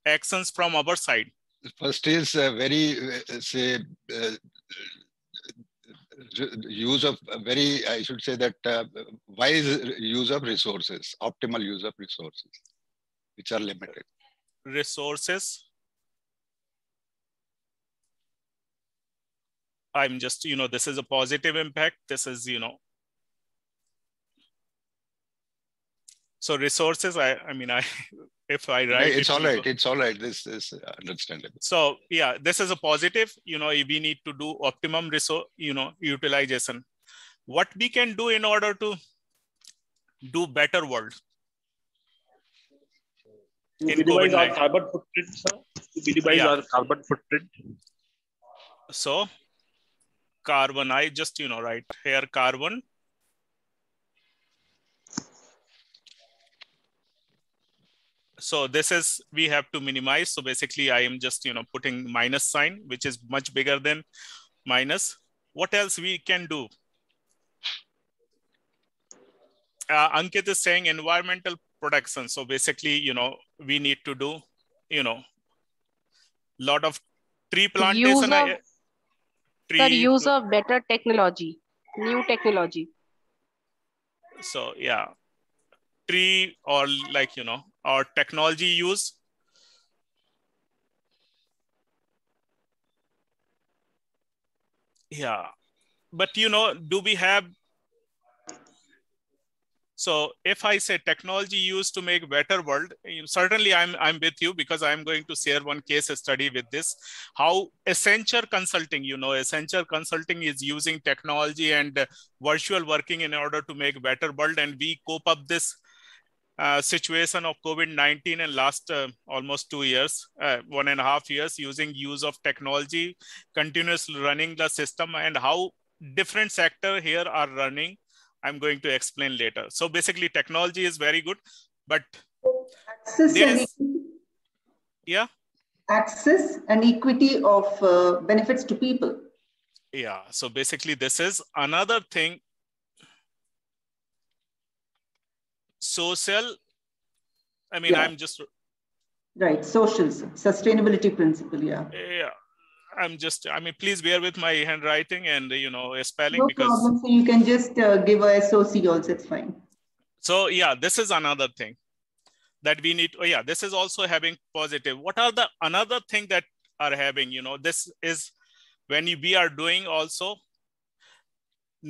Actions from our side. First is very, uh, say, uh, use of very, I should say that uh, wise use of resources, optimal use of resources, which are limited. Resources I'm just, you know, this is a positive impact. This is, you know, so resources i i mean i if i write it's it all right it's all right this is uh, understandable so yeah this is a positive you know we need to do optimum resource you know utilization what we can do in order to do better world to minimize our carbon footprint sir to minimize yeah. our carbon footprint so carbon i just you know right here carbon so this is, we have to minimize. So basically I am just, you know, putting minus sign, which is much bigger than minus. What else we can do? Uh, Ankit is saying environmental production. So basically, you know, we need to do, you know, lot of tree plantation. Use of, tree, sir, use of better technology, new technology. So yeah, tree or like, you know, or technology use. Yeah, but you know, do we have, so if I say technology used to make better world, certainly I'm, I'm with you because I'm going to share one case study with this, how Accenture Consulting, you know, Accenture Consulting is using technology and virtual working in order to make better world. And we cope up this uh, situation of COVID-19 in last uh, almost two years, uh, one and a half years using use of technology, continuously running the system and how different sector here are running. I'm going to explain later. So basically technology is very good, but is, yeah. Access and equity of uh, benefits to people. Yeah, so basically this is another thing social i mean yeah. i'm just right social sustainability principle yeah yeah i'm just i mean please bear with my handwriting and you know spelling no because problem. So you can just uh, give a soc also it's fine so yeah this is another thing that we need oh yeah this is also having positive what are the another thing that are having you know this is when we are doing also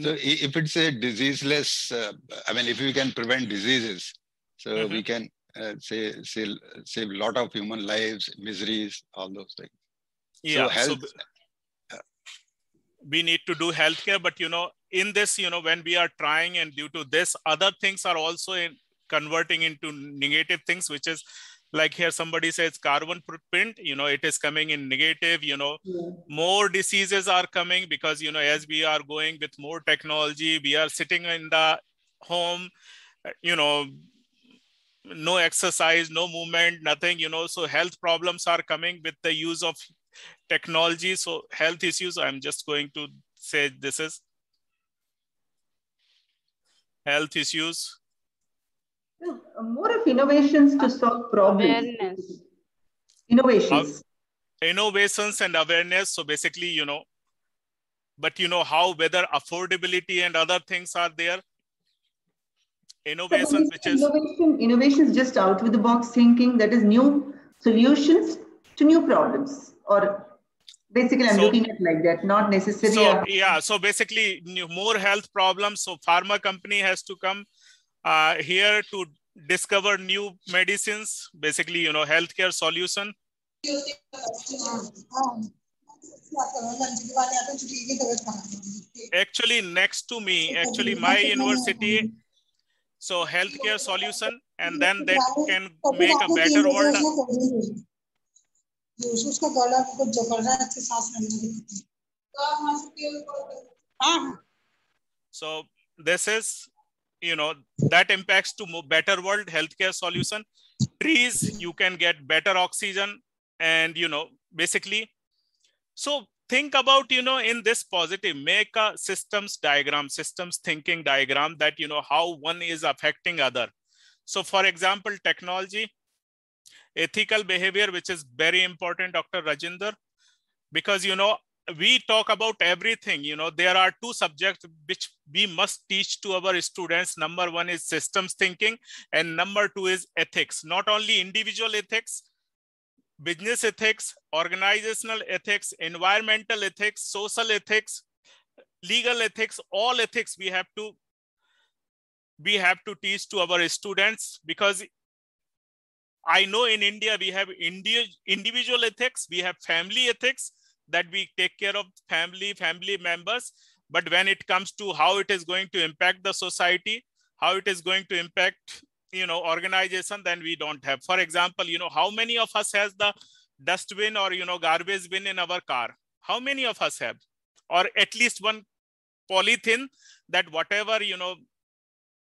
so if it's a diseaseless, uh, I mean, if we can prevent diseases, so mm -hmm. we can uh, save, save save a lot of human lives, miseries, all those things. Yeah. So health, so we need to do healthcare, but you know, in this, you know, when we are trying, and due to this, other things are also in, converting into negative things, which is like here somebody says carbon footprint you know it is coming in negative you know yeah. more diseases are coming because you know as we are going with more technology we are sitting in the home you know no exercise no movement nothing you know so health problems are coming with the use of technology so health issues i'm just going to say this is health issues more of innovations to solve problems. Awareness. Innovations. Uh, innovations and awareness. So basically, you know, but you know how whether affordability and other things are there. Innovations, which is innovation, innovation is just out with the box thinking. That is new solutions to new problems or basically i'm so, looking at like that not necessarily so, yeah so basically new, more health problems so pharma company has to come uh, here to discover new medicines, basically, you know, healthcare solution. Actually, next to me, actually my university, so healthcare solution, and then they can make a better world. So this is you know that impacts to better world healthcare solution trees you can get better oxygen and you know basically so think about you know in this positive make a systems diagram systems thinking diagram that you know how one is affecting other so for example technology ethical behavior which is very important dr rajinder because you know we talk about everything you know there are two subjects which we must teach to our students number one is systems thinking and number two is ethics not only individual ethics business ethics organizational ethics environmental ethics social ethics legal ethics all ethics we have to we have to teach to our students because i know in india we have individual ethics we have family ethics that we take care of family, family members. But when it comes to how it is going to impact the society, how it is going to impact, you know, organization, then we don't have. For example, you know, how many of us has the dustbin or, you know, garbage bin in our car? How many of us have? Or at least one polythene that whatever, you know,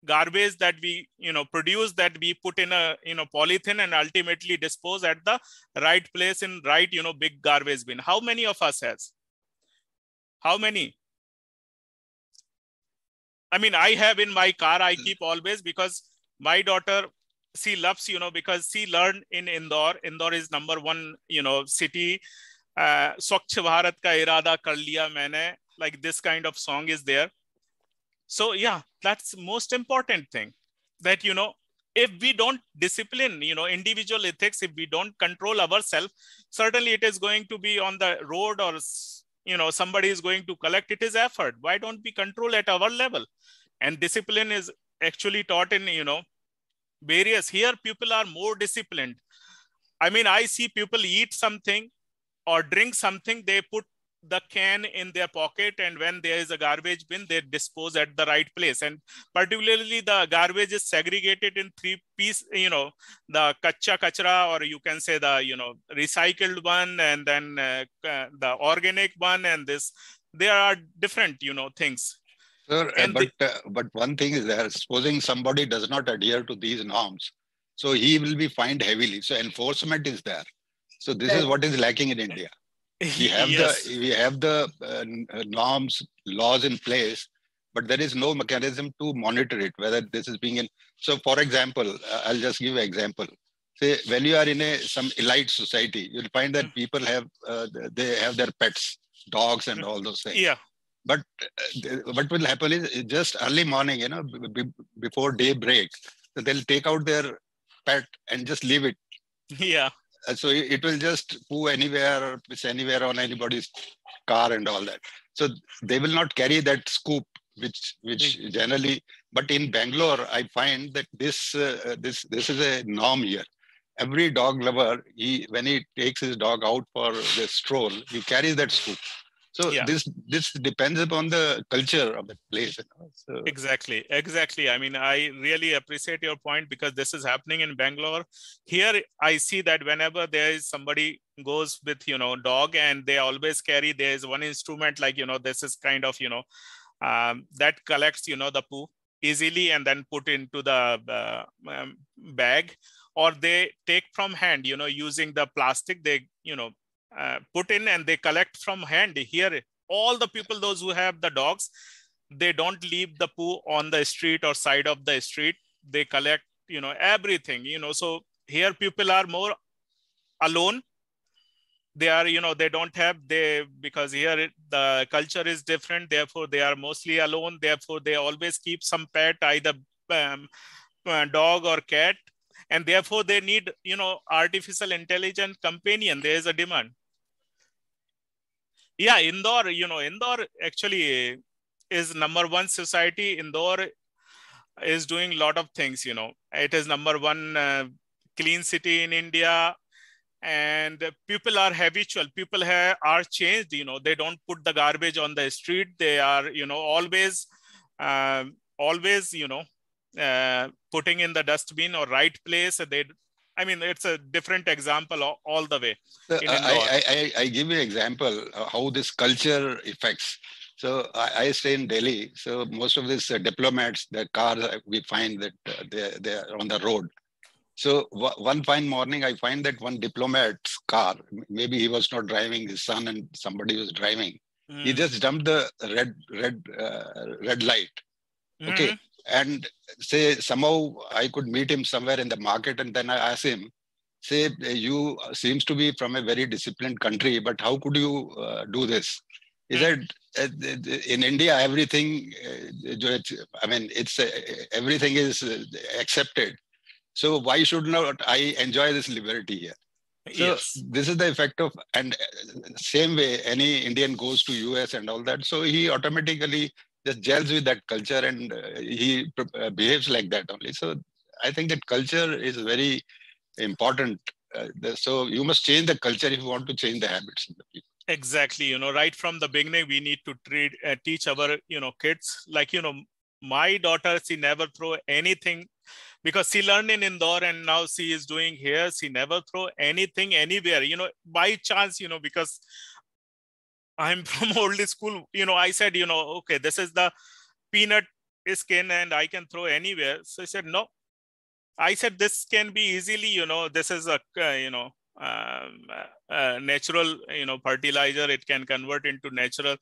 garbage that we you know produce that we put in a you know polythene and ultimately dispose at the right place in right you know big garbage bin how many of us has how many i mean i have in my car i keep always because my daughter she loves you know because she learned in indore indore is number one you know city uh, Bharat ka irada kar liya maine. like this kind of song is there so yeah that's most important thing that you know if we don't discipline you know individual ethics if we don't control ourselves certainly it is going to be on the road or you know somebody is going to collect it is effort why don't we control at our level and discipline is actually taught in you know various here people are more disciplined i mean i see people eat something or drink something they put the can in their pocket and when there is a garbage bin they dispose at the right place and particularly the garbage is segregated in three piece you know the kacha kachra or you can say the you know recycled one and then uh, the organic one and this there are different you know things Sir, uh, and but the, uh, but one thing is that supposing somebody does not adhere to these norms so he will be fined heavily so enforcement is there so this is what is lacking in india we you have yes. the we have the uh, norms laws in place but there is no mechanism to monitor it whether this is being in so for example uh, i'll just give an example say when you are in a some elite society you'll find that mm-hmm. people have uh, they have their pets dogs and mm-hmm. all those things yeah but uh, what will happen is just early morning you know b- b- before daybreak they'll take out their pet and just leave it yeah uh, so it will just poo anywhere it's piss anywhere on anybody's car and all that. So they will not carry that scoop, which which mm. generally. But in Bangalore, I find that this uh, this this is a norm here. Every dog lover, he when he takes his dog out for the stroll, he carries that scoop so yeah. this this depends upon the culture of the place. You know? so. Exactly, exactly. I mean, I really appreciate your point because this is happening in Bangalore. Here, I see that whenever there is somebody goes with you know dog and they always carry there is one instrument like you know this is kind of you know um, that collects you know the poo easily and then put into the uh, um, bag or they take from hand you know using the plastic they you know uh, put in and they collect from hand here all the people those who have the dogs they don't leave the poo on the street or side of the street they collect you know everything you know so here people are more alone they are you know they don't have they because here the culture is different therefore they are mostly alone therefore they always keep some pet either um, uh, dog or cat and therefore they need you know artificial intelligent companion there is a demand yeah indore you know indore actually is number one society indore is doing a lot of things you know it is number one uh, clean city in india and people are habitual people have, are changed you know they don't put the garbage on the street they are you know always uh, always you know uh, putting in the dustbin or right place they I mean, it's a different example all the way. So I, I, I, give you an example how this culture affects. So I, I, stay in Delhi. So most of these uh, diplomats, the cars uh, we find that uh, they, they're on the road. So one fine morning, I find that one diplomat's car, maybe he was not driving, his son and somebody was driving. Mm. He hmm. just dumped the red red uh, red light. Mm. Okay, hmm and say somehow I could meet him somewhere in the market and then I ask him, say you seems to be from a very disciplined country, but how could you uh, do this? Is hmm. said, uh, in India everything? Uh, I mean, it's uh, everything is accepted. So why should not I enjoy this liberty here? So yes. this is the effect of and same way any Indian goes to US and all that. So he automatically just gels with that culture and uh, he uh, behaves like that only. So I think that culture is very important. Uh, so you must change the culture if you want to change the habits in the people exactly you know right from the beginning we need to treat, uh, teach our you know kids like you know my daughter she never throw anything because she learned in Indore and now she is doing here. She never throw anything anywhere, you know, by chance, you know, because I'm from old school. You know, I said, you know, okay, this is the peanut skin and I can throw anywhere. So he said, no. I said, this can be easily, you know, this is a, uh, you know, um, uh, uh natural, you know, fertilizer. It can convert into natural.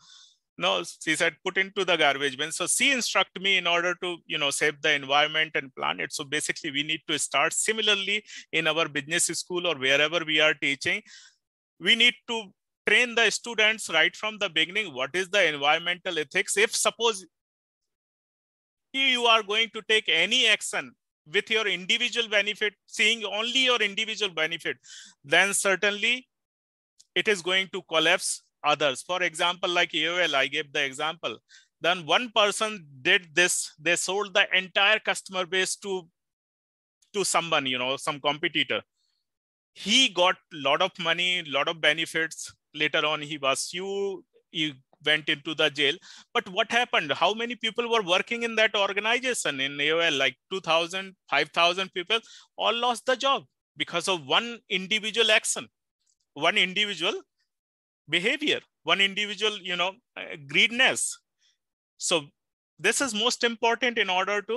No, she said, put into the garbage bin. So she instruct me in order to, you know, save the environment and planet. So basically we need to start similarly in our business school or wherever we are teaching. We need to train the students right from the beginning what is the environmental ethics if suppose you are going to take any action with your individual benefit seeing only your individual benefit then certainly it is going to collapse others for example like aol i gave the example then one person did this they sold the entire customer base to to someone you know some competitor he got a lot of money lot of benefits later on he was you he went into the jail but what happened how many people were working in that organization in aol like 2000 5000 people all lost the job because of one individual action one individual behavior one individual you know greediness so this is most important in order to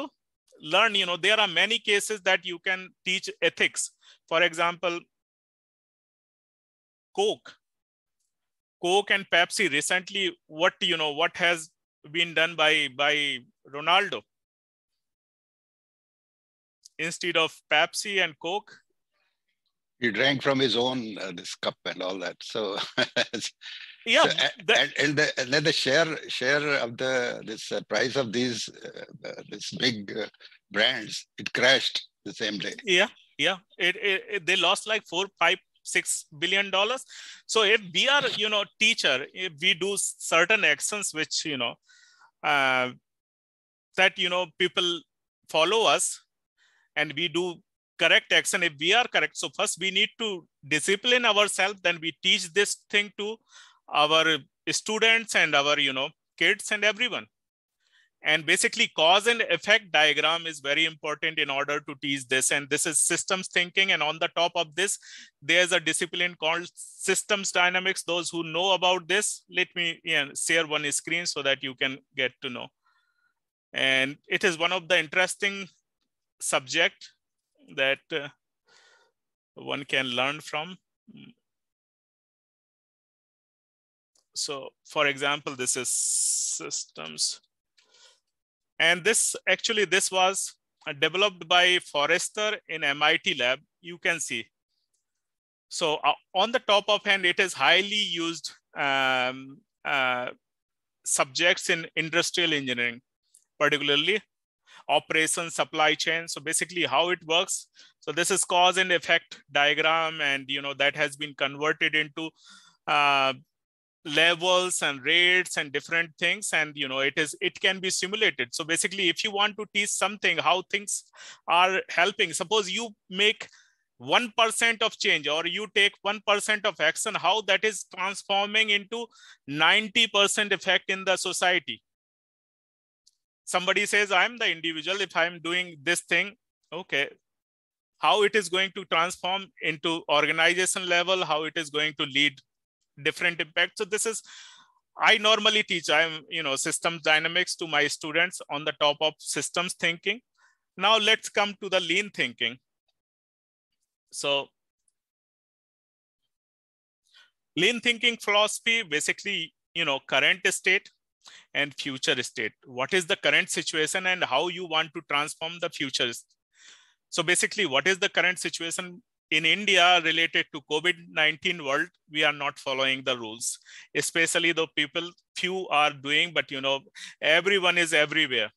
learn you know there are many cases that you can teach ethics for example coke Coke and Pepsi recently, what you know, what has been done by by Ronaldo instead of Pepsi and Coke? He drank from his own uh, this cup and all that. So yeah, so, the, and, and, the, and, then the share share of the this uh, price of these uh, uh this big uh, brands it crashed the same day. Yeah, yeah, it, it, it they lost like four five six billion dollars so if we are you know teacher if we do certain actions which you know uh, that you know people follow us and we do correct action if we are correct so first we need to discipline ourselves then we teach this thing to our students and our you know kids and everyone and basically cause and effect diagram is very important in order to teach this. And this is systems thinking. And on the top of this, there's a discipline called systems dynamics. Those who know about this, let me yeah, share one screen so that you can get to know. And it is one of the interesting subject that uh, one can learn from. So for example, this is systems and this actually, this was uh, developed by Forrester in MIT lab, you can see. So uh, on the top of hand, it is highly used um, uh, subjects in industrial engineering, particularly operations, supply chain. So basically how it works. So this is cause and effect diagram and you know that has been converted into uh, levels and rates and different things and you know it is it can be simulated so basically if you want to teach something how things are helping suppose you make 1% of change or you take 1% of action how that is transforming into 90% effect in the society somebody says i'm the individual if i'm doing this thing okay how it is going to transform into organization level how it is going to lead different impact. So this is, I normally teach, I'm, you know, systems dynamics to my students on the top of systems thinking. Now let's come to the lean thinking. So lean thinking philosophy, basically, you know, current state and future state. What is the current situation and how you want to transform the future? So basically, what is the current situation in India related to COVID-19 world, we are not following the rules, especially the people few are doing, but you know, everyone is everywhere.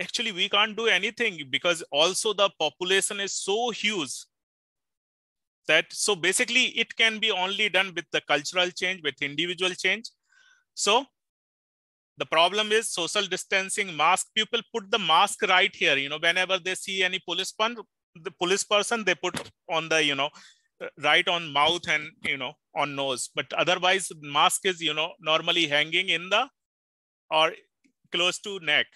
Actually, we can't do anything because also the population is so huge that so basically it can be only done with the cultural change, with individual change. So the problem is social distancing mask people put the mask right here you know whenever they see any police the police person they put on the you know right on mouth and you know on nose but otherwise mask is you know normally hanging in the or close to neck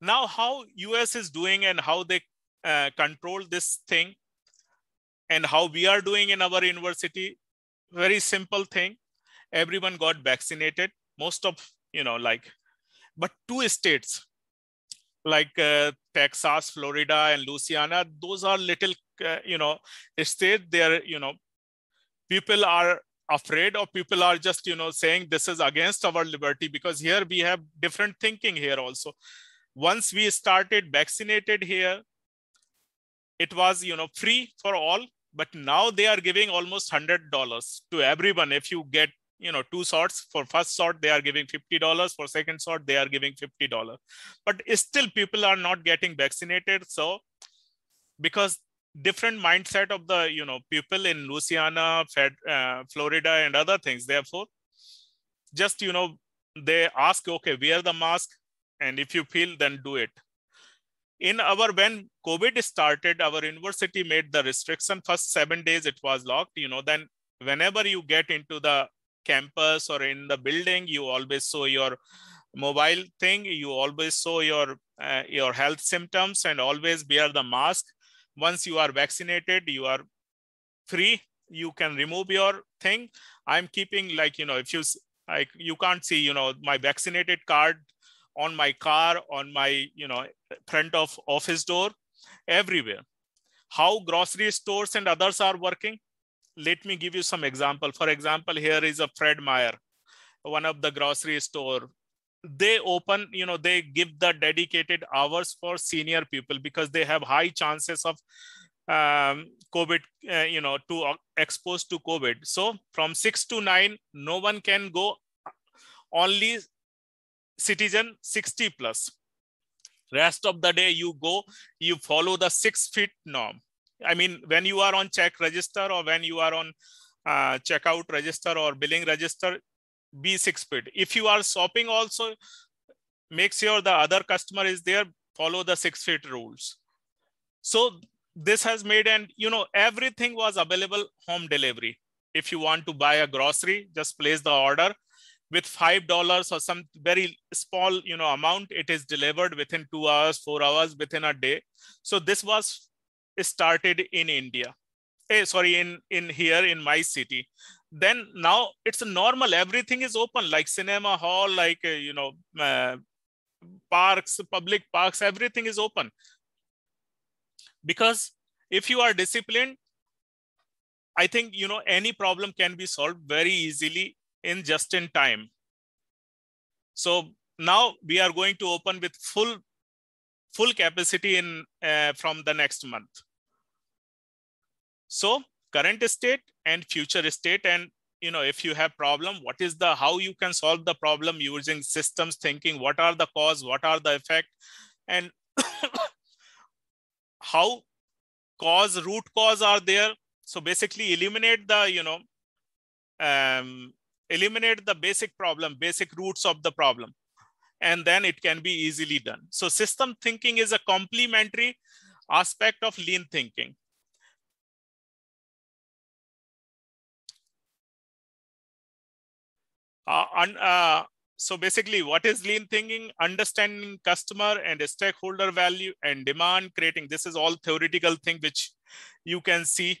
now how us is doing and how they uh, control this thing and how we are doing in our university very simple thing everyone got vaccinated most of you know like but two states like uh, Texas, Florida, and Louisiana, those are little, uh, you know, state there, you know, people are afraid or people are just, you know, saying this is against our liberty because here we have different thinking here also. Once we started vaccinated here, it was, you know, free for all, but now they are giving almost $100 to everyone if you get you know two sorts for first sort they are giving $50 for second sort they are giving $50 but still people are not getting vaccinated so because different mindset of the you know people in louisiana Fed, uh, florida and other things therefore just you know they ask okay wear the mask and if you feel then do it in our when covid started our university made the restriction first 7 days it was locked you know then whenever you get into the campus or in the building you always show your mobile thing you always show your uh, your health symptoms and always wear the mask once you are vaccinated you are free you can remove your thing i'm keeping like you know if you like you can't see you know my vaccinated card on my car on my you know front of office door everywhere how grocery stores and others are working let me give you some example. For example, here is a Fred Meyer, one of the grocery store. They open, you know, they give the dedicated hours for senior people because they have high chances of um, COVID, uh, you know, to uh, expose to COVID. So from six to nine, no one can go. Only citizen 60 plus. Rest of the day you go, you follow the six feet norm I mean, when you are on check register or when you are on uh, checkout register or billing register, be six feet. If you are shopping also, make sure the other customer is there, follow the six feet rules. So this has made, and you know, everything was available home delivery. If you want to buy a grocery, just place the order with five dollars or some very small you know amount it is delivered within two hours four hours within a day so this was started in India. Hey, eh, sorry, in, in here in my city. Then now it's normal. Everything is open, like cinema hall, like, uh, you know, uh, parks, public parks, everything is open. Because if you are disciplined, I think, you know, any problem can be solved very easily in just in time. So now we are going to open with full full capacity in uh, from the next month. So current state and future state and you know if you have problem what is the how you can solve the problem using systems thinking what are the cause what are the effect and how cause root cause are there so basically eliminate the you know um, eliminate the basic problem basic roots of the problem and then it can be easily done. So system thinking is a complementary aspect of lean thinking. Uh, uh, so basically what is lean thinking understanding customer and stakeholder value and demand creating this is all theoretical thing which you can see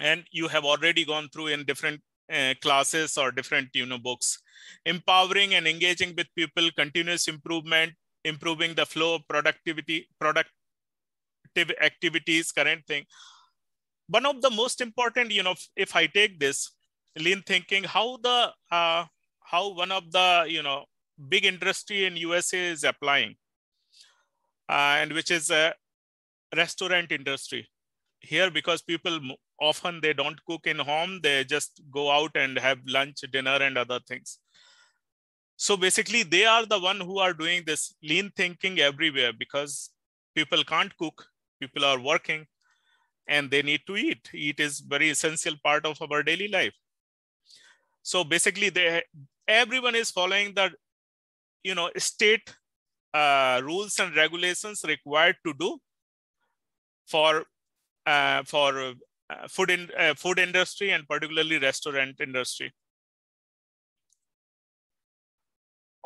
and you have already gone through in different uh, classes or different you know books empowering and engaging with people continuous improvement improving the flow of productivity productive activities current thing one of the most important you know if i take this lean thinking how the uh, how one of the you know big industry in usa is applying uh, and which is a restaurant industry here because people often they don't cook in home. They just go out and have lunch, dinner, and other things. So basically, they are the one who are doing this lean thinking everywhere because people can't cook. People are working and they need to eat. Eat is very essential part of our daily life. So basically, they everyone is following the you know state uh, rules and regulations required to do for uh, for uh, food in uh, food industry and particularly restaurant industry.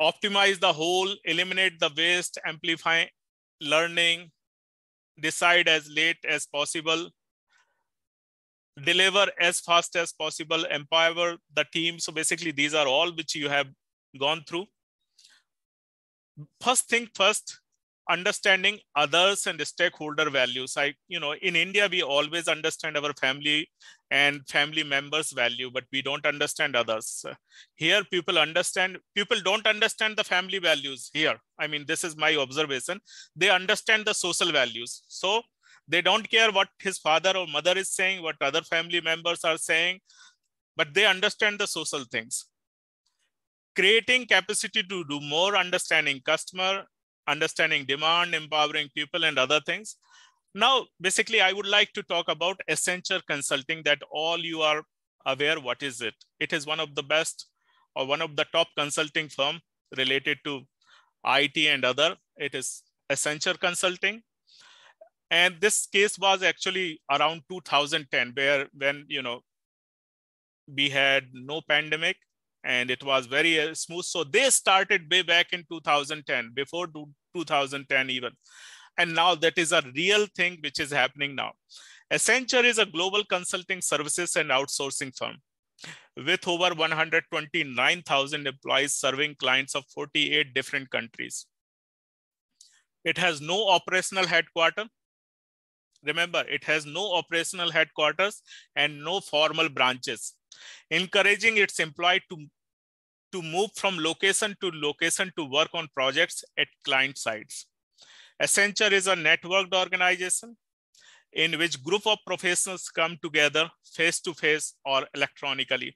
Optimize the whole, eliminate the waste, amplify learning, decide as late as possible, deliver as fast as possible, empower the team. So basically these are all which you have gone through. First thing first, understanding others and stakeholder values i you know in india we always understand our family and family members value but we don't understand others here people understand people don't understand the family values here i mean this is my observation they understand the social values so they don't care what his father or mother is saying what other family members are saying but they understand the social things creating capacity to do more understanding customer understanding demand, empowering people and other things. Now, basically, I would like to talk about Accenture Consulting that all you are aware what is it. It is one of the best or one of the top consulting firm related to IT and other. It is Accenture Consulting. And this case was actually around 2010 where when, you know, we had no pandemic and it was very uh, smooth. So they started way back in 2010. Before 2010 even. And now that is a real thing which is happening now. Accenture is a global consulting services and outsourcing firm with over 129,000 employees serving clients of 48 different countries. It has no operational headquarters. Remember, it has no operational headquarters and no formal branches, encouraging its employee to to move from location to location to work on projects at client sites. Accenture is a networked organization in which group of professionals come together face to face or electronically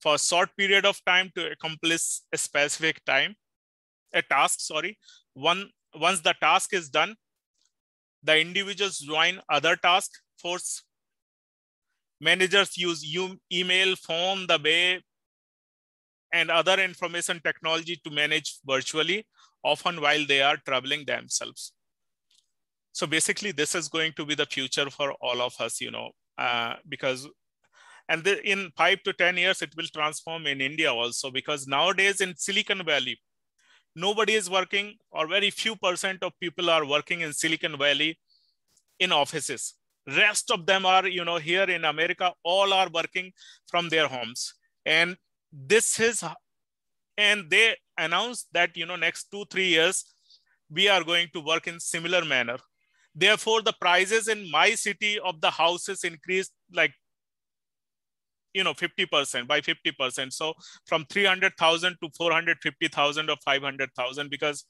for a short period of time to accomplish a specific time, a task, sorry. One, once the task is done, the individuals join other task force. Managers use email, phone, the way and other information technology to manage virtually, often while they are traveling themselves. So basically, this is going to be the future for all of us, you know, uh, because and the, in five to 10 years, it will transform in India also, because nowadays in Silicon Valley, nobody is working or very few percent of people are working in Silicon Valley in offices. Rest of them are, you know, here in America, all are working from their homes. And this is and they announced that you know next two three years we are going to work in similar manner therefore the prices in my city of the houses increased like you know 50% by 50% so from 300000 to 450000 or 500000 because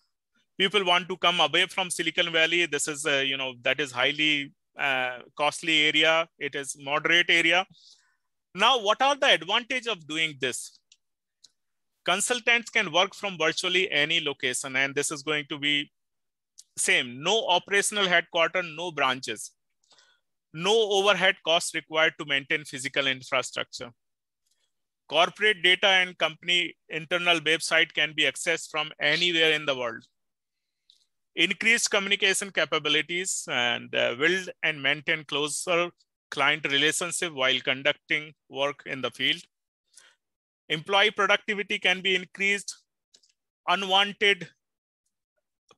people want to come away from silicon valley this is a, you know that is highly uh, costly area it is moderate area now, what are the advantage of doing this? Consultants can work from virtually any location, and this is going to be same. No operational headquarters, no branches, no overhead costs required to maintain physical infrastructure. Corporate data and company internal website can be accessed from anywhere in the world. Increased communication capabilities and uh, build and maintain closer client relationship while conducting work in the field. Employee productivity can be increased. Unwanted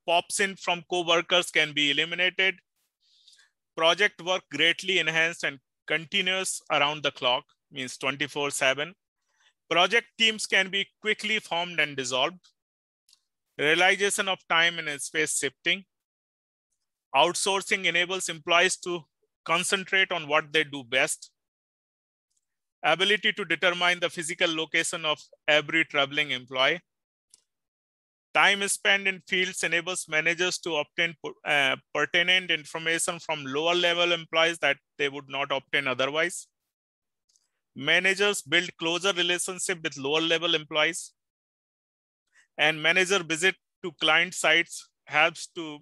pops in from co-workers can be eliminated. Project work greatly enhanced and continuous around the clock, means 24 seven. Project teams can be quickly formed and dissolved. Realization of time and space shifting. Outsourcing enables employees to concentrate on what they do best, ability to determine the physical location of every traveling employee. Time spent in fields enables managers to obtain uh, pertinent information from lower level employees that they would not obtain otherwise. Managers build closer relationship with lower level employees. And manager visit to client sites helps to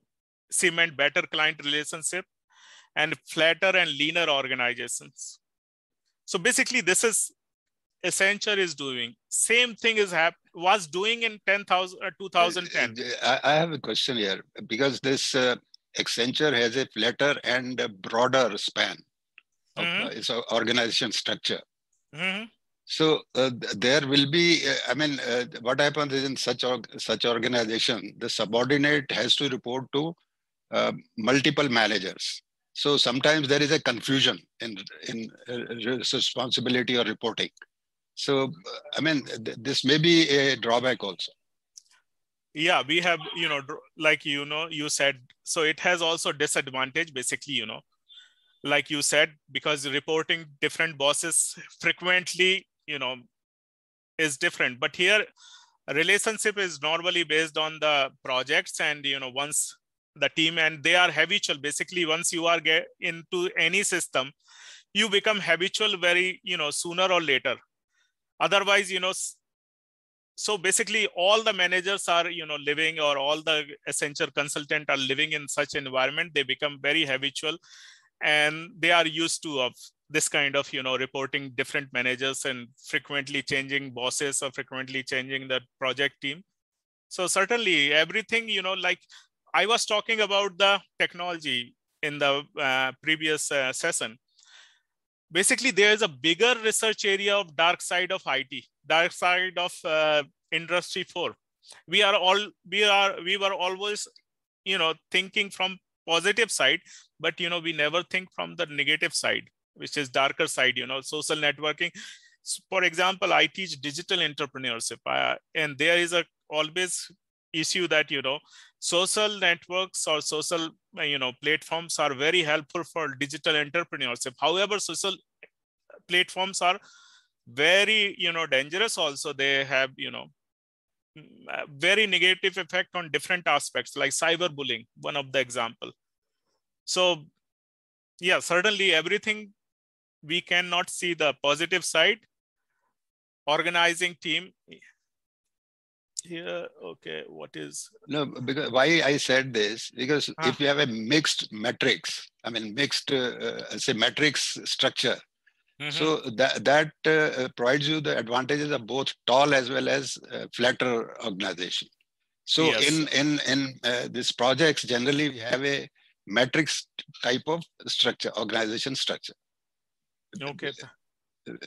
cement better client relationship and flatter and leaner organizations. So basically this is Accenture is doing. Same thing is hap- was doing in 10,000 uh, 2010. Uh, uh, I, I, have a question here because this uh, Accenture has a flatter and a broader span. Of, mm-hmm. uh, it's an organization structure. Mm-hmm. So uh, there will be, I mean, what happens is in such org- such organization, the subordinate has to report to multiple managers. So sometimes there is a confusion in, in uh, responsibility or reporting. So, I mean, th this may be a drawback also. Yeah, we have, you know, like, you know, you said, so it has also disadvantage basically, you know, like you said, because reporting different bosses frequently, you know, is different. But here, relationship is normally based on the projects and you know once the team and they are habitual basically once you are get into any system you become habitual very you know sooner or later otherwise you know so basically all the managers are you know living or all the essential consultant are living in such environment they become very habitual and they are used to of this kind of you know reporting different managers and frequently changing bosses or frequently changing the project team so certainly everything you know like I was talking about the technology in the uh, previous uh, session. Basically, there is a bigger research area of dark side of IT, dark side of uh, industry four. We are all we are we were always, you know, thinking from positive side, but you know we never think from the negative side, which is darker side. You know, social networking. For example, I teach digital entrepreneurship, uh, and there is a always issue that you know social networks or social you know platforms are very helpful for digital entrepreneurship however social platforms are very you know dangerous also they have you know mm, very negative effect on different aspects like cyberbullying one of the example so yeah certainly everything we cannot see the positive side organizing team here? Okay, what is? No, because why I said this because ah. if you have a mixed matrix, I mean mixed uh, say matrix structure, Mm -hmm. So that, that uh, provides you the advantages of both tall as well as uh, flatter organization. So yes. in in in uh, these projects, generally we have a matrix type of structure, organization structure. Okay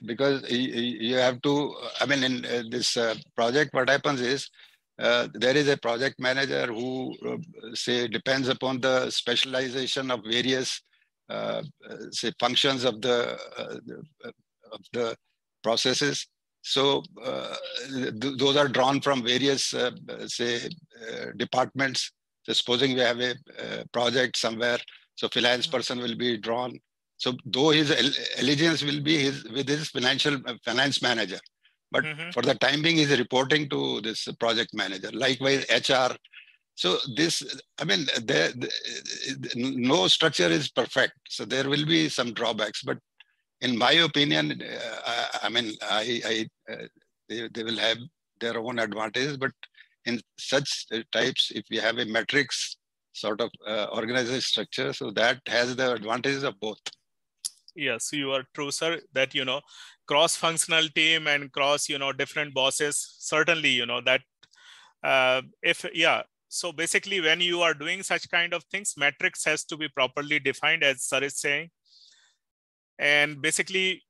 because you have to, I mean, in uh, this uh, project, what happens is uh, there is a project manager who uh, say depends upon the specialization of various uh, say functions of the, of the processes so th those are drawn from various say departments so supposing we have a project somewhere so finance mm. person will be drawn so though his allegiance will be his with his financial uh, finance manager, but mm-hmm. for the time being, he's reporting to this project manager. Likewise, HR. So this, I mean, there, no structure is perfect. So there will be some drawbacks, but in my opinion, uh, I, mean, I, I uh, they, they will have their own advantages, but in such types, if we have a matrix sort of uh, organized structure, so that has the advantages of both yes you are true sir that you know cross functional team and cross you know different bosses certainly you know that uh, if yeah so basically when you are doing such kind of things metrics has to be properly defined as sir is saying and basically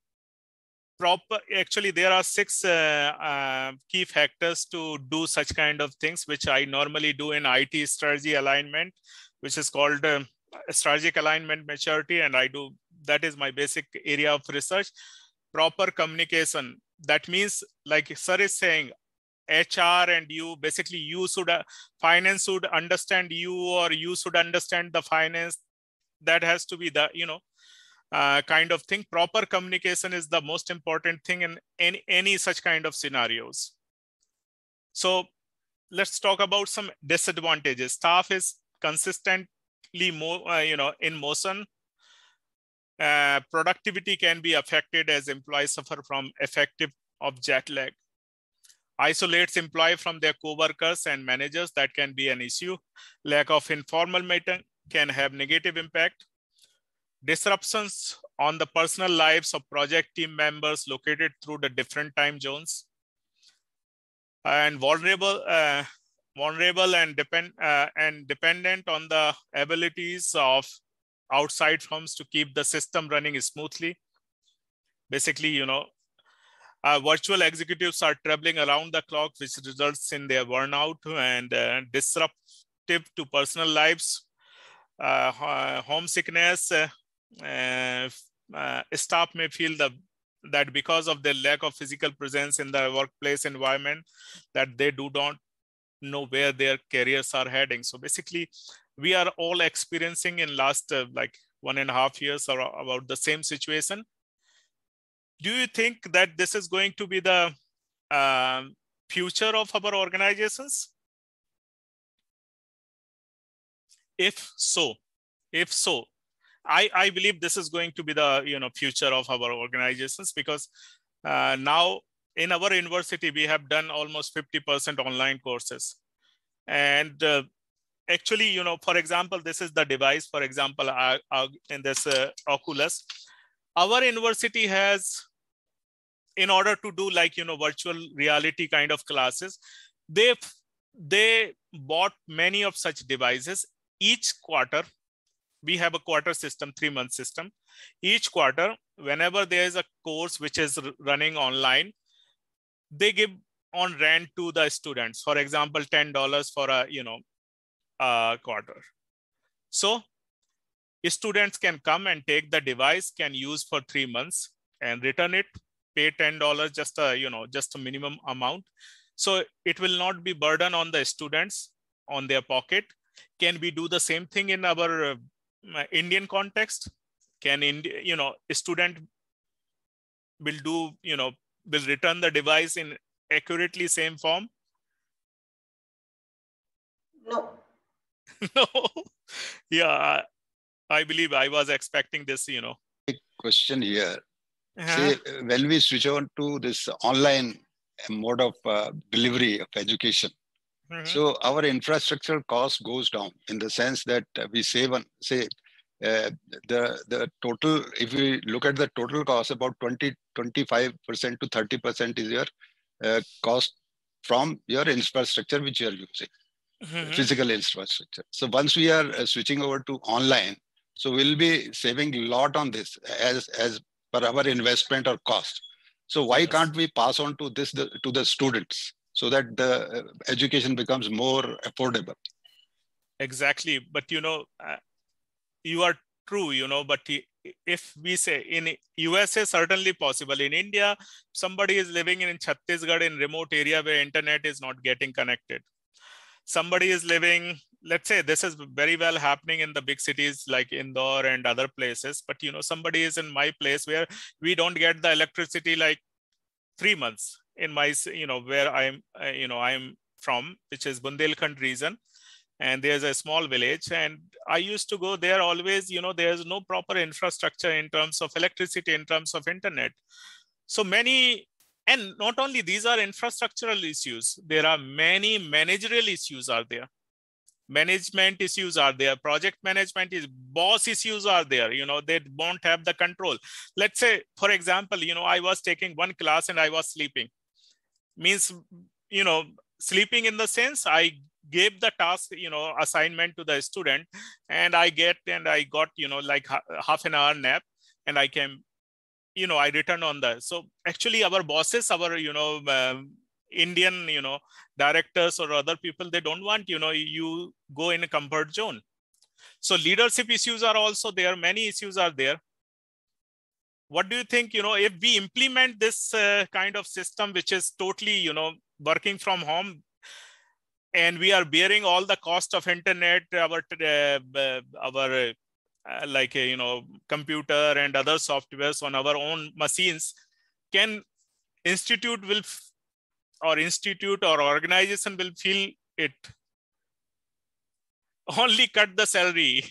proper actually there are six uh, uh, key factors to do such kind of things which i normally do in it strategy alignment which is called um, strategic alignment maturity and i do that is my basic area of research. Proper communication. That means, like sir is saying, HR and you, basically you should, uh, finance should understand you or you should understand the finance. That has to be the, you know, uh, kind of thing. Proper communication is the most important thing in any, any such kind of scenarios. So let's talk about some disadvantages. Staff is consistently more, uh, you know, in motion. Uh, productivity can be affected as employees suffer from effective of jet lag. Isolates employee from their co-workers and managers, that can be an issue. Lack of informal meeting can have negative impact. Disruptions on the personal lives of project team members located through the different time zones. And vulnerable, uh, vulnerable and, depend, uh, and dependent on the abilities of outside firms to keep the system running smoothly. Basically, you know, uh, virtual executives are traveling around the clock, which results in their burnout and uh, disruptive to personal lives, uh, homesickness. Uh, uh, uh, staff may feel the, that because of their lack of physical presence in the workplace environment, that they do not know where their careers are heading. So basically, we are all experiencing in last uh, like one and a half years or about the same situation do you think that this is going to be the uh, future of our organizations if so if so i i believe this is going to be the you know future of our organizations because uh, now in our university we have done almost 50% online courses and uh, actually, you know, for example, this is the device, for example, our, uh, our, uh, in this uh, Oculus, our university has, in order to do like, you know, virtual reality kind of classes, they they bought many of such devices each quarter. We have a quarter system, three month system. Each quarter, whenever there is a course which is running online, they give on rent to the students. For example, $10 for a, you know, uh, quarter. So students can come and take the device, can use for three months and return it, pay $10, just a, uh, you know, just a minimum amount. So it will not be burden on the students on their pocket. Can we do the same thing in our uh, Indian context? Can, Indi you know, student will do, you know, will return the device in accurately same form? No. no. Yeah, I believe I was expecting this, you know. Big question here. Uh-huh. Say, when we switch on to this online mode of uh, delivery of education, uh-huh. so our infrastructure cost goes down in the sense that we save on, say, uh, the the total if we look at the total cost about 20 25% to 30% is your uh, cost from your infrastructure which you are using mm-hmm. physical infrastructure. So once we are uh, switching over to online, so we'll be saving a lot on this as as per our investment or cost. So why yes. can't we pass on to this the, to the students so that the uh, education becomes more affordable? Exactly, but you know, uh, you are true, you know, but if we say in USA, certainly possible. In India, somebody is living in Chhattisgarh in remote area where internet is not getting connected somebody is living let's say this is very well happening in the big cities like Indore and other places, but you know, somebody is in my place where we don't get the electricity like three months in my, you know, where I'm, uh, you know, I'm from, which is Bundelkhand region. And there's a small village and I used to go there always, you know, there's no proper infrastructure in terms of electricity, in terms of internet. So many and not only these are infrastructural issues, there are many managerial issues are there. Management issues are there, project management is boss issues are there, you know, they won't have the control. Let's say, for example, you know, I was taking one class and I was sleeping. Means, you know, sleeping in the sense I gave the task you know assignment to the student and i get and i got you know like half an hour nap and i came you know i returned on that so actually our bosses our you know um, indian you know directors or other people they don't want you know you go in a comfort zone so leadership issues are also there many issues are there what do you think you know if we implement this uh, kind of system which is totally you know working from home and we are bearing all the cost of internet our uh, our uh, uh, like a, uh, you know computer and other softwares on our own machines can institute will or institute or organization will feel it only cut the salary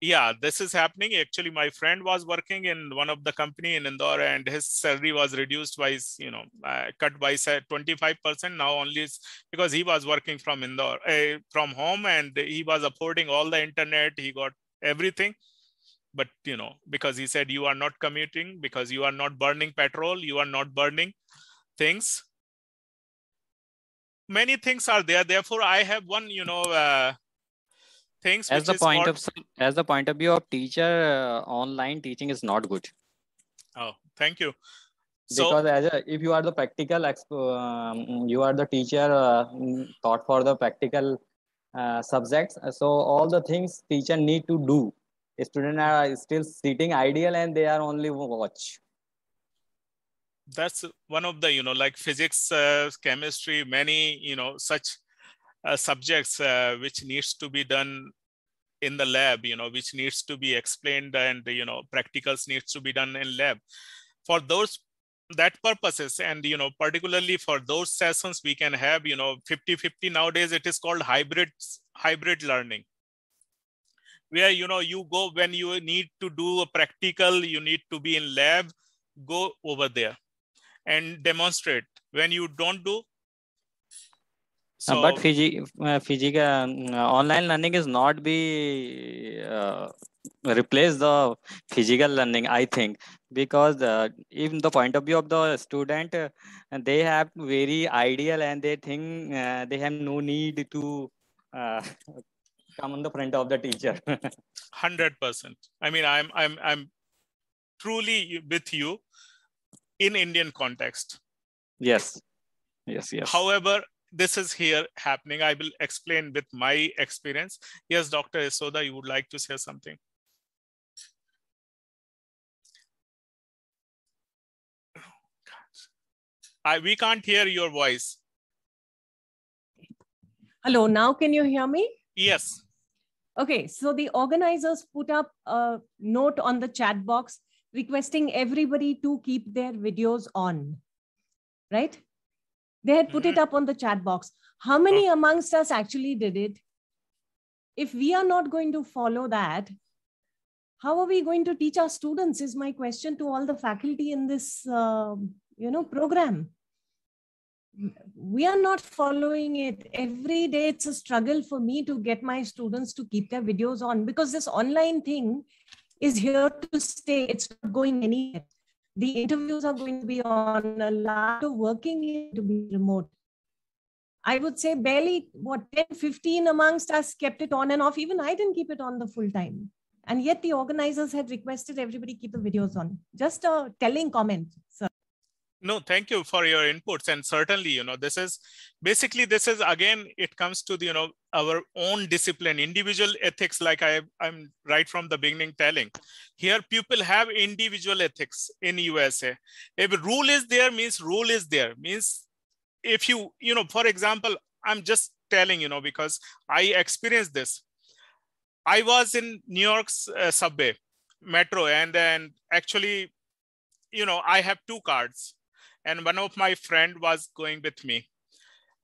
yeah this is happening actually my friend was working in one of the company in indore and his salary was reduced by you know uh, cut by 25% now only because he was working from indore uh, from home and he was affording all the internet he got everything but you know because he said you are not commuting because you are not burning petrol you are not burning things many things are there therefore i have one you know uh, things as the point of as the point of view of teacher uh, online teaching is not good oh thank you because so, as a, if you are the practical um, you are the teacher uh, mm, taught for the practical uh, subjects uh, so all the things teacher need to do students are uh, still sitting ideal and they are only watch that's one of the you know like physics uh, chemistry many you know such uh, subjects uh, which needs to be done in the lab you know which needs to be explained and you know practicals needs to be done in lab for those that purposes and you know particularly for those sessions we can have you know 50 50 nowadays it is called hybrid hybrid learning where you know you go when you need to do a practical you need to be in lab go over there and demonstrate when you don't do so, uh, but Fiji, uh, Fiji uh, online learning is not be uh, replace the physical learning. I think because even uh, the point of view of the student, uh, they have very ideal and they think they have no need to come on the front of the teacher. Hundred percent. I mean, I'm I'm I'm truly with you in Indian context. Yes. Yes. Yes. However, this is here happening. I will explain with my experience. Yes, Dr. Isoda, you would like to say something. I, we can't hear your voice. Hello, now can you hear me? Yes. Okay, so the organizers put up a note on the chat box requesting everybody to keep their videos on, right? They had put it mm-hmm. up on the chat box. How many oh. amongst us actually did it? If we are not going to follow that, how are we going to teach our students is my question to all the faculty in this uh, you know program we are not following it every day it's a struggle for me to get my students to keep their videos on because this online thing is here to stay it's not going anywhere the interviews are going to be on a lot of working to be remote. I would say barely what 10, 15 amongst us kept it on and off. Even I didn't keep it on the full time. And yet the organizers had requested everybody keep the videos on. Just a telling comment, sir no thank you for your inputs and certainly you know this is basically this is again it comes to the you know our own discipline individual ethics like i i'm right from the beginning telling here people have individual ethics in usa if rule is there means rule is there means if you you know for example i'm just telling you know because i experienced this i was in new york's uh, subway metro and then actually you know i have two cards and one of my friend was going with me.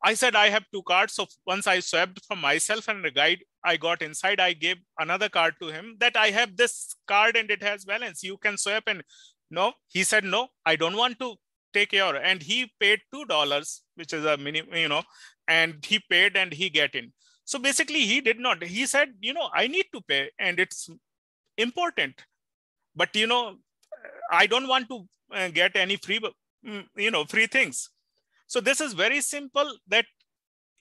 I said, I have two cards. So once I swept for myself and the guide I got inside, I gave another card to him that I have this card and it has balance. You can swap. And no, he said, no, I don't want to take your. And he paid $2, which is a minimum, you know, and he paid and he get in. So basically he did not, he said, you know, I need to pay and it's important, but you know, I don't want to uh, get any free Mm, you know, free things. So this is very simple that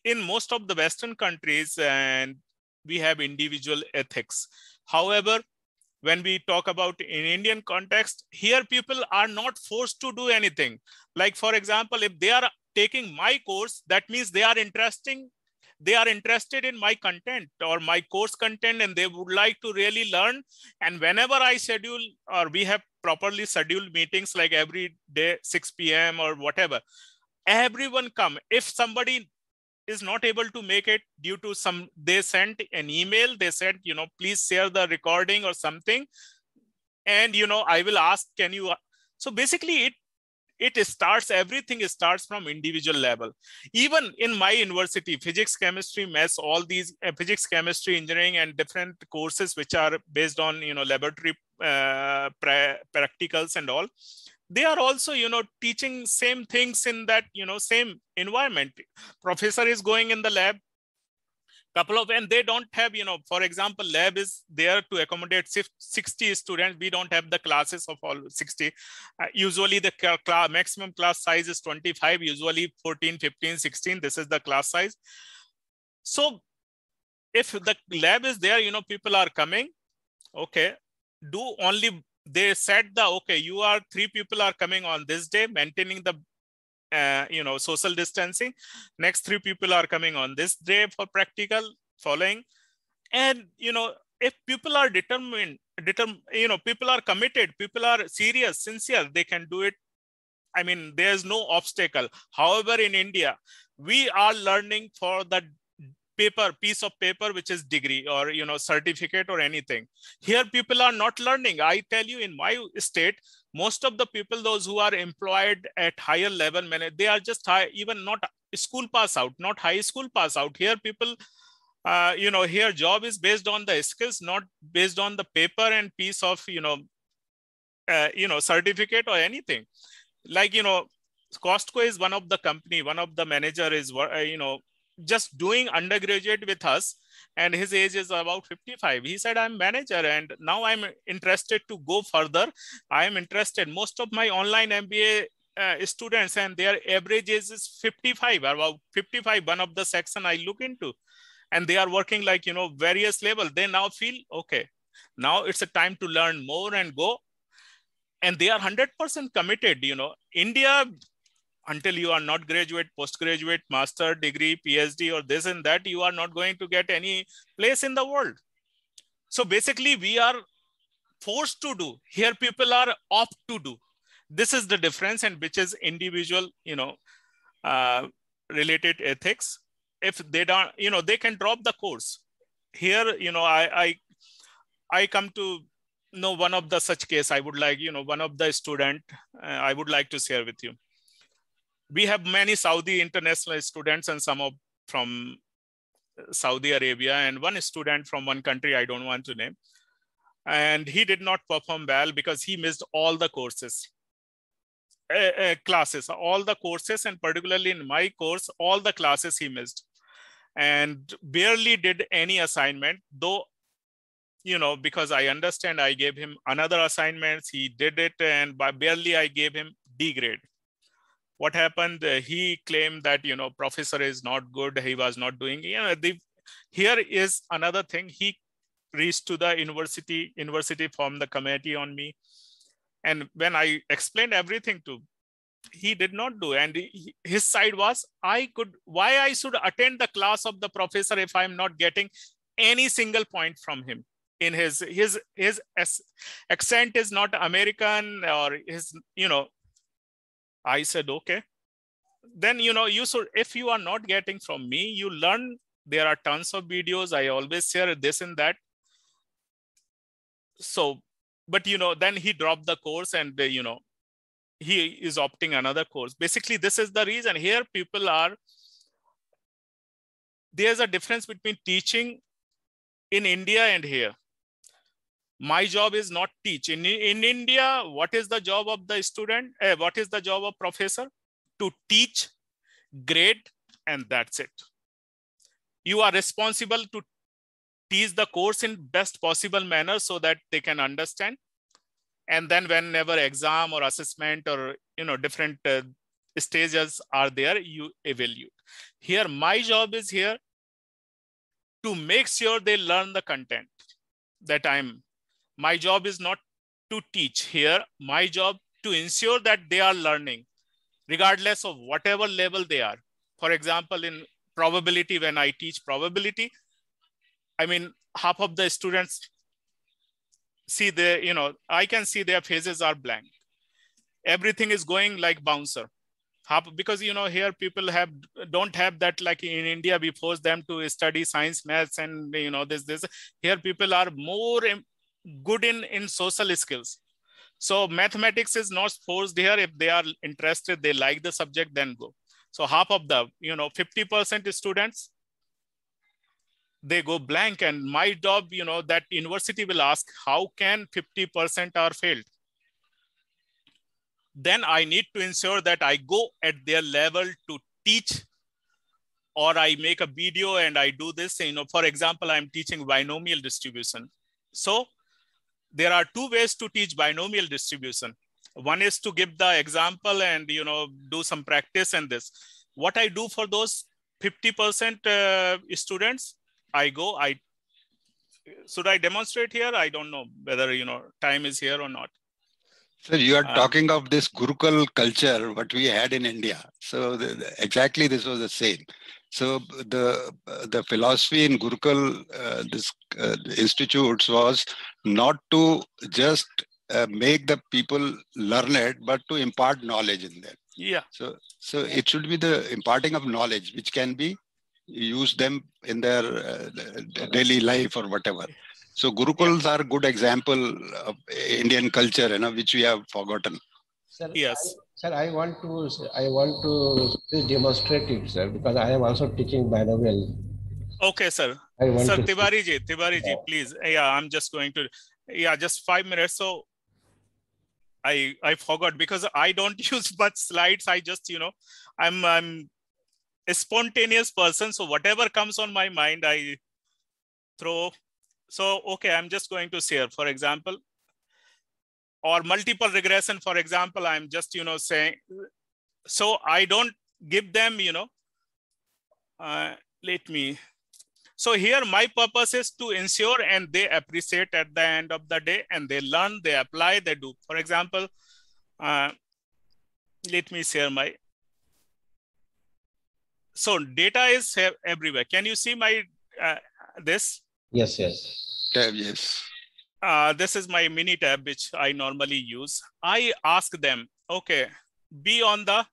in most of the Western countries and we have individual ethics. However, when we talk about in Indian context, here people are not forced to do anything. Like for example, if they are taking my course, that means they are interesting they are interested in my content or my course content and they would like to really learn and whenever i schedule or we have properly scheduled meetings like every day 6 p.m. or whatever. Everyone come. If somebody is not able to make it due to some, they sent an email. They said, you know, please share the recording or something. And you know, I will ask, can you? So basically, it it starts everything starts from individual level even in my university physics chemistry maths all these uh, physics chemistry engineering and different courses which are based on you know laboratory uh, practicals and all they are also you know teaching same things in that you know same environment professor is going in the lab couple of and they don't have you know for example lab is there to accommodate 60 students we don't have the classes of all 60 uh, usually the class, maximum class size is 25 usually 14 15 16 this is the class size so if the lab is there you know people are coming okay do only they said the okay you are three people are coming on this day maintaining the uh, you know, social distancing. Next three people are coming on this day for practical following. And, you know, if people are determined, determined you know, people are committed, people are serious, sincere, they can do it. I mean, there's no obstacle. However, in India, we are learning for the paper piece of paper which is degree or you know certificate or anything here people are not learning i tell you in my state most of the people those who are employed at higher level they are just high even not school pass out not high school pass out here people uh, you know here job is based on the skills not based on the paper and piece of you know uh, you know certificate or anything like you know costco is one of the company one of the manager is uh, you know just doing undergraduate with us and his age is about 55 he said i'm manager and now i'm interested to go further i am interested most of my online mba uh, students and their average is 55 about 55 one of the section i look into and they are working like you know various level they now feel okay now it's a time to learn more and go and they are 100% committed you know india until you are not graduate, postgraduate, master degree, PhD, or this and that, you are not going to get any place in the world. So basically, we are forced to do. Here, people are opt to do. This is the difference, and which is individual, you know, uh, related ethics. If they don't, you know, they can drop the course. Here, you know, I I, I come to know one of the such case. I would like, you know, one of the student. Uh, I would like to share with you we have many Saudi international students and some of from Saudi Arabia and one student from one country I don't want to name. And he did not perform well because he missed all the courses, uh, uh, classes, all the courses, and particularly in my course, all the classes he missed and barely did any assignment, though, you know, because I understand I gave him another assignments, he did it, and by barely I gave him D grade what happened uh, he claimed that you know professor is not good he was not doing you know the, here is another thing he reached to the university university formed the committee on me and when i explained everything to he did not do and he, his side was i could why i should attend the class of the professor if i'm not getting any single point from him in his his his accent is not american or his you know I said, okay. Then, you know, you should, if you are not getting from me, you learn there are tons of videos. I always share this and that. So, but, you know, then he dropped the course and, uh, you know, he is opting another course. Basically, this is the reason here people are, there's a difference between teaching in India and here my job is not teach in, in india what is the job of the student uh, what is the job of professor to teach grade and that's it you are responsible to teach the course in best possible manner so that they can understand and then whenever exam or assessment or you know different uh, stages are there you evaluate here my job is here to make sure they learn the content that i'm my job is not to teach here. My job to ensure that they are learning regardless of whatever level they are. For example, in probability, when I teach probability, I mean, half of the students see the, you know, I can see their faces are blank. Everything is going like bouncer. Half, because, you know, here people have, don't have that like in India, we force them to study science, maths, and, you know, this, this. Here people are more good in in social skills so mathematics is not forced here if they are interested they like the subject then go so half of the you know 50% students they go blank and my job you know that university will ask how can 50% are failed then i need to ensure that i go at their level to teach or i make a video and i do this you know for example i'm teaching binomial distribution so there are two ways to teach binomial distribution. One is to give the example and you know do some practice and this. What I do for those 50% uh, students, I go, I should I demonstrate here? I don't know whether you know time is here or not. So you are uh, talking of this Gurukul culture, what we had in India. So the, the, exactly this was the same. So the the philosophy in Gurukul uh, this, uh, institutes was not to just uh, make the people learn it, but to impart knowledge in them. Yeah. So so it should be the imparting of knowledge, which can be used them in their uh, daily life or whatever. So Gurukuls yeah. are good example of Indian culture, you know, which we have forgotten. Sir, yes. Sir, I want to I want to demonstrate it, sir, because I am also teaching by the Okay, sir. I want sir, Tiwari ji, Tiwari ji, please. Yeah, I'm just going to. Yeah, just five minutes. So I I forgot because I don't use much slides. I just you know I'm I'm a spontaneous person. So whatever comes on my mind, I throw. So okay, I'm just going to share. For example, or multiple regression, for example, I'm just, you know, saying, so I don't give them, you know, uh, let me, so here my purpose is to ensure and they appreciate at the end of the day and they learn, they apply, they do. For example, uh, let me share my, so data is everywhere. Can you see my, uh, this? Yes, yes. yes. Uh, this is my mini tab, which I normally use. I ask them, okay, be on the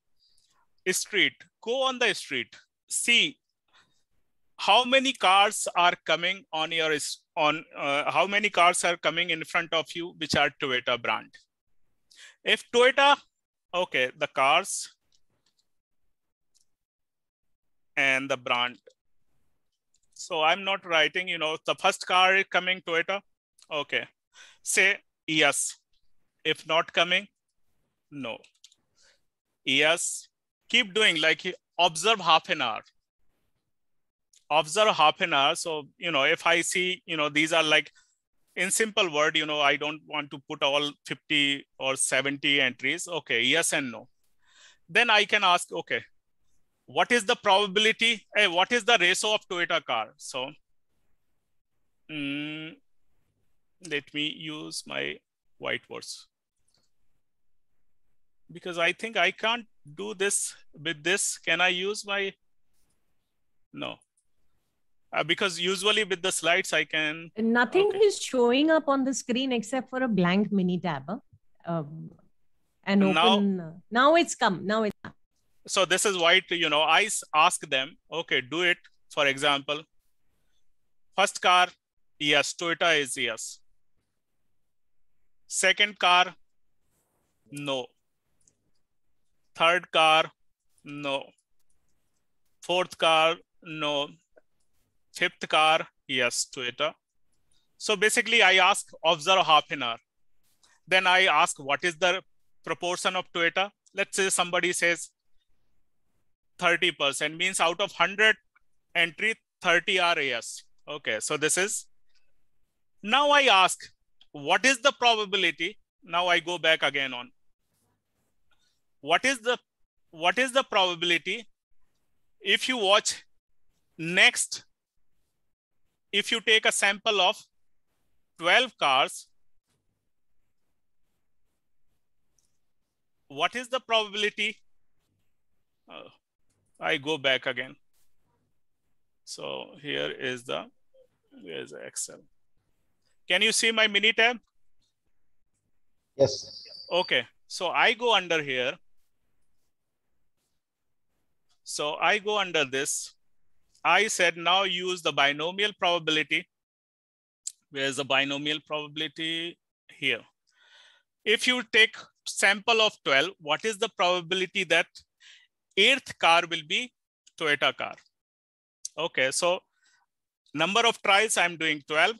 street, go on the street, see how many cars are coming on your on uh, how many cars are coming in front of you which are toyota brand if toyota okay the cars and the brand so i'm not writing you know the first car coming toyota Okay. Say yes. If not coming, no. Yes. Keep doing like observe half an hour. Observe half an hour. So, you know, if I see, you know, these are like in simple word, you know, I don't want to put all 50 or 70 entries. Okay. Yes and no. Then I can ask, okay, what is the probability? Hey, what is the ratio of Toyota car? So, mm, let me use my whiteboards because I think I can't do this with this. Can I use my, no. Uh, because usually with the slides, I can. Nothing okay. is showing up on the screen except for a blank mini tab. Um, and open. Now, now it's come. Now it's. Come. So this is why, you know, I ask them, okay, do it. For example, first car, yes. Toyota is yes. Second car, no. Third car, no. Fourth car, no. Fifth car, yes, Twitter. So basically I ask observe half an hour. Then I ask what is the proportion of Twitter? Let's say somebody says 30% means out of 100 entry, 30 are yes. Okay, so this is, now I ask what is the probability? Now I go back again on. What is the what is the probability if you watch next if you take a sample of 12 cars what is the probability uh, i go back again so here is the where is excel can you see my mini tab? Yes. Okay. So I go under here. So I go under this. I said now use the binomial probability. Where's the binomial probability here? If you take sample of 12, what is the probability that eighth car will be Toyota car? Okay, so number of tries I'm doing 12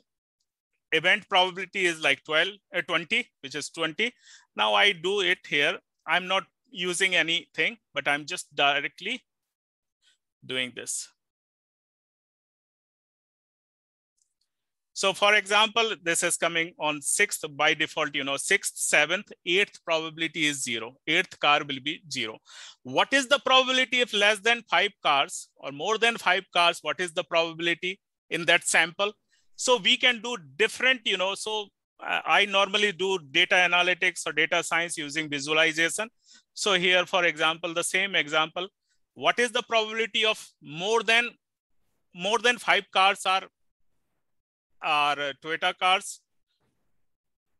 event probability is like 12, uh, 20, which is 20. Now I do it here. I'm not using anything, but I'm just directly doing this. So for example, this is coming on sixth by default, you know, sixth, seventh, eighth probability is zero. Eighth car will be zero. What is the probability of less than five cars or more than five cars? What is the probability in that sample? So we can do different, you know, so uh, I normally do data analytics or data science using visualization. So here, for example, the same example, what is the probability of more than more than five cars are are uh, Toyota cars?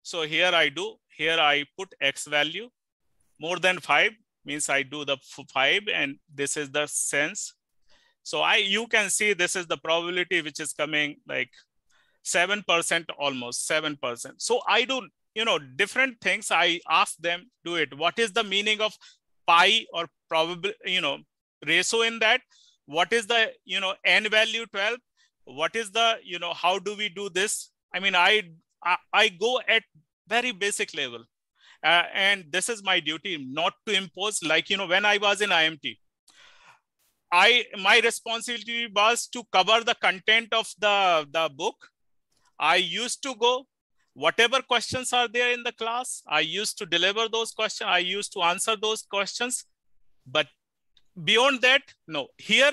So here I do, here I put X value, more than five means I do the five and this is the sense. So I, you can see this is the probability which is coming like 7% almost 7%. So I do, you know, different things. I ask them, do it. What is the meaning of pi or probably, you know, ratio in that? What is the, you know, n value 12? What is the, you know, how do we do this? I mean, I, I, I go at very basic level. Uh, and this is my duty not to impose like you know when i was in imt i my responsibility was to cover the content of the the book I used to go, whatever questions are there in the class, I used to deliver those questions. I used to answer those questions. But beyond that, no. Here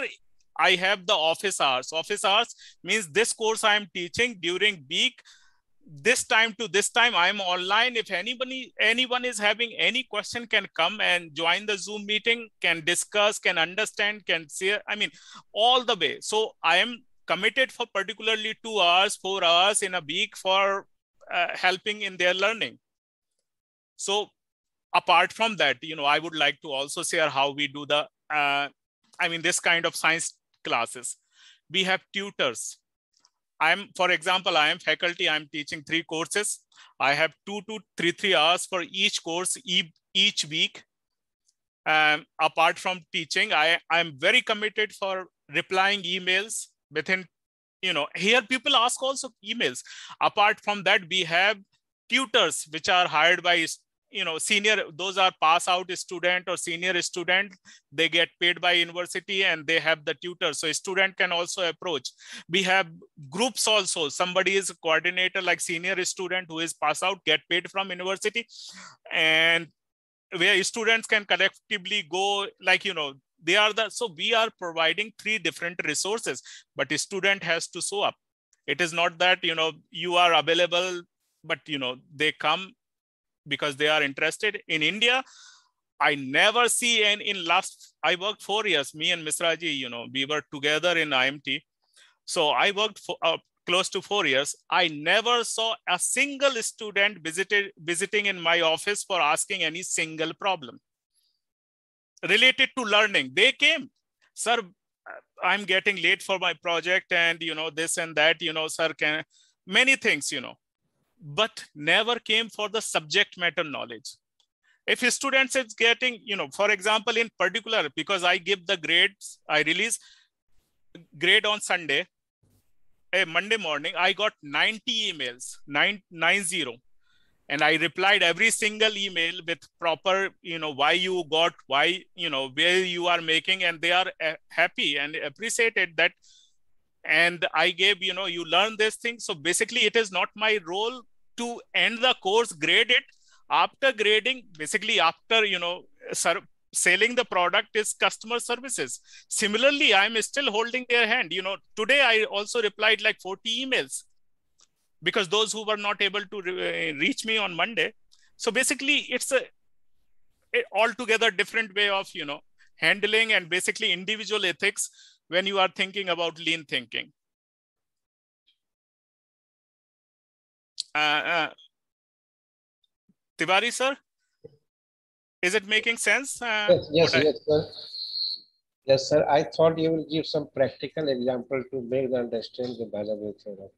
I have the office hours. Office hours means this course I am teaching during week this time to this time i'm online if anybody anyone is having any question can come and join the zoom meeting can discuss can understand can see i mean all the way so i am committed for particularly two hours, four hours in a week for uh, helping in their learning. So apart from that, you know, I would like to also share how we do the, uh, I mean, this kind of science classes. We have tutors. I'm, for example, I am faculty, I'm teaching three courses. I have two to three, three hours for each course e each week. Um, apart from teaching, I, I'm very committed for replying emails, within you know here people ask also emails apart from that we have tutors which are hired by you know senior those are pass out student or senior student they get paid by university and they have the tutor so a student can also approach we have groups also somebody is a coordinator like senior student who is pass out get paid from university and where students can collectively go like you know they are the so we are providing three different resources but a student has to show up it is not that you know you are available but you know they come because they are interested in india i never see and in last i worked four years me and misraji you know we were together in imt so i worked for uh, close to four years i never saw a single student visited visiting in my office for asking any single problem related to learning. They came, sir, I'm getting late for my project and, you know, this and that, you know, sir, can many things, you know, but never came for the subject matter knowledge. If a student is getting, you know, for example, in particular, because I give the grades, I release grade on Sunday, a Monday morning, I got 90 emails, nine, nine zero and i replied every single email with proper you know why you got why you know where you are making and they are uh, happy and appreciated that and i gave you know you learn this thing so basically it is not my role to end the course grade it after grading basically after you know selling the product is customer services similarly i'm still holding their hand you know today i also replied like 40 emails because those who were not able to re uh, reach me on Monday. So basically, it's a, a altogether different way of you know handling and basically individual ethics when you are thinking about lean thinking. Uh, uh, Tiwari sir, is it making sense? Uh, yes, yes, yes, sir. Yes, sir. I thought you will give some practical example to make the understand the Bhagavad Gita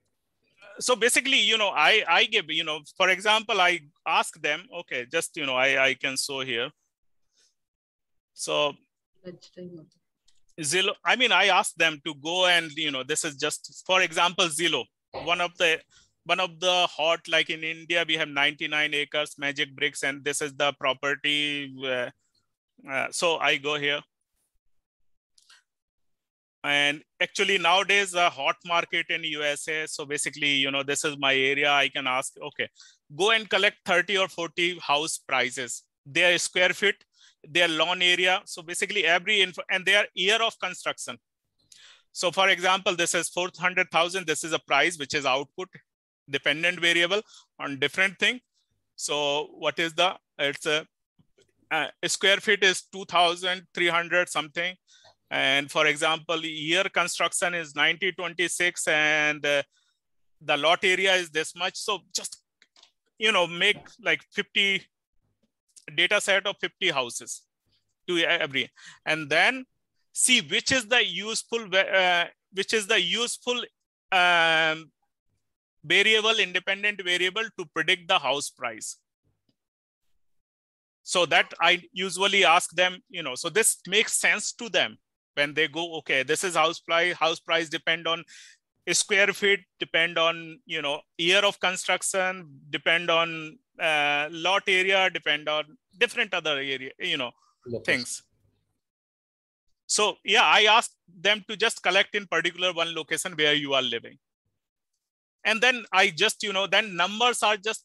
so basically, you know, I, I give, you know, for example, I ask them, okay, just, you know, I, I can show here. So Zillow, I mean, I asked them to go and, you know, this is just, for example, Zillow, one of the, one of the hot, like in India, we have 99 acres, magic bricks, and this is the property. Uh, uh, so I go here and actually nowadays a hot market in usa so basically you know this is my area i can ask okay go and collect 30 or 40 house prices their square feet their lawn area so basically every info and their year of construction so for example this is 400000 this is a price which is output dependent variable on different thing so what is the it's a, a uh, square feet is 2300 something and for example, year construction is 1926 and uh, the lot area is this much. So just, you know, make like 50 data set of 50 houses to every, and then see which is the useful, uh, which is the useful um, variable, independent variable to predict the house price so that i usually ask them you know so this makes sense to them when they go okay this is house price house price depend on square feet depend on you know year of construction depend on uh, lot area depend on different other area you know things so yeah i asked them to just collect in particular one location where you are living and then i just you know then numbers are just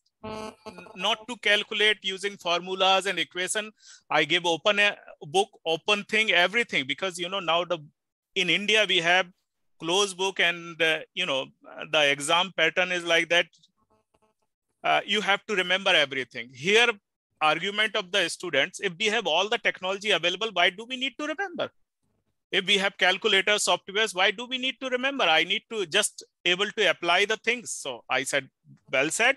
not to calculate using formulas and equation. I give open book, open thing, everything, because, you know, now the in India, we have closed book and, uh, you know, the exam pattern is like that. Uh, you have to remember everything. Here, argument of the students, if we have all the technology available, why do we need to remember? If we have calculator softwares, why do we need to remember? I need to just able to apply the things. So I said, well said.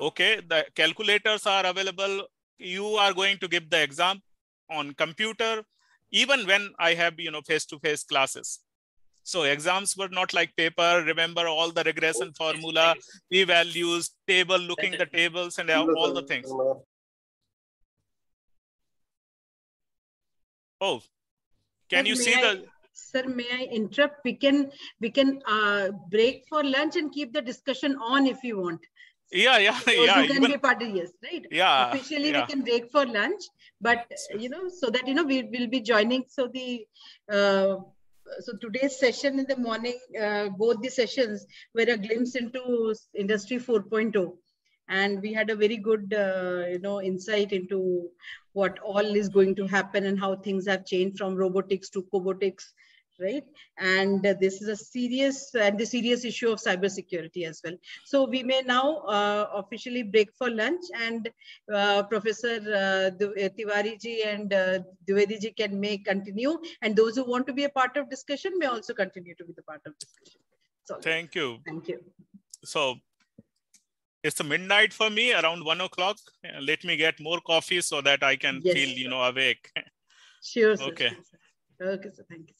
Okay, the calculators are available. You are going to give the exam on computer, even when I have, you know, face-to-face classes. So exams were not like paper. Remember all the regression formula, p-values, table, looking the tables and all the things. Oh, can you see the? Sir, may I interrupt? We can we can uh, break for lunch and keep the discussion on if you want yeah yeah so yeah you can even, be part of yes right yeah officially yeah. we can break for lunch but you know so that you know we will be joining so the uh, so today's session in the morning uh, both the sessions were a glimpse into industry 4.0 and we had a very good uh, you know insight into what all is going to happen and how things have changed from robotics to cobotics right? And uh, this is a serious and the serious issue of cybersecurity as well. So we may now uh, officially break for lunch and uh, Professor uh, uh, Tiwari ji and uh, Dwivedi ji can may continue. And those who want to be a part of discussion may also continue to be the part of discussion. So, thank you. Thank you. So it's midnight for me around one o'clock. Let me get more coffee so that I can yes, feel, sir. you know, awake. Sure. Sir. Okay. Sure, sir. Okay, so thank you.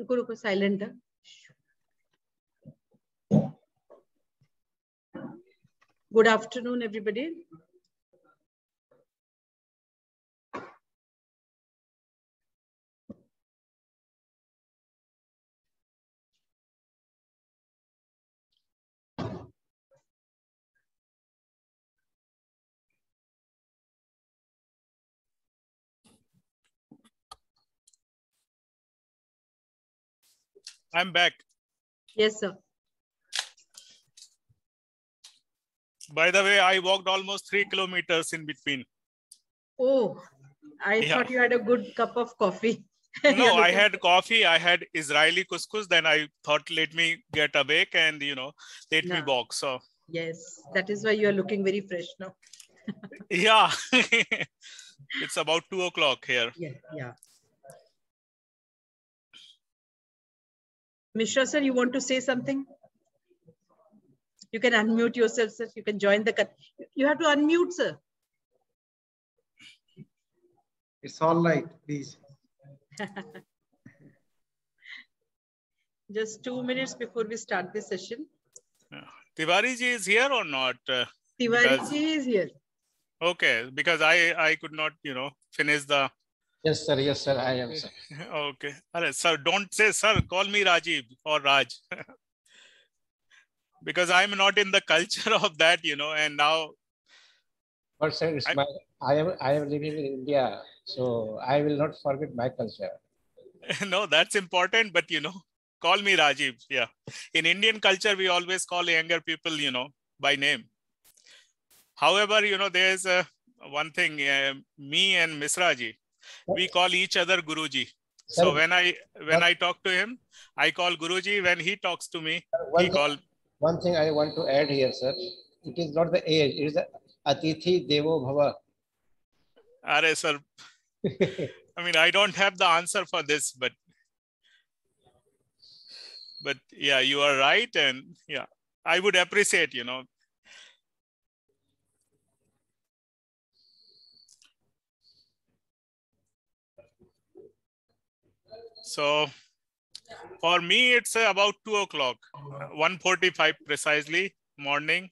रुको रुको silent था good afternoon everybody I'm back. Yes, sir. By the way, I walked almost three kilometers in between. Oh, I yeah. thought you had a good cup of coffee. no, I had coffee. I had Israeli couscous. Then I thought, let me get awake and you know, let me walk. So yes, that is why you are looking very fresh now. yeah, it's about two o'clock here. Yeah, yeah. Mishra sir, you want to say something? You can unmute yourself, sir. You can join the, you have to unmute, sir. It's all right, please. Just two minutes before we start the session. Uh, Tiwari ji is here or not? Uh, ji is here. Okay, because I, I could not, you know, finish the Yes, sir. Yes, sir. I am, sir. okay. All right, sir. Don't say, sir, call me Rajiv or Raj. because I'm not in the culture of that, you know, and now. But sir, I, my, I am I am living in India, so I will not forget my culture. no, that's important, but you know, call me Rajiv. Yeah, in Indian culture, we always call younger people, you know, by name. However, you know, there's a uh, one thing. Uh, me and Misraji, we call each other Guruji. So when I when I talk to him, I call Guruji. When he talks to me, one he thing, call. One thing I want to add here, sir. It is not the age. It is the Atithi Devo Bhava. Are sir. I mean, I don't have the answer for this, but but yeah, you are right, and yeah, I would appreciate you know So for me, it's uh, about two o'clock, 1.45 precisely morning.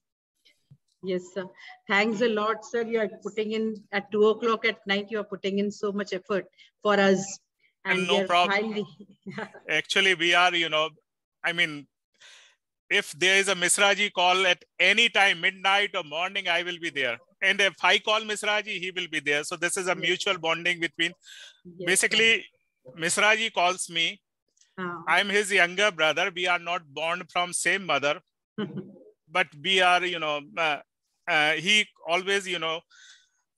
Yes, sir. Thanks a lot, sir. You are putting in at two o'clock at night. You are putting in so much effort for us. And, and no problem. Actually, we are, you know, I mean, if there is a Misraji call at any time, midnight or morning, I will be there. And if I call Misraji, he will be there. So this is a yes. mutual bonding between. Yes. Basically, Misra ji calls me. Oh. I'm his younger brother. We are not born from same mother, but we are, you know, uh, uh, he always, you know,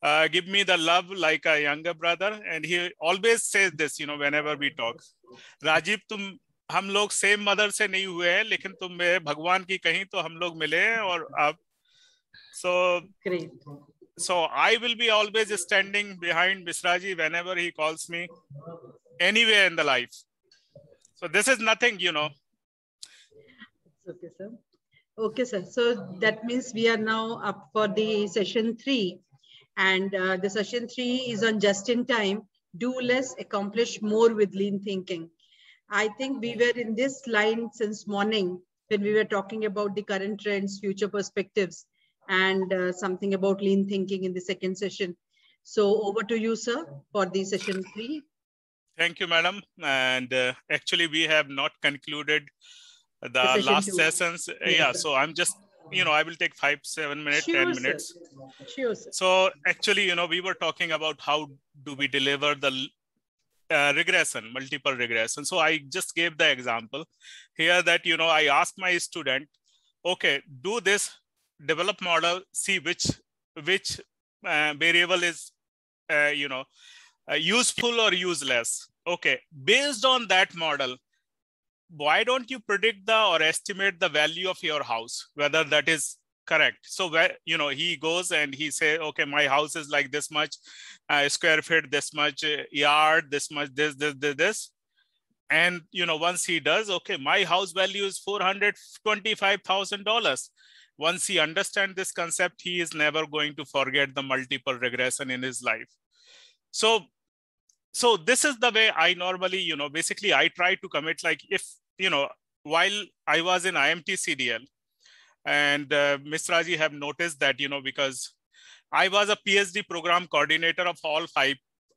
uh, give me the love like a younger brother. And he always says this, you know, whenever we talk. Rajiv, तुम हम लोग same mother से नहीं हुए हैं लेकिन तुम भगवान की कहीं तो हम लोग मिले और आप सो so I will be always standing behind Misraji whenever he calls me. anywhere in the life. So this is nothing, you know. Okay, sir. Okay, sir. So that means we are now up for the session three. And uh, the session three is on just in time, do less, accomplish more with lean thinking. I think we were in this line since morning when we were talking about the current trends, future perspectives, and uh, something about lean thinking in the second session. So over to you, sir, for the session three. Thank you, madam. And uh, actually, we have not concluded the Decision last sessions. Yes, yeah, sir. so I'm just, you know, I will take five, seven minutes, sure, 10 minutes. Sure, so actually, you know, we were talking about how do we deliver the uh, regression, multiple regression. So I just gave the example here that, you know, I asked my student, okay, do this develop model, see which, which uh, variable is, uh, you know, uh, useful or useless. Okay, based on that model, why don't you predict the or estimate the value of your house, whether that is correct? So where, you know, he goes and he say, okay, my house is like this much uh, square feet, this much uh, yard, this much, this, this, this, this. And, you know, once he does, okay, my house value is $425,000 once he understand this concept, he is never going to forget the multiple regression in his life. So so this is the way i normally you know basically i try to commit like if you know while i was in imt cdl and uh, Raji have noticed that you know because i was a phd program coordinator of all five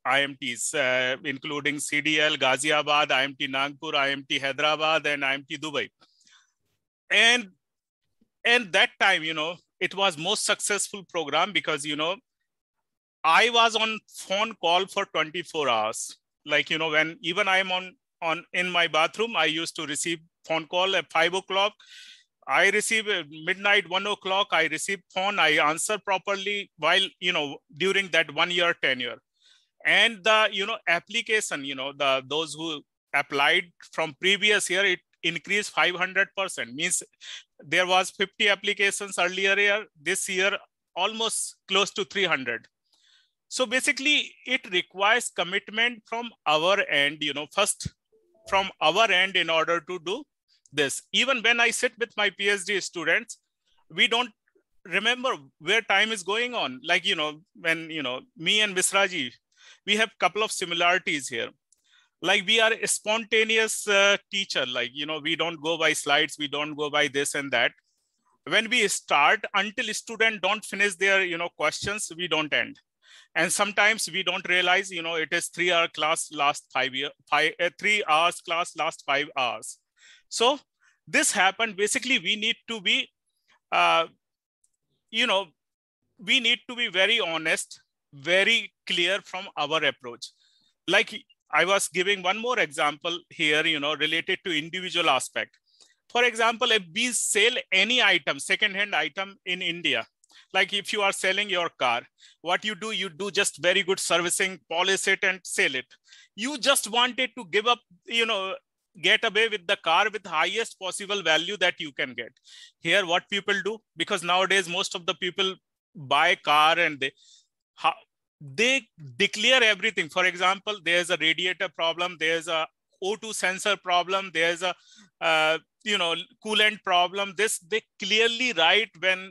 IMTs, uh, including CDL, Ghaziabad, IMT Nagpur, IMT Hyderabad, and IMT Dubai. And and that time, you know, it was most successful program because you know I was on phone call for 24 hours. Like, you know, when even I'm on, on in my bathroom, I used to receive phone call at five o'clock. I receive midnight, one o'clock, I receive phone, I answer properly while, you know, during that one year tenure. And the, you know, application, you know, the those who applied from previous year, it increased 500%. Means there was 50 applications earlier year, this year, almost close to 300 so basically it requires commitment from our end, you know, first from our end in order to do this. Even when I sit with my PhD students, we don't remember where time is going on. Like, you know, when, you know, me and Visraji, we have couple of similarities here. Like we are a spontaneous uh, teacher. Like, you know, we don't go by slides. We don't go by this and that. When we start until student don't finish their, you know, questions, we don't end and sometimes we don't realize you know it is three hour class last five year five uh, three hours class last five hours so this happened basically we need to be uh, you know we need to be very honest very clear from our approach like i was giving one more example here you know related to individual aspect for example if we sell any item second hand item in india like if you are selling your car what you do you do just very good servicing polish it and sell it you just wanted to give up you know get away with the car with highest possible value that you can get here what people do because nowadays most of the people buy car and they how, they declare everything for example there's a radiator problem there's a o2 sensor problem there's a uh, you know coolant problem this they clearly write when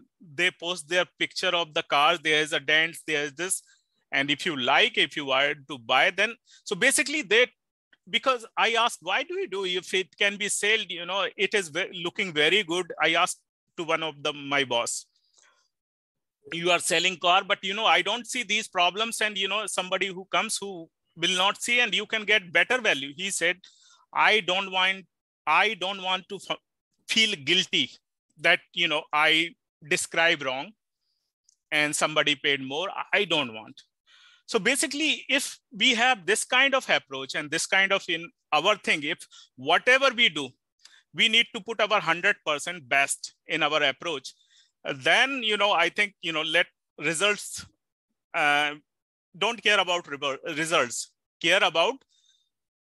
they post their picture of the car there is a dent there is this and if you like if you want to buy then so basically they because i asked why do we do if it can be sold you know it is looking very good i asked to one of the my boss you are selling car but you know i don't see these problems and you know somebody who comes who will not see and you can get better value he said i don't want I don't want to feel guilty that, you know, I describe wrong and somebody paid more. I don't want. So basically, if we have this kind of approach and this kind of in our thing, if whatever we do, we need to put our 100% best in our approach, then, you know, I think, you know, let results, uh, don't care about results, care about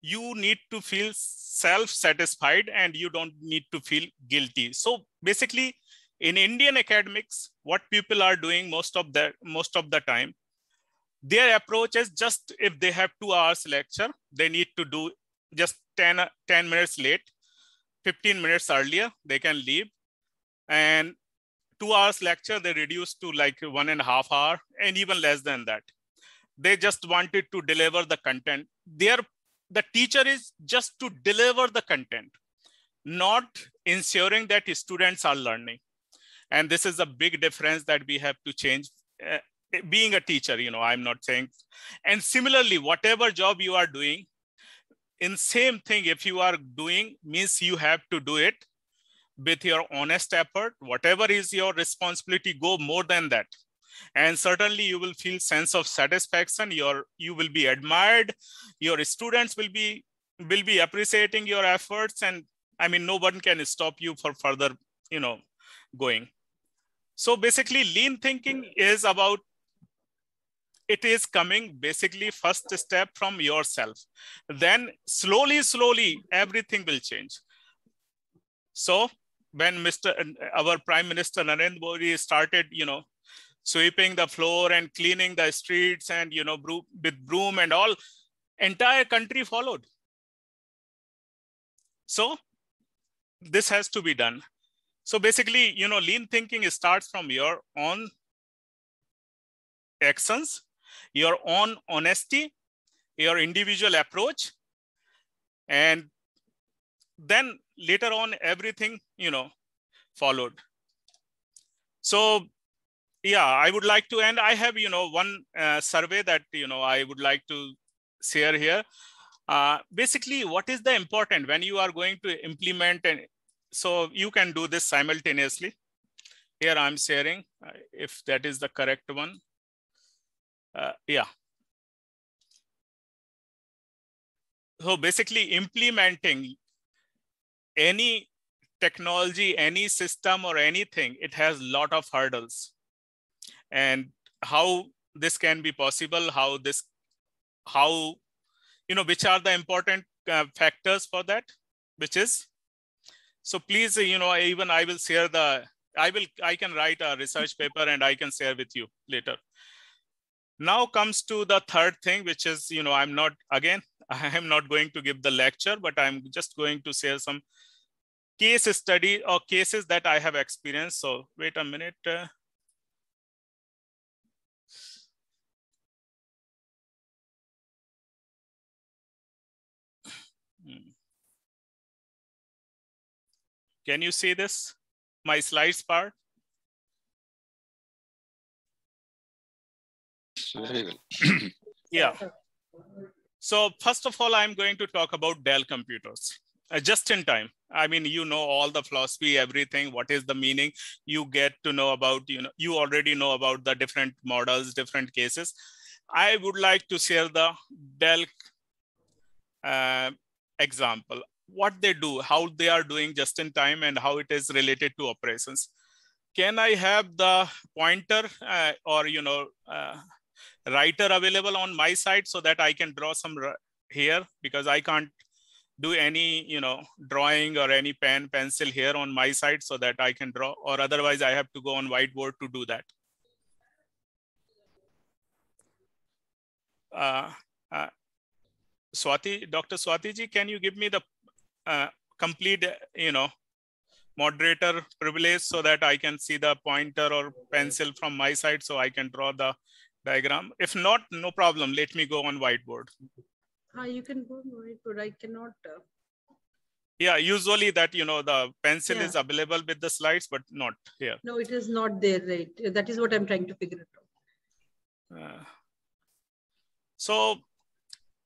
you need to feel self-satisfied and you don't need to feel guilty. So basically, in Indian academics, what people are doing most of the most of the time, their approach is just if they have two hours lecture, they need to do just 10, 10 minutes late, 15 minutes earlier, they can leave. And two hours lecture, they reduce to like one and a half hour and even less than that. They just wanted to deliver the content. Their the teacher is just to deliver the content, not ensuring that students are learning. And this is a big difference that we have to change. Uh, being a teacher, you know, I'm not saying. And similarly, whatever job you are doing, in same thing, if you are doing means you have to do it with your honest effort, whatever is your responsibility, go more than that and certainly you will feel sense of satisfaction your you will be admired your students will be will be appreciating your efforts and i mean no one can stop you for further you know going so basically lean thinking is about it is coming basically first step from yourself then slowly slowly everything will change so when mr our prime minister narendra modi started you know sweeping the floor and cleaning the streets and you know broom, with broom and all entire country followed so this has to be done so basically you know lean thinking starts from your own actions your own honesty your individual approach and then later on everything you know followed so yeah i would like to end. i have you know one uh, survey that you know i would like to share here uh, basically what is the important when you are going to implement and so you can do this simultaneously here i'm sharing uh, if that is the correct one uh, yeah so basically implementing any technology any system or anything it has lot of hurdles and how this can be possible, how this, how, you know, which are the important uh, factors for that, which is, so please, you know, even I will share the, I will, I can write a research paper and I can share with you later. Now comes to the third thing, which is, you know, I'm not, again, I am not going to give the lecture, but I'm just going to share some case study or cases that I have experienced. So wait a minute. Uh, Can you see this? My slides part? yeah. So first of all, I'm going to talk about Dell computers. Uh, just in time. I mean, you know all the philosophy, everything. What is the meaning? You get to know about. You know, you already know about the different models, different cases. I would like to share the Dell uh, example what they do, how they are doing just in time and how it is related to operations. Can I have the pointer uh, or, you know, uh, writer available on my side so that I can draw some here because I can't do any, you know, drawing or any pen, pencil here on my side so that I can draw or otherwise I have to go on whiteboard to do that. Uh, uh, Swati, Dr. Swati ji, can you give me the uh, complete, you know, moderator privilege so that I can see the pointer or pencil from my side so I can draw the diagram. If not, no problem. Let me go on whiteboard. Uh, you can go on whiteboard. I cannot. Uh... Yeah, usually that, you know, the pencil yeah. is available with the slides, but not here. No, it is not there, right? That is what I'm trying to figure out. Uh, so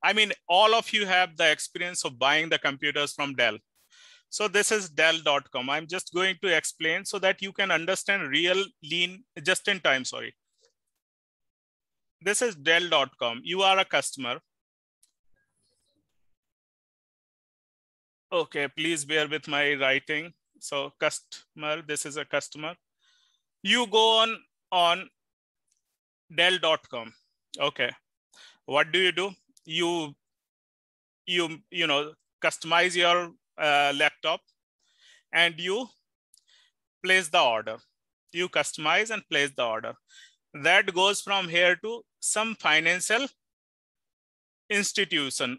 I mean, all of you have the experience of buying the computers from Dell. So this is Dell.com. I'm just going to explain so that you can understand real lean just in time, sorry. This is Dell.com. You are a customer. Okay, please bear with my writing. So customer, this is a customer. You go on on Dell.com. Okay, what do you do? you you you know customize your uh, laptop and you place the order you customize and place the order that goes from here to some financial institution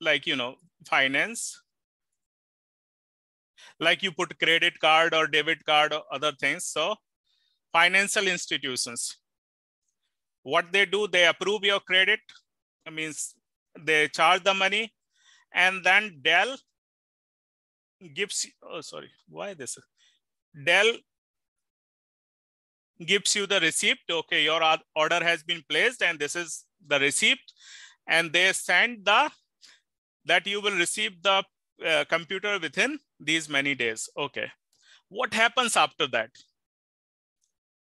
like you know finance like you put credit card or debit card or other things so financial institutions what they do they approve your credit means they charge the money and then Dell gives, oh, sorry, why this? Dell gives you the receipt. Okay, your order has been placed and this is the receipt. And they send the, that you will receive the uh, computer within these many days. Okay. What happens after that?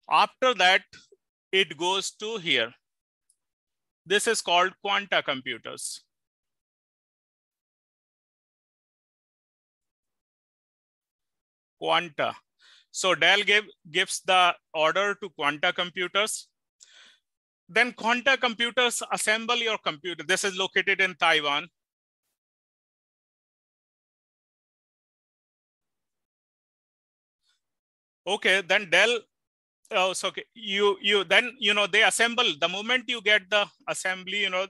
After that, it goes to here. This is called quanta computers. Quanta. So Dell gave, gives the order to quanta computers. Then quanta computers assemble your computer. This is located in Taiwan. Okay, then Dell oh, so you you then you know they assemble the moment you get the assembly you know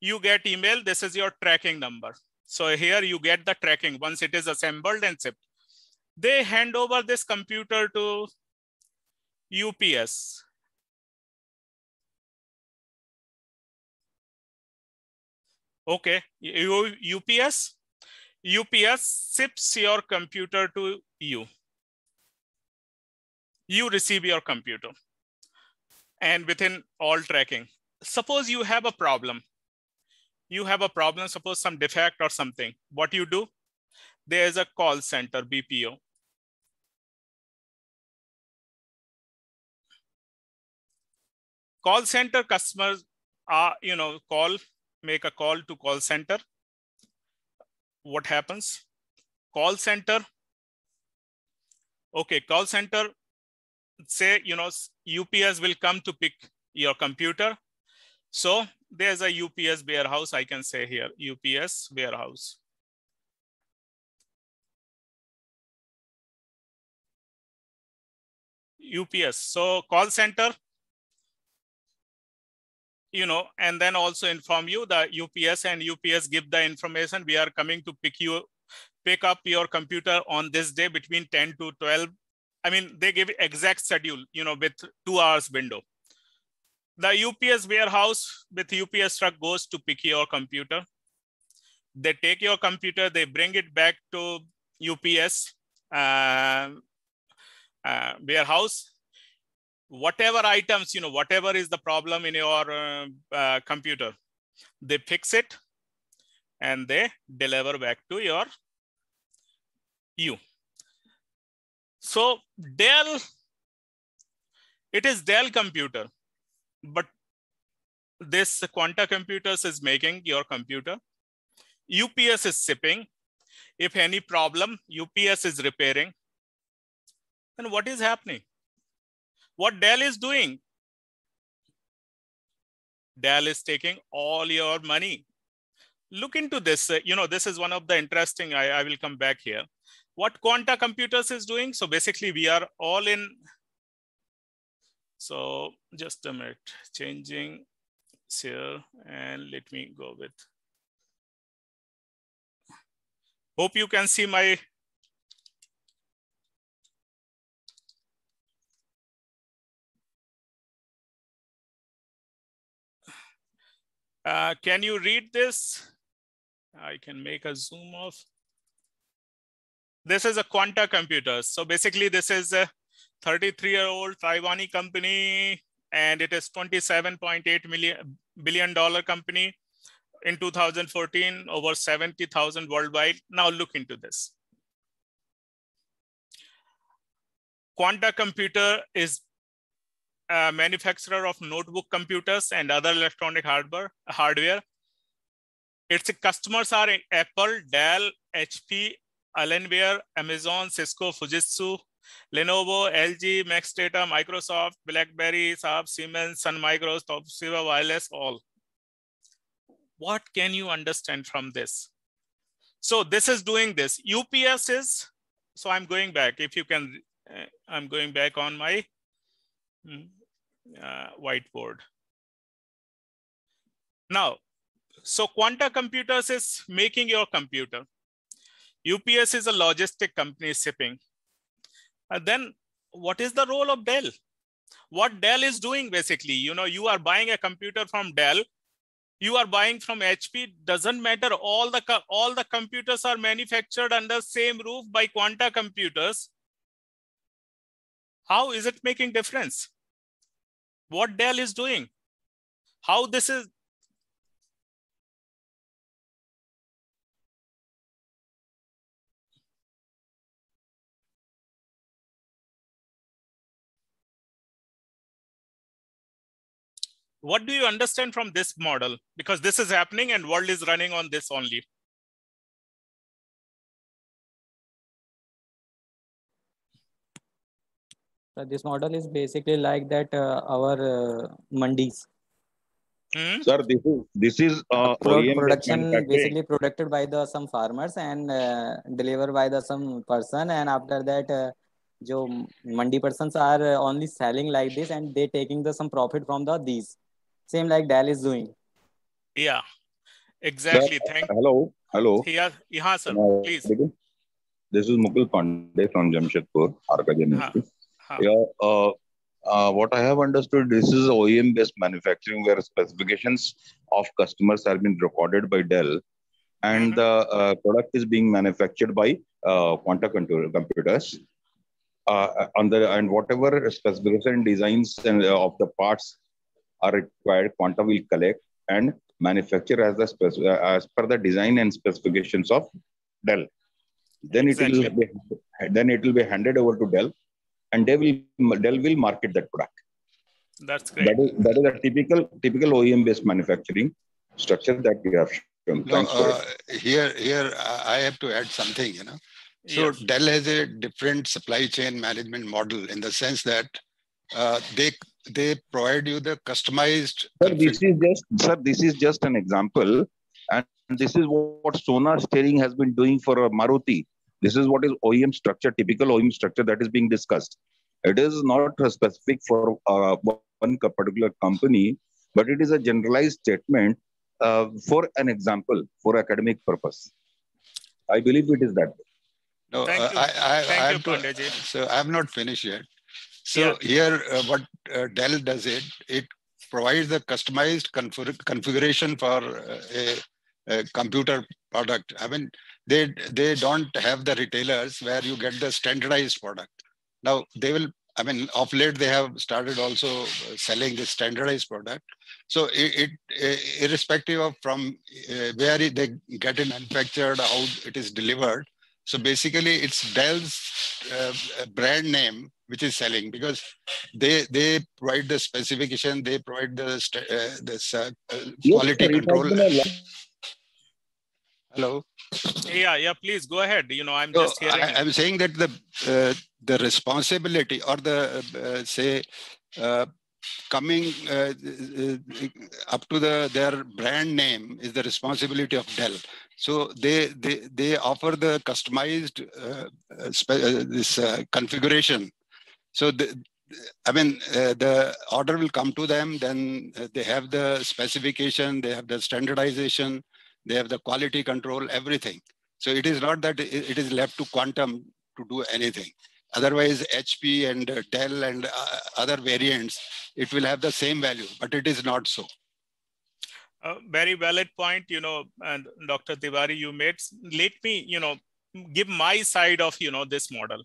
you get email this is your tracking number so here you get the tracking once it is assembled and shipped they hand over this computer to ups okay U, ups ups ships your computer to you you receive your computer and within all tracking. Suppose you have a problem. You have a problem, suppose some defect or something. What you do? There is a call center, BPO. Call center customers are, you know, call, make a call to call center. What happens? Call center. Okay, call center say, you know, UPS will come to pick your computer. So there's a UPS warehouse, I can say here, UPS warehouse. UPS, so call center, you know, and then also inform you the UPS and UPS give the information, we are coming to pick you, pick up your computer on this day between 10 to 12 I mean, they give exact schedule, you know, with two hours window. The UPS warehouse with UPS truck goes to pick your computer. They take your computer, they bring it back to UPS uh, uh, warehouse. Whatever items, you know, whatever is the problem in your uh, uh computer, they fix it and they deliver back to your you. So Dell, it is Dell computer, but this Quanta Computers is making your computer. UPS is shipping. If any problem, UPS is repairing. Then what is happening? What Dell is doing? Dell is taking all your money. Look into this. You know, this is one of the interesting, I, I will come back here what quanta computers is doing. So basically we are all in. So just a minute, changing here and let me go with. Hope you can see my Uh, can you read this? I can make a zoom off this is a quanta computer. So basically this is a 33 year old Taiwanese company and it is 27.8 million billion dollar company in 2014 over 70,000 worldwide. Now look into this. Quanta computer is a manufacturer of notebook computers and other electronic hardware. hardware. Its customers are Apple, Dell, HP, Alienware, Amazon, Cisco, Fujitsu, Lenovo, LG, Max Data, Microsoft, BlackBerry, Saab, Siemens, Sun Micros, Toshiba Wireless, all. What can you understand from this? So this is doing this. UPS is, so I'm going back. If you can, uh, I'm going back on my mm, uh, whiteboard. Now, so Quanta Computers is making your computer. UPS is a logistic company shipping. And uh, then what is the role of Dell? What Dell is doing basically, you know, you are buying a computer from Dell, you are buying from HP, doesn't matter. All the, all the computers are manufactured under same roof by Quanta computers. How is it making difference? What Dell is doing? How this is, what do you understand from this model? Because this is happening and world is running on this only. So this model is basically like that uh, our uh, Mandis. Hmm? Sir, this is this is uh, Pro production basically produced by the some farmers and uh, delivered by the some person, and after that, uh, jo mandi persons are only selling like this, and they taking the some profit from the these same like Dell is doing. Yeah, exactly. Sir, Thank. Hello, hello. Yeah, yeah, sir. please. This is Mukul Pandey from Jamshedpur, Arka University. Yeah. Uh, uh, what I have understood, this is OEM based manufacturing where specifications of customers have been recorded by Dell and mm -hmm. the uh, product is being manufactured by uh, quantum computers. Uh, on uh, the, and whatever specification designs and, uh, of the parts are required, Quantum will collect and manufacture as, the spec- as per the design and specifications of Dell. Then exactly. it will be, then it will be handed over to Dell, and they will Dell will market that product. That's great. That is, that is a typical typical OEM based manufacturing structure that we have shown. No, uh, here here I have to add something. You know, so yes. Dell has a different supply chain management model in the sense that uh, they they provide you the customized. Sir, this is just sir, this is just an example, and this is what Sonar steering has been doing for uh, Maruti. This is what is OEM structure, typical OEM structure that is being discussed. It is not specific for uh, one particular company, but it is a generalized statement uh, for an example for academic purpose. I believe it is that. No, Thank uh, you. I, I, Thank I you, to, So I'm not finished yet. So yeah. here, uh, what uh, Dell does it, it provides the customized config configuration for uh, a, a, computer product. I mean, they they don't have the retailers where you get the standardized product. Now they will. I mean, of late they have started also uh, selling the standardized product. So it, it uh, irrespective of from where they get it manufactured, how it is delivered, so basically, it's Dell's uh, brand name which is selling because they they provide the specification, they provide the uh, this uh, quality yes, control. Hello. Yeah, yeah. Please go ahead. You know, I'm so just hearing. I, am saying that the uh, the responsibility or the uh, say uh, coming uh, uh, uh, up to the their brand name is the responsibility of Dell. So they they, they offer the customized uh, this configuration. So the, I mean, uh, the order will come to them, then uh, they have the specification, they have the standardization, they have the quality control, everything. So it is not that it is left to quantum to do anything. Otherwise, HP and uh, Dell and uh, other variants, it will have the same value, but it is not so. a uh, very valid point, you know, and Dr. Tiwari, you made. Let me, you know, give my side of, you know, this model.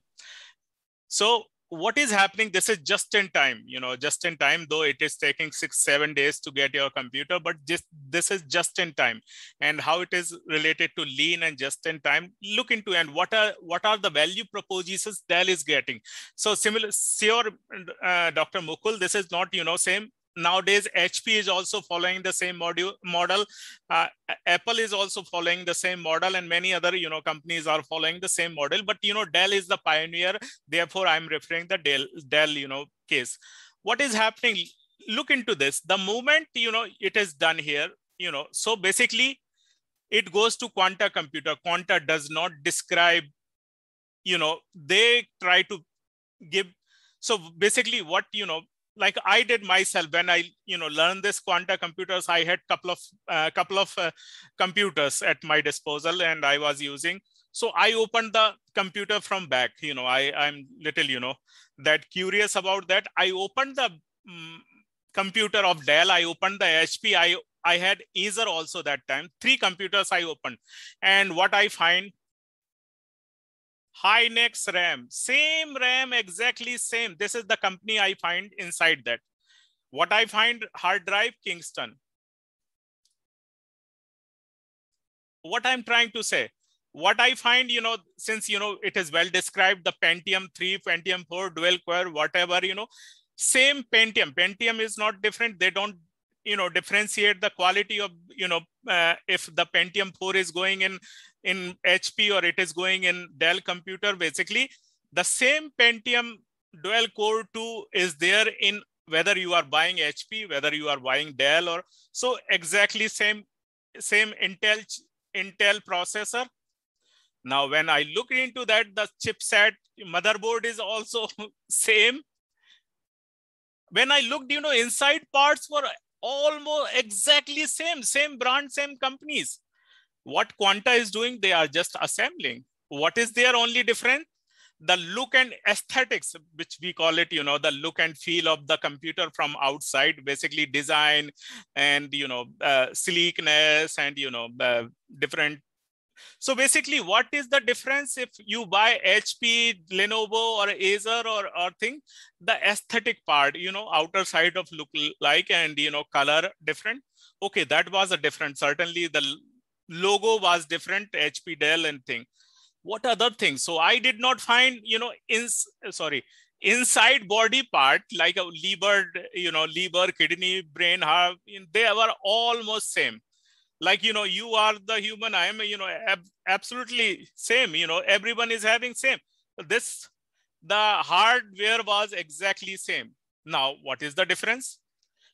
So what is happening this is just in time you know just in time though it is taking six seven days to get your computer but just this is just in time and how it is related to lean and just in time look into and what are what are the value propositions dell is getting so similar sure uh, dr mukul this is not you know same nowadays hp is also following the same module model uh, apple is also following the same model and many other you know companies are following the same model but you know dell is the pioneer therefore i'm referring the dell dell you know case what is happening look into this the moment you know it is done here you know so basically it goes to quanta computer quanta does not describe you know they try to give so basically what you know like I did myself when I you know learned this quanta computers. I had couple of uh, couple of uh, computers at my disposal, and I was using. So I opened the computer from back. You know, I I'm little you know that curious about that. I opened the um, computer of Dell. I opened the HP. I I had Acer also that time. Three computers I opened, and what I find Hynix RAM, same RAM, exactly same. This is the company I find inside that. What I find hard drive, Kingston. What I'm trying to say, what I find, you know, since, you know, it is well described, the Pentium 3, Pentium 4, dual core, whatever, you know, same Pentium. Pentium is not different. They don't you know differentiate the quality of you know uh, if the pentium 4 is going in in HP or it is going in Dell computer. Basically, the same Pentium dual core 2 is there in whether you are buying HP, whether you are buying Dell or so exactly same same Intel Intel processor. Now, when I look into that, the chipset motherboard is also same. When I looked, you know, inside parts were almost exactly same, same brand, same companies. What quanta is doing, they are just assembling. What is their only difference? The look and aesthetics, which we call it, you know, the look and feel of the computer from outside, basically design and, you know, uh, sleekness and, you know, uh, different so basically, what is the difference if you buy HP, Lenovo, or Acer or, or thing? The aesthetic part, you know, outer side of look like and you know, color different. Okay, that was a different. Certainly, the logo was different, HP, Dell, and thing. What other things? So I did not find, you know, in sorry, inside body part like a liver, you know, liver, kidney, brain, heart. They were almost same. Like you know, you are the human. I am, you know, ab absolutely same. You know, everyone is having same. This the hardware was exactly same. Now, what is the difference?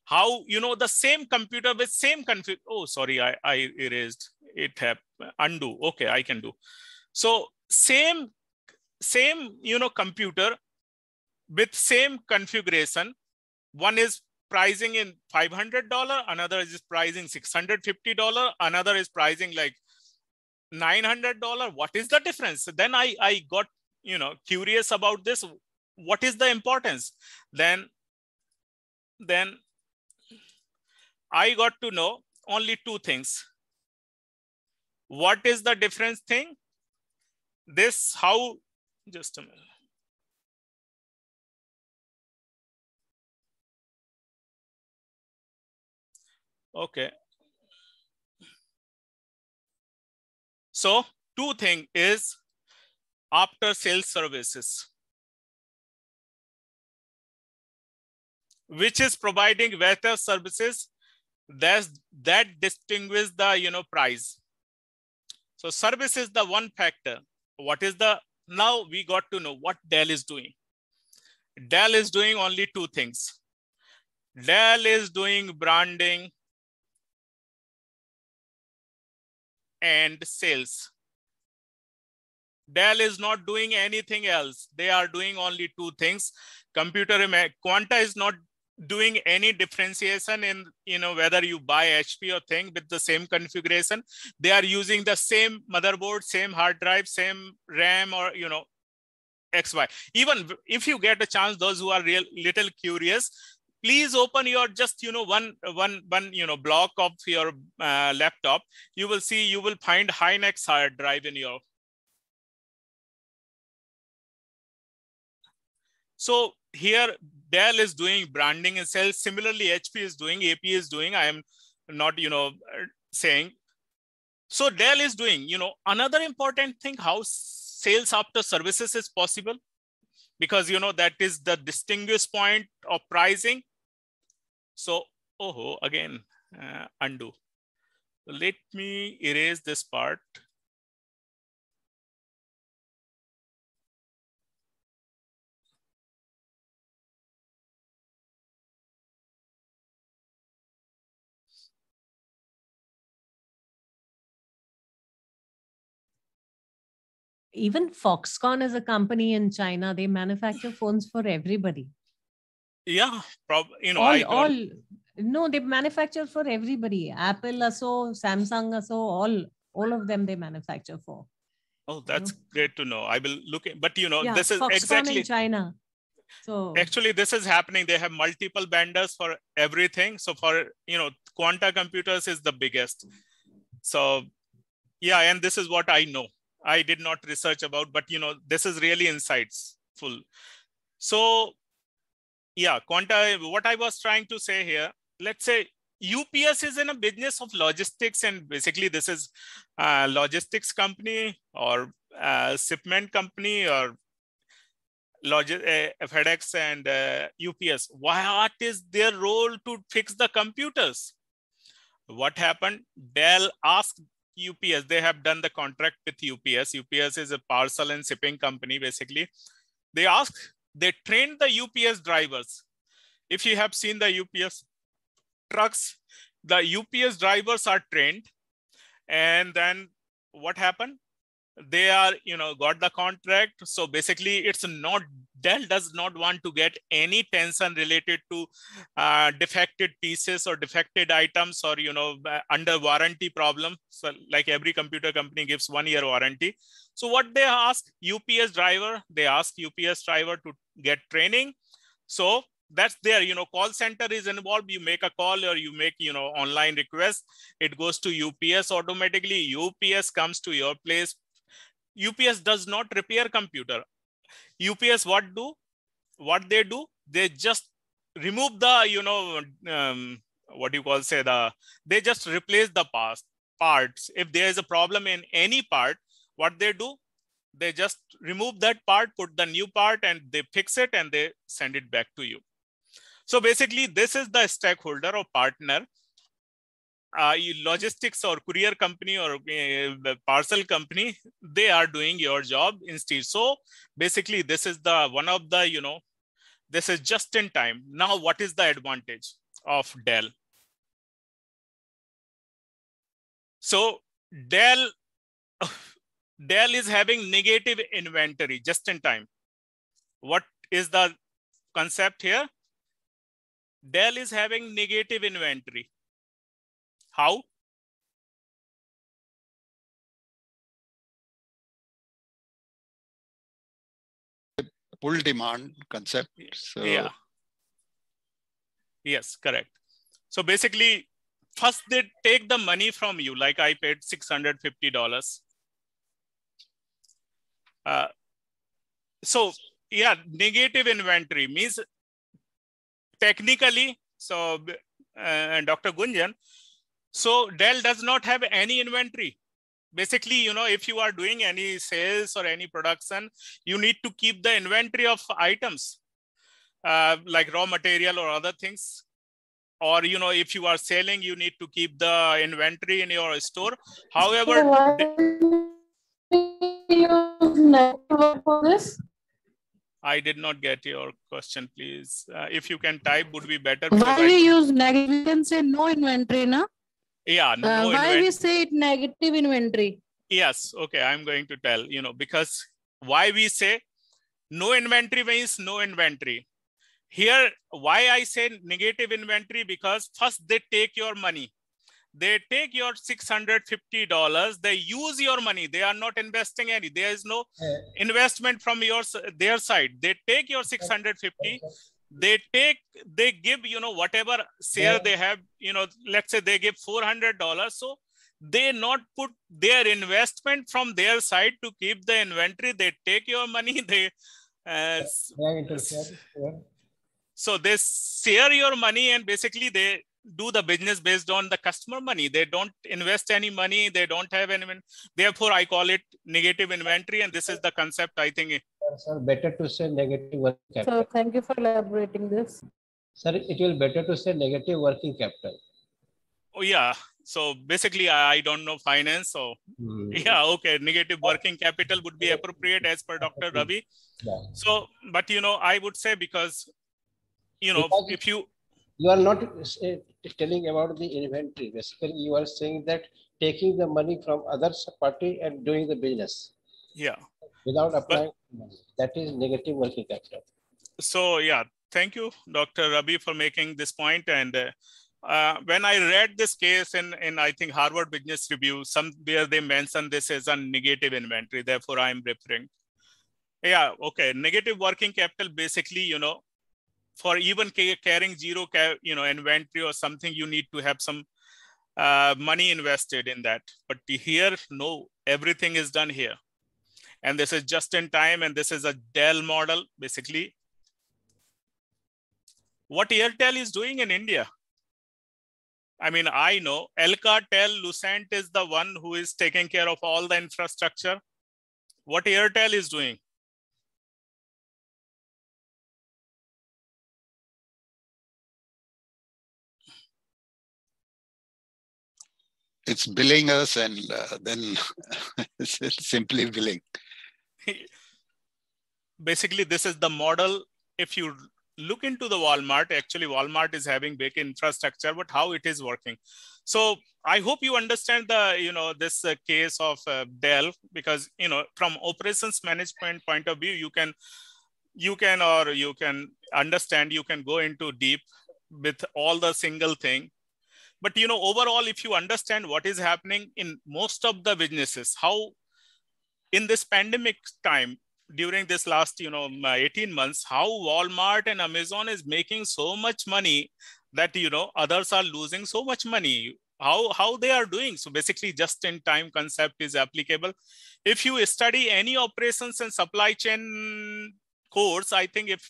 how you know the same computer with same config oh sorry i i erased it have undo okay i can do so same same you know computer with same configuration one is pricing in $500 another is pricing $650 another is pricing like $900 what is the difference then i i got you know curious about this what is the importance then then I got to know only two things. What is the difference thing? This, how, just a minute. Okay. So two thing is after sales services, which is providing better services that's that distinguishes the you know price so service is the one factor what is the now we got to know what dell is doing dell is doing only two things dell is doing branding and sales Dell is not doing anything else. They are doing only two things. Computer Quanta is not doing any differentiation in you know whether you buy hp or thing with the same configuration they are using the same motherboard same hard drive same ram or you know xy even if you get a chance those who are real little curious please open your just you know one one one you know block of your uh, laptop you will see you will find hinex hard drive in your so here Dell is doing branding and sales. Similarly, HP is doing, AP is doing. I am not, you know, uh, saying. So Dell is doing, you know, another important thing, how sales after services is possible because, you know, that is the distinguished point of pricing. So, oh, again, uh, undo. Let me erase this part. even Foxconn is a company in China, they manufacture phones for everybody. Yeah, you know, all, all no, they manufacture for everybody. Apple, so Samsung, so all all of them they manufacture for. Oh, that's you know? great to know. I will look. At, but you know, yeah, this is Foxconn exactly in China. So actually, this is happening. They have multiple vendors for everything. So for you know, Quanta Computers is the biggest. So yeah, and this is what I know I did not research about, but you know, this is really insightful. So yeah, quanta, what I was trying to say here, let's say UPS is in a business of logistics and basically this is a logistics company or a shipment company or Logis, uh, FedEx and uh, UPS. What is their role to fix the computers? What happened? Dell asked UPS. They have done the contract with UPS. UPS is a parcel and shipping company, basically. They ask, they train the UPS drivers. If you have seen the UPS trucks, the UPS drivers are trained. And then what happened? They are, you know, got the contract. So basically it's not Dell does not want to get any tension related to uh, defected pieces or defected items or, you know, uh, under warranty problem. So like every computer company gives one year warranty. So what they ask UPS driver, they ask UPS driver to get training. So that's there you know call center is involved you make a call or you make you know online request it goes to ups automatically ups comes to your place ups does not repair computer UPS what do? What they do? They just remove the you know um, what do you call say the they just replace the past parts. If there is a problem in any part, what they do? They just remove that part, put the new part, and they fix it and they send it back to you. So basically, this is the stakeholder or partner uh, logistics or courier company or uh, parcel company they are doing your job instead so basically this is the one of the you know this is just in time now what is the advantage of dell so dell dell is having negative inventory just in time what is the concept here dell is having negative inventory how? Pull demand concept. So. Yeah. Yes, correct. So basically, first they take the money from you. Like I paid six hundred fifty dollars. Uh, so yeah, negative inventory means technically. So uh, Dr. Gunjan, so Dell does not have any inventory. Basically, you know, if you are doing any sales or any production, you need to keep the inventory of items uh, like raw material or other things. Or, you know, if you are selling, you need to keep the inventory in your store. However, I did not get your question, please. Uh, if you can type, would be better. Why do you use negative? can say no inventory, na? yeah uh, no uh, why invent- we say it negative inventory yes okay i'm going to tell you know because why we say no inventory means no inventory here why i say negative inventory because first they take your money they take your $650 they use your money they are not investing any there is no investment from your their side they take your 650 they take they give you know whatever share yeah. they have you know let's say they give 400 dollars so they not put their investment from their side to keep the inventory they take your money they uh, yeah. so they share your money and basically they do the business based on the customer money they don't invest any money they don't have any therefore i call it negative inventory and this is the concept i think sir, better to say negative working capital. So thank you for elaborating this. Sir, it will better to say negative working capital. Oh, yeah. So basically, I don't know finance. So mm. yeah, okay. Negative working capital would be appropriate as per Dr. Ravi. Yeah. So, but you know, I would say because, you know, because if you... You are not telling about the inventory. Basically, you are saying that taking the money from other party and doing the business. Yeah without applying but, that is negative working capital so yeah thank you dr rabi for making this point and uh, uh, when I read this case in, in I think Harvard Business Review, somewhere they mentioned this as a negative inventory. Therefore, I am referring. Yeah, okay. Negative working capital basically, you know, for even carrying zero, you know, inventory or something, you need to have some uh, money invested in that. But here, no, everything is done here. And this is just in time. And this is a Dell model, basically. What Airtel is doing in India? I mean, I know Elcatel Lucent is the one who is taking care of all the infrastructure. What Airtel is doing? It's billing us and uh, then simply billing. basically this is the model. If you look into the Walmart, actually Walmart is having big infrastructure, but how it is working. So I hope you understand the, you know, this uh, case of uh, Dell, because, you know, from operations management point of view, you can, you can, or you can understand, you can go into deep with all the single thing but you know overall if you understand what is happening in most of the businesses how in this pandemic time during this last you know uh, 18 months how walmart and amazon is making so much money that you know others are losing so much money how how they are doing so basically just in time concept is applicable if you study any operations and supply chain course i think if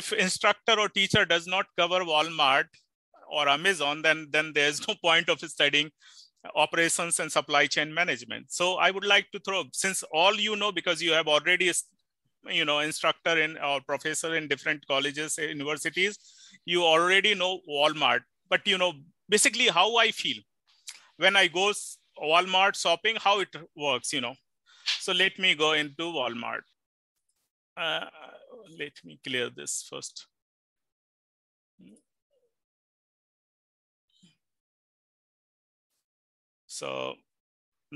if instructor or teacher does not cover walmart or amazon then then there is no point of studying operations and supply chain management. So I would like to throw, since all you know, because you have already you know instructor in or professor in different colleges eh, universities you already know walmart but you know basically how i feel when i go walmart shopping how it works you know so let me go into walmart uh, let me clear this first So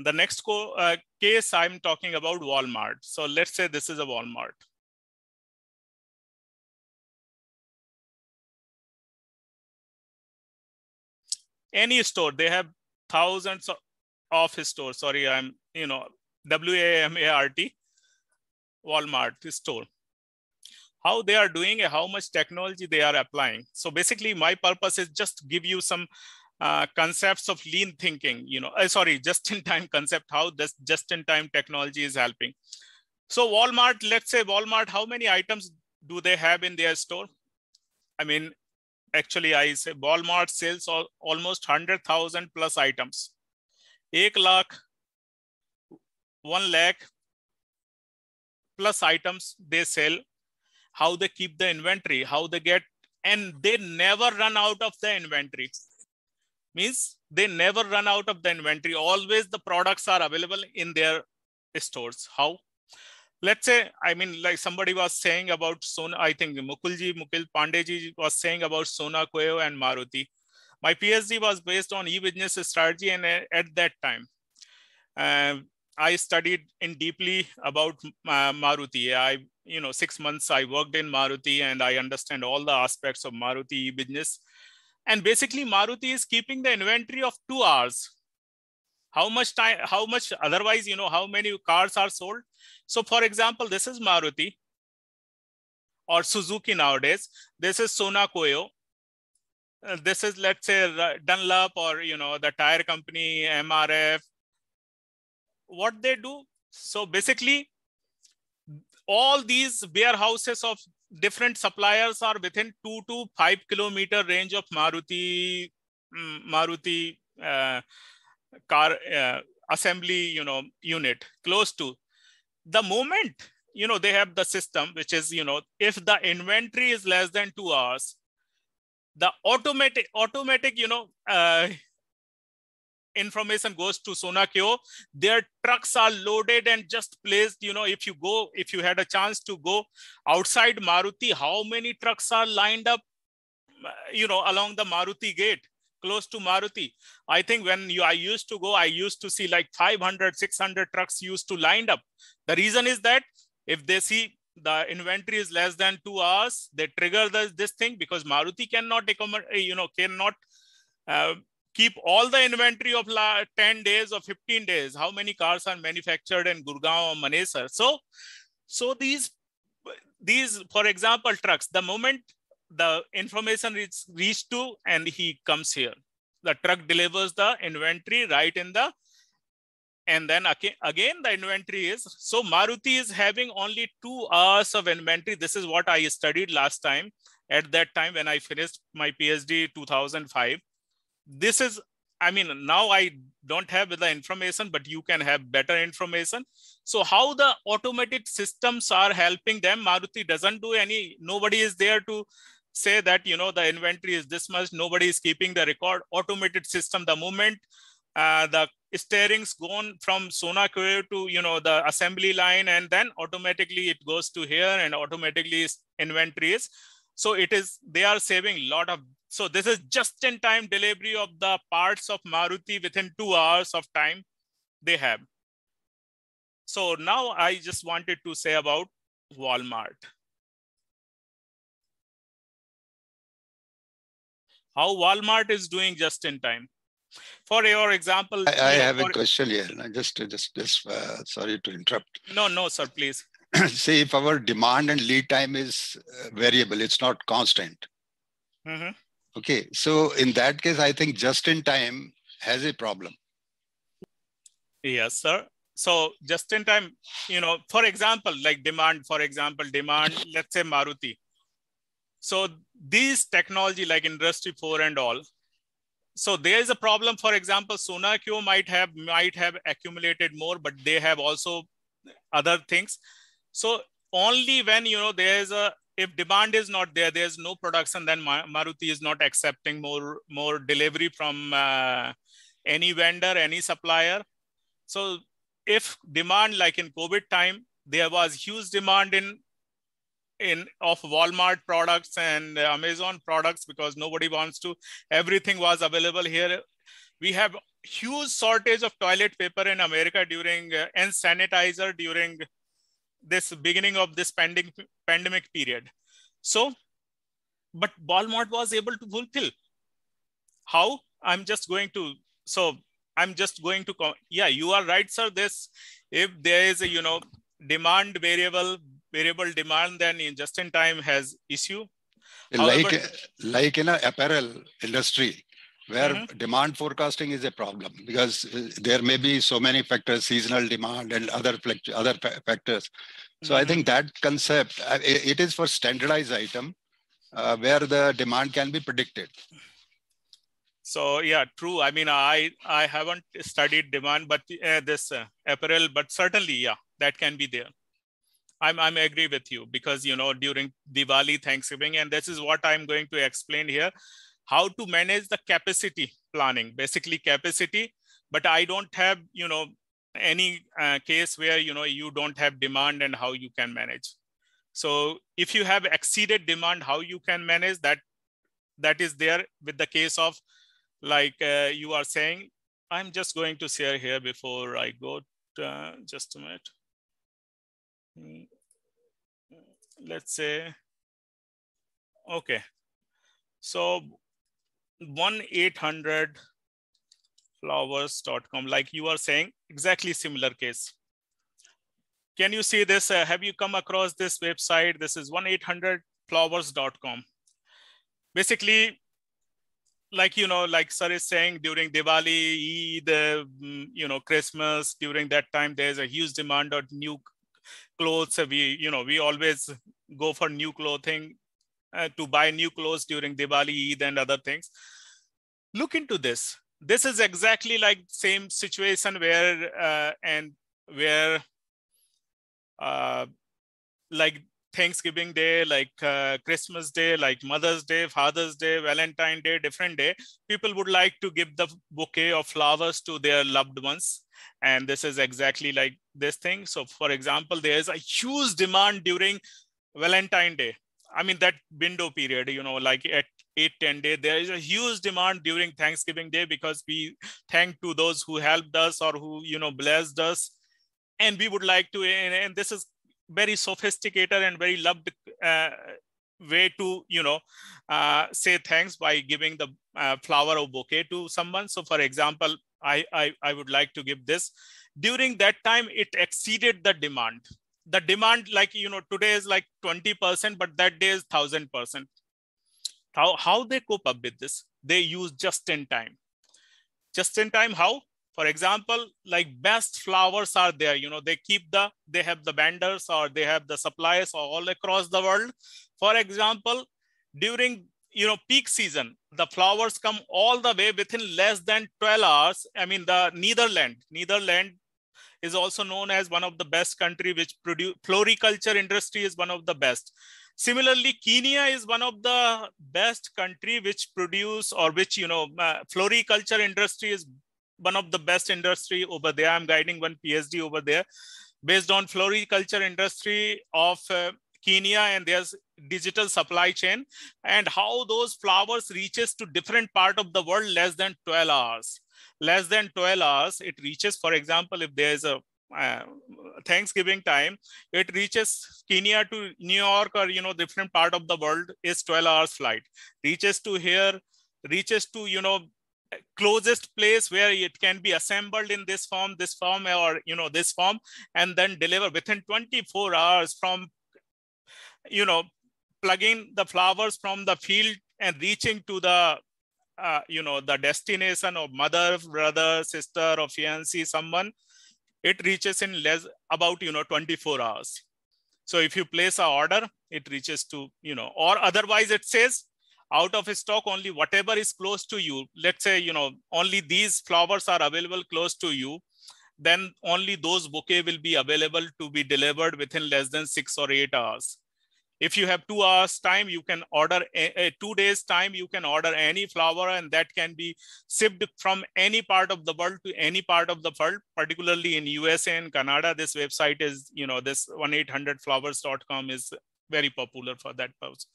the next uh, case I'm talking about Walmart. So let's say this is a Walmart. Any store, they have thousands of stores. Sorry, I'm, you know, W-A-M-A-R-T, Walmart store. How they are doing how much technology they are applying. So basically my purpose is just give you some uh, concepts of lean thinking, you know, uh, sorry, just-in-time concept, how this just-in-time technology is helping. So Walmart, let's say Walmart, how many items do they have in their store? I mean, actually I say Walmart sells all, almost 100,000 plus items. 1 lakh, 1 lakh plus items they sell, how they keep the inventory, how they get, and they never run out of the inventory means they never run out of the inventory. Always the products are available in their stores. How? Let's say, I mean, like somebody was saying about Sona, I think Mukulji, Mukil Pandeji was saying about Sona Koyo and Maruti. My PhD was based on e-business strategy and uh, at that time, uh, I studied in deeply about uh, Maruti. I, you know, six months I worked in Maruti and I understand all the aspects of Maruti e-business and basically Maruti is keeping the inventory of two hours. How much time, how much otherwise, you know, how many cars are sold. So for example, this is Maruti or Suzuki nowadays. This is Sona Koyo. Uh, this is let's say Dunlop or, you know, the tire company, MRF. What they do. So basically all these warehouses of different suppliers are within two to five kilometer range of Maruti mm, Maruti uh, car uh, assembly, you know, unit close to. The moment you know they have the system, which is you know, if the inventory is less than two hours, the automatic automatic you know uh, information goes to Sonakyo. Their trucks are loaded and just placed. You know, if you go, if you had a chance to go outside Maruti, how many trucks are lined up, you know, along the Maruti gate? close to Maruti. I think when you, I used to go, I used to see like 500, 600 trucks used to lined up. The reason is that if they see the inventory is less than two hours, they trigger the, this thing because Maruti cannot, you know, cannot uh, keep all the inventory of 10 days or 15 days, how many cars are manufactured in Gurgaon or Manesar. So, so these, these, for example, trucks, the moment the information is reached to and he comes here, the truck delivers the inventory right in the, and then again, the inventory is, so Maruti is having only two hours of inventory. This is what I studied last time. At that time, when I finished my PhD 2005, this is i mean now i don't have the information but you can have better information so how the automated systems are helping them maruti doesn't do any nobody is there to say that you know the inventory is this much nobody is keeping the record automated system the moment uh, the steering's gone from Sonakwe to you know the assembly line and then automatically it goes to here and automatically inventory is so it is they are saving lot of so this is just in time delivery of the parts of Maruti within two hours of time they have. So now I just wanted to say about Walmart. How Walmart is doing just in time. For your example, I, I have for... a question here. Just, just, just. Uh, sorry to interrupt. No, no, sir. Please. See, if our demand and lead time is uh, variable, it's not constant. Mm -hmm. Okay, so in that case, I think just in time has a problem. Yes, sir. So just in time, you know, for example, like demand, for example, demand, let's say Maruti. So these technology like industry four and all, so there is a problem for example sonaqo might have might have accumulated more but they have also other things so only when you know there is a if demand is not there, there's no production, then Maruti is not accepting more, more delivery from uh, any vendor, any supplier. So if demand, like in COVID time, there was huge demand in in of Walmart products and Amazon products because nobody wants to. Everything was available here. We have huge shortage of toilet paper in America during uh, and sanitizer during this beginning of this pandemic pandemic period. So, but Walmart was able to fulfill. How? I'm just going to so I'm just going to yeah. You are right, sir. This if there is a you know demand variable variable demand, then in just in time has issue. However, like like in a apparel industry, where mm-hmm. demand forecasting is a problem because uh, there may be so many factors seasonal demand and other other factors so mm-hmm. i think mm-hmm. that concept uh, it is for standardized item uh, where the demand can be predicted so yeah true i mean i i haven't studied demand but uh, this uh, apparel but certainly yeah that can be there I'm I'm agree with you because you know during Diwali, Thanksgiving, and this is what I'm going to explain here how to manage the capacity planning, basically capacity. But I don't have, you know, any uh, case where, you know, you don't have demand and how you can manage. So if you have exceeded demand, how you can manage that, that is there with the case of like uh, you are saying, I'm just going to share here before I go, to, uh, just a minute. Let's say, okay. So 1-800-flowers.com, like you are saying, exactly similar case. Can you see this? Uh, have you come across this website? This is 1-800-flowers.com. Basically, like you know like sir is saying during diwali the mm, you know christmas during that time there's a huge demand of new clothes we you know we always go for new clothing uh, to buy new clothes during Diwali, Eid, and other things. Look into this. This is exactly like same situation where uh, and where uh, like Thanksgiving Day, like uh, Christmas Day, like Mother's Day, Father's Day, Valentine Day, different day. People would like to give the bouquet of flowers to their loved ones. And this is exactly like this thing. So, for example, there is a huge demand during Valentine Day. I mean, that window period, you know, like at eight, 10 day, there is a huge demand during Thanksgiving Day because we thank to those who helped us or who, you know, blessed us. And we would like to, and, and this is very sophisticated and very loved uh, way to, you know, uh, say thanks by giving the uh, flower or bouquet to someone. So for example, I, I, I would like to give this. During that time, it exceeded the demand the demand like you know today is like 20% but that day is 1000% how how they cope up with this they use just in time just in time how for example like best flowers are there you know they keep the they have the vendors or they have the suppliers all across the world for example during you know peak season the flowers come all the way within less than 12 hours i mean the netherland netherland is also known as one of the best country which produce floriculture industry is one of the best. Similarly, Kenya is one of the best country which produce or which, you know, uh, floriculture industry is one of the best industry over there. I'm guiding one PhD over there based on floriculture industry of uh, Kenya and there's digital supply chain and how those flowers reaches to different part of the world less than 12 hours less than 12 hours, it reaches, for example, if there is a uh, Thanksgiving time, it reaches Kenya to New York or, you know, different part of the world is 12 hours flight. Reaches to here, reaches to, you know, closest place where it can be assembled in this form, this form, or, you know, this form, and then deliver within 24 hours from, you know, plugging the flowers from the field and reaching to the uh, you know the destination of mother brother sister or fiancé someone it reaches in less about you know 24 hours so if you place a order it reaches to you know or otherwise it says out of stock only whatever is close to you let's say you know only these flowers are available close to you then only those bouquet will be available to be delivered within less than 6 or 8 hours if you have two hours time you can order a, a two days time you can order any flower and that can be shipped from any part of the world to any part of the world particularly in usa and canada this website is you know this 1800flowers.com is very popular for that purpose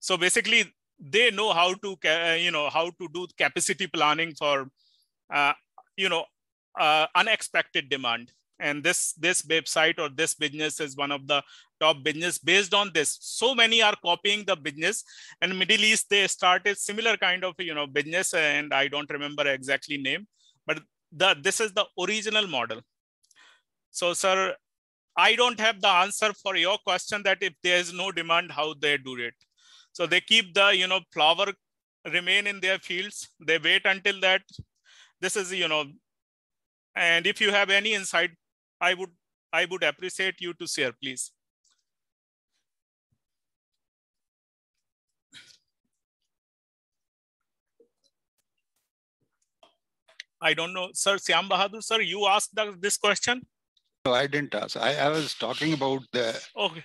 so basically they know how to you know how to do capacity planning for uh, you know uh, unexpected demand and this this website or this business is one of the top business based on this so many are copying the business and middle east they started similar kind of you know business and i don't remember exactly name but the this is the original model so sir i don't have the answer for your question that if there is no demand how they do it so they keep the you know flower remain in their fields they wait until that this is you know and if you have any insight i would i would appreciate you to share please I don't know. Sir, Siam Bahadur, sir, you asked the, this question? No, I didn't ask. I, I was talking about the. Okay.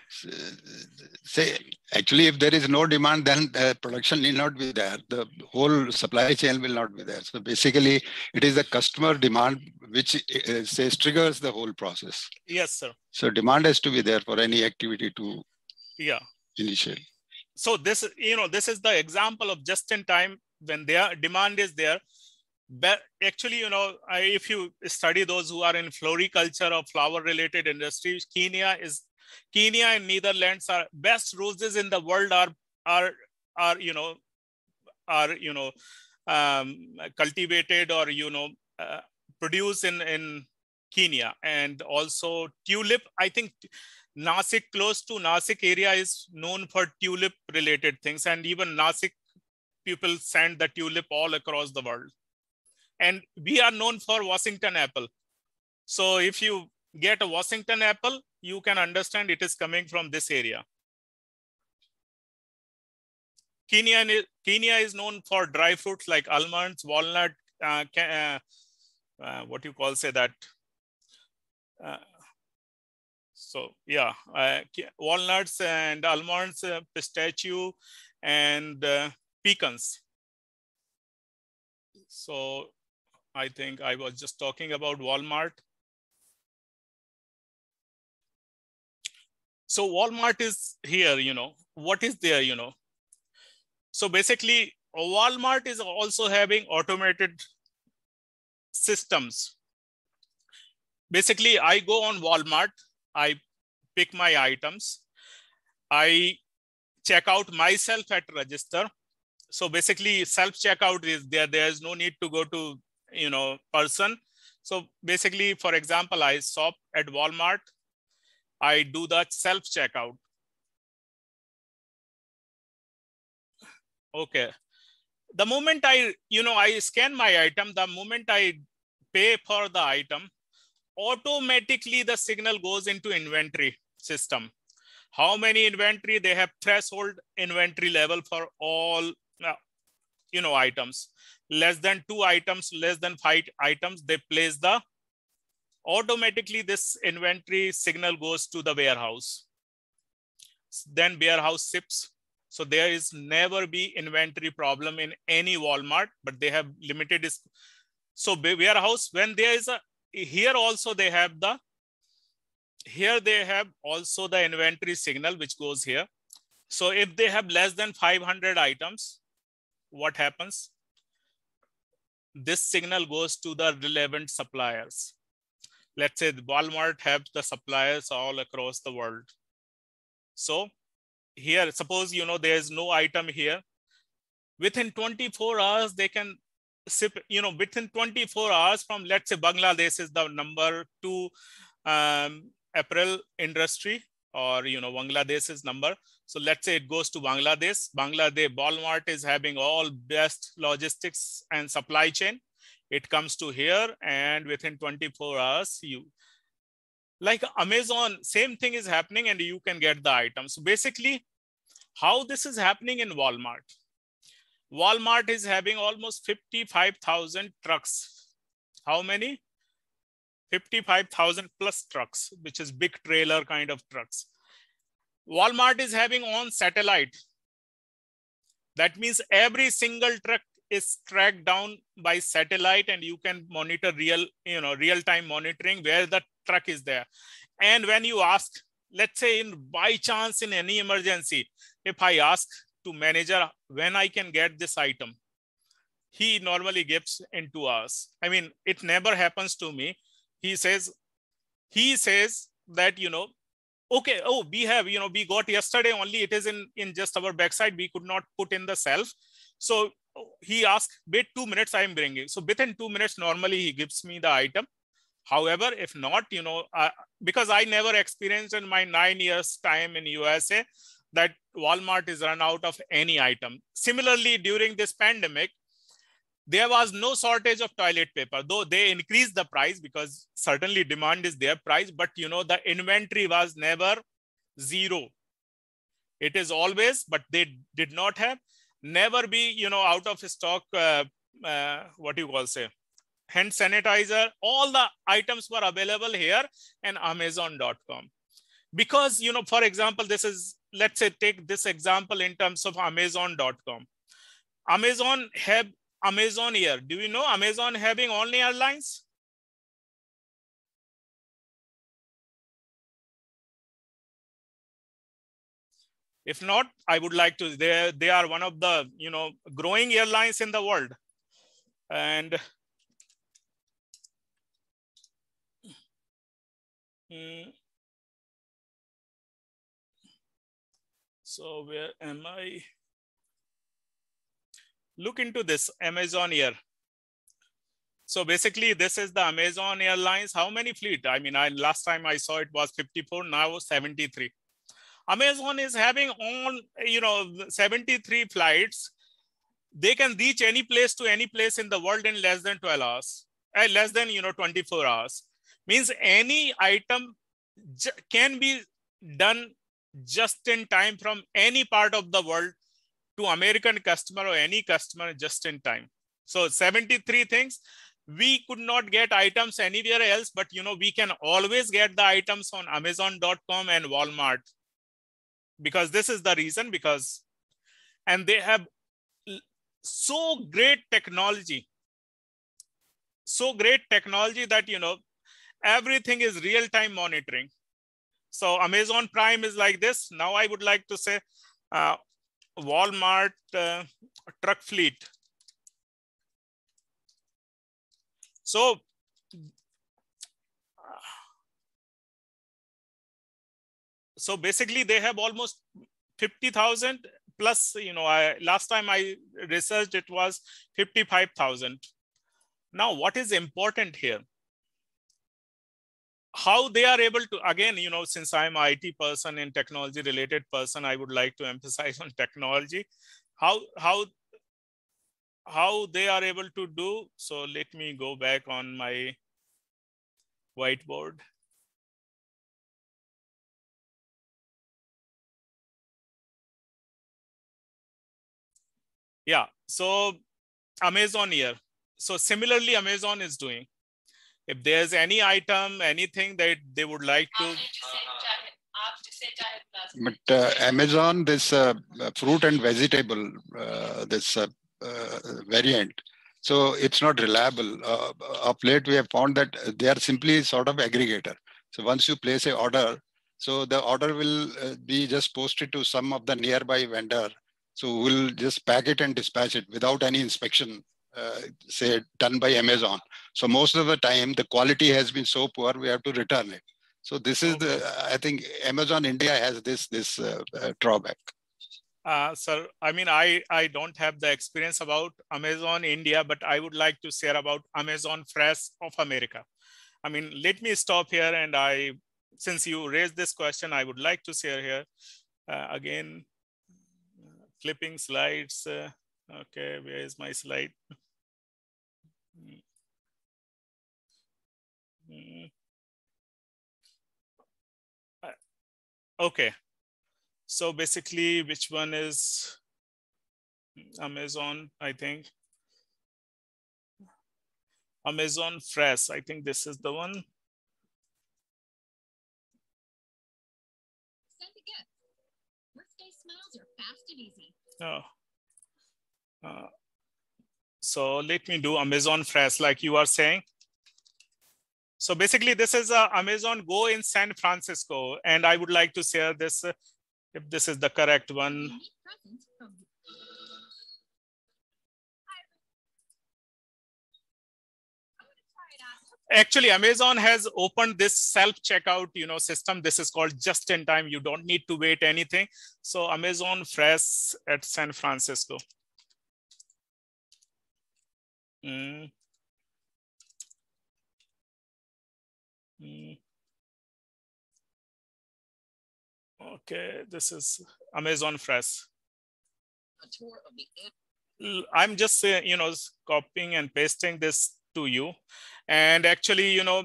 say, actually, if there is no demand, then production need not be there. The whole supply chain will not be there. So basically, it is the customer demand which uh, says triggers the whole process. Yes, sir. So demand has to be there for any activity to. Yeah. Initiate. So this, you know, this is the example of just in time when their demand is there actually, you know, I, if you study those who are in floriculture or flower related industries, Kenya is Kenya and Netherlands are best roses in the world are are are you know are you know um, cultivated or you know uh, produced in in Kenya and also tulip. I think Nasik close to Nasik area is known for tulip related things and even Nasik people send the tulip all across the world. And we are known for Washington apple. So if you get a Washington apple, you can understand it is coming from this area. Kenya, Kenya is known for dry fruits like almonds, walnut, uh, uh, uh, what you call say that. Uh, so yeah, uh, walnuts and almonds, uh, pistachio and pecans. So I think I was just talking about Walmart. So Walmart is here, you know, what is there, you know? So basically Walmart is also having automated systems. Basically, I go on Walmart, I pick my items, I check out myself at register. So basically self-checkout is there. There is no need to go to you know, person. So basically, for example, I shop at Walmart. I do the self checkout. Okay. The moment I, you know, I scan my item, the moment I pay for the item, automatically the signal goes into inventory system. How many inventory? They have threshold inventory level for all, uh, you know, items less than two items, less than five items, they place the, automatically this inventory signal goes to the warehouse. Then warehouse ships. So there is never be inventory problem in any Walmart, but they have limited. So warehouse, when there is a, here also they have the, here they have also the inventory signal, which goes here. So if they have less than 500 items, what happens? this signal goes to the relevant suppliers. Let's say Walmart have the suppliers all across the world. So here, suppose, you know, there's no item here. Within 24 hours, they can ship, you know, within 24 hours from, let's say Bangladesh is the number two um, apparel industry or you know Bangladesh's number. So let's say it goes to Bangladesh. Bangladesh Walmart is having all best logistics and supply chain. It comes to here and within 24 hours you like Amazon same thing is happening and you can get the item. So basically how this is happening in Walmart. Walmart is having almost 55,000 trucks. How many? 55,000 plus trucks, which is big trailer kind of trucks. Walmart is having on satellite. That means every single truck is tracked down by satellite and you can monitor real, you know, real time monitoring where the truck is there. And when you ask, let's say in by chance in any emergency, if I ask to manager when I can get this item, he normally gives in two hours. I mean, it never happens to me he says he says that you know okay oh we have you know we got yesterday only it is in in just our backside we could not put in the self so he asked wait two minutes i am bringing so within two minutes normally he gives me the item however if not you know uh, because i never experienced in my nine years time in usa that walmart is run out of any item similarly during this pandemic there was no shortage of toilet paper though they increased the price because certainly demand is their price but you know the inventory was never zero it is always but they did not have never be you know out of stock uh, uh, what you call say hand sanitizer all the items were available here and amazon.com because you know for example this is let's say take this example in terms of amazon.com amazon have Amazon Air. Do you know Amazon having only airlines? If not, I would like to, they, they are one of the, you know, growing airlines in the world. And mm, so where am I? look into this Amazon Air. So basically, this is the Amazon Airlines. How many fleet? I mean, I, last time I saw it was 54, now 73. Amazon is having on, you know, 73 flights. They can reach any place to any place in the world in less than 12 hours, uh, less than, you know, 24 hours. Means any item can be done just in time from any part of the world to American customer or any customer just in time. So 73 things. We could not get items anywhere else, but you know, we can always get the items on Amazon.com and Walmart because this is the reason because, and they have so great technology, so great technology that, you know, everything is real time monitoring. So Amazon Prime is like this. Now I would like to say uh, Walmart uh, truck fleet. So so basically they have almost 50,000 plus, you know, I, last time I researched it was 55,000. Now, what is important here? how they are able to again you know since i'm it person and technology related person i would like to emphasize on technology how how how they are able to do so let me go back on my whiteboard yeah so amazon here so similarly amazon is doing if there's any item, anything that they would like to. But uh, Amazon, this uh, fruit and vegetable, uh, this uh, uh, variant, so it's not reliable. Uh, of late, we have found that they are simply sort of aggregator. So once you place a order, so the order will uh, be just posted to some of the nearby vendor. So we'll just pack it and dispatch it without any inspection uh, say done by Amazon. So most of the time the quality has been so poor we have to return it. So this is the I think Amazon India has this this uh, uh, drawback. Uh, sir, I mean I I don't have the experience about Amazon India, but I would like to share about Amazon Fresh of America. I mean let me stop here and I since you raised this question, I would like to share here uh, again flipping slides. Uh, Okay, where is my slide? Hmm. Hmm. Uh, okay, so basically which one is Amazon, I think. Amazon Fresh, I think this is the one. Oh. Uh, so let me do Amazon Fresh like you are saying. So basically this is a uh, Amazon Go in San Francisco. And I would like to share this, uh, if this is the correct one. actually amazon has opened this self checkout you know system this is called just in time you don't need to wait anything so amazon fresh at san francisco Mm. Mm. Okay, this is Amazon Fresh. I'm just you know copying and pasting this to you, and actually you know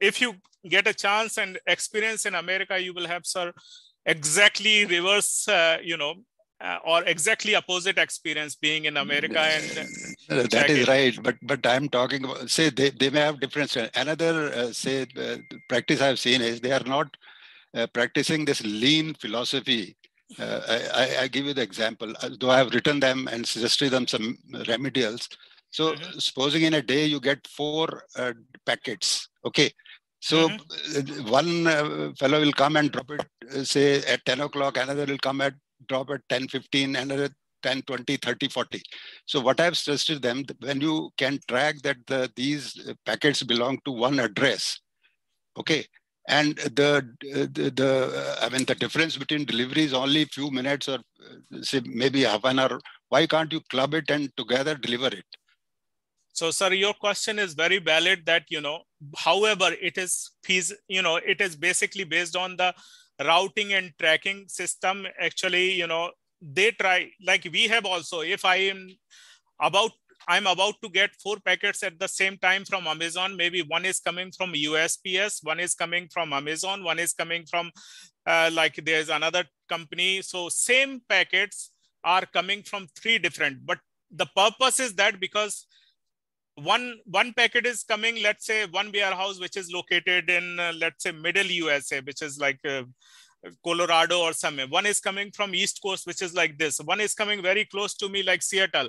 if you get a chance and experience in America, you will have sir exactly reverse uh, you know uh, or exactly opposite experience being in America and uh, that is right, but but I'm talking about say they, they may have different. Another uh, say uh, practice I've seen is they are not uh, practicing this lean philosophy. Uh, I, I, give you the example. Uh, though I have written them and suggested them some remedials. So mm -hmm. supposing in a day you get four packets. Okay, so mm -hmm. one fellow will come and drop it say at ten o'clock. Another will come at drop at ten fifteen. Another 10, 20, 30, 40. So what I've stressed to them, when you can track that the, these uh, packets belong to one address, okay, and the, uh, the, the uh, I mean the difference between delivery is only few minutes or say maybe half an hour. Why can't you club it and together deliver it? So, sir, your question is very valid. That you know, however, it is fees. You know, it is basically based on the routing and tracking system. Actually, you know, they try like we have also if i am about i'm about to get four packets at the same time from amazon maybe one is coming from usps one is coming from amazon one is coming from uh, like there's another company so same packets are coming from three different but the purpose is that because one one packet is coming let's say one warehouse which is located in uh, let's say middle usa which is like uh, Colorado or somewhere. One is coming from East Coast, which is like this. One is coming very close to me, like Seattle.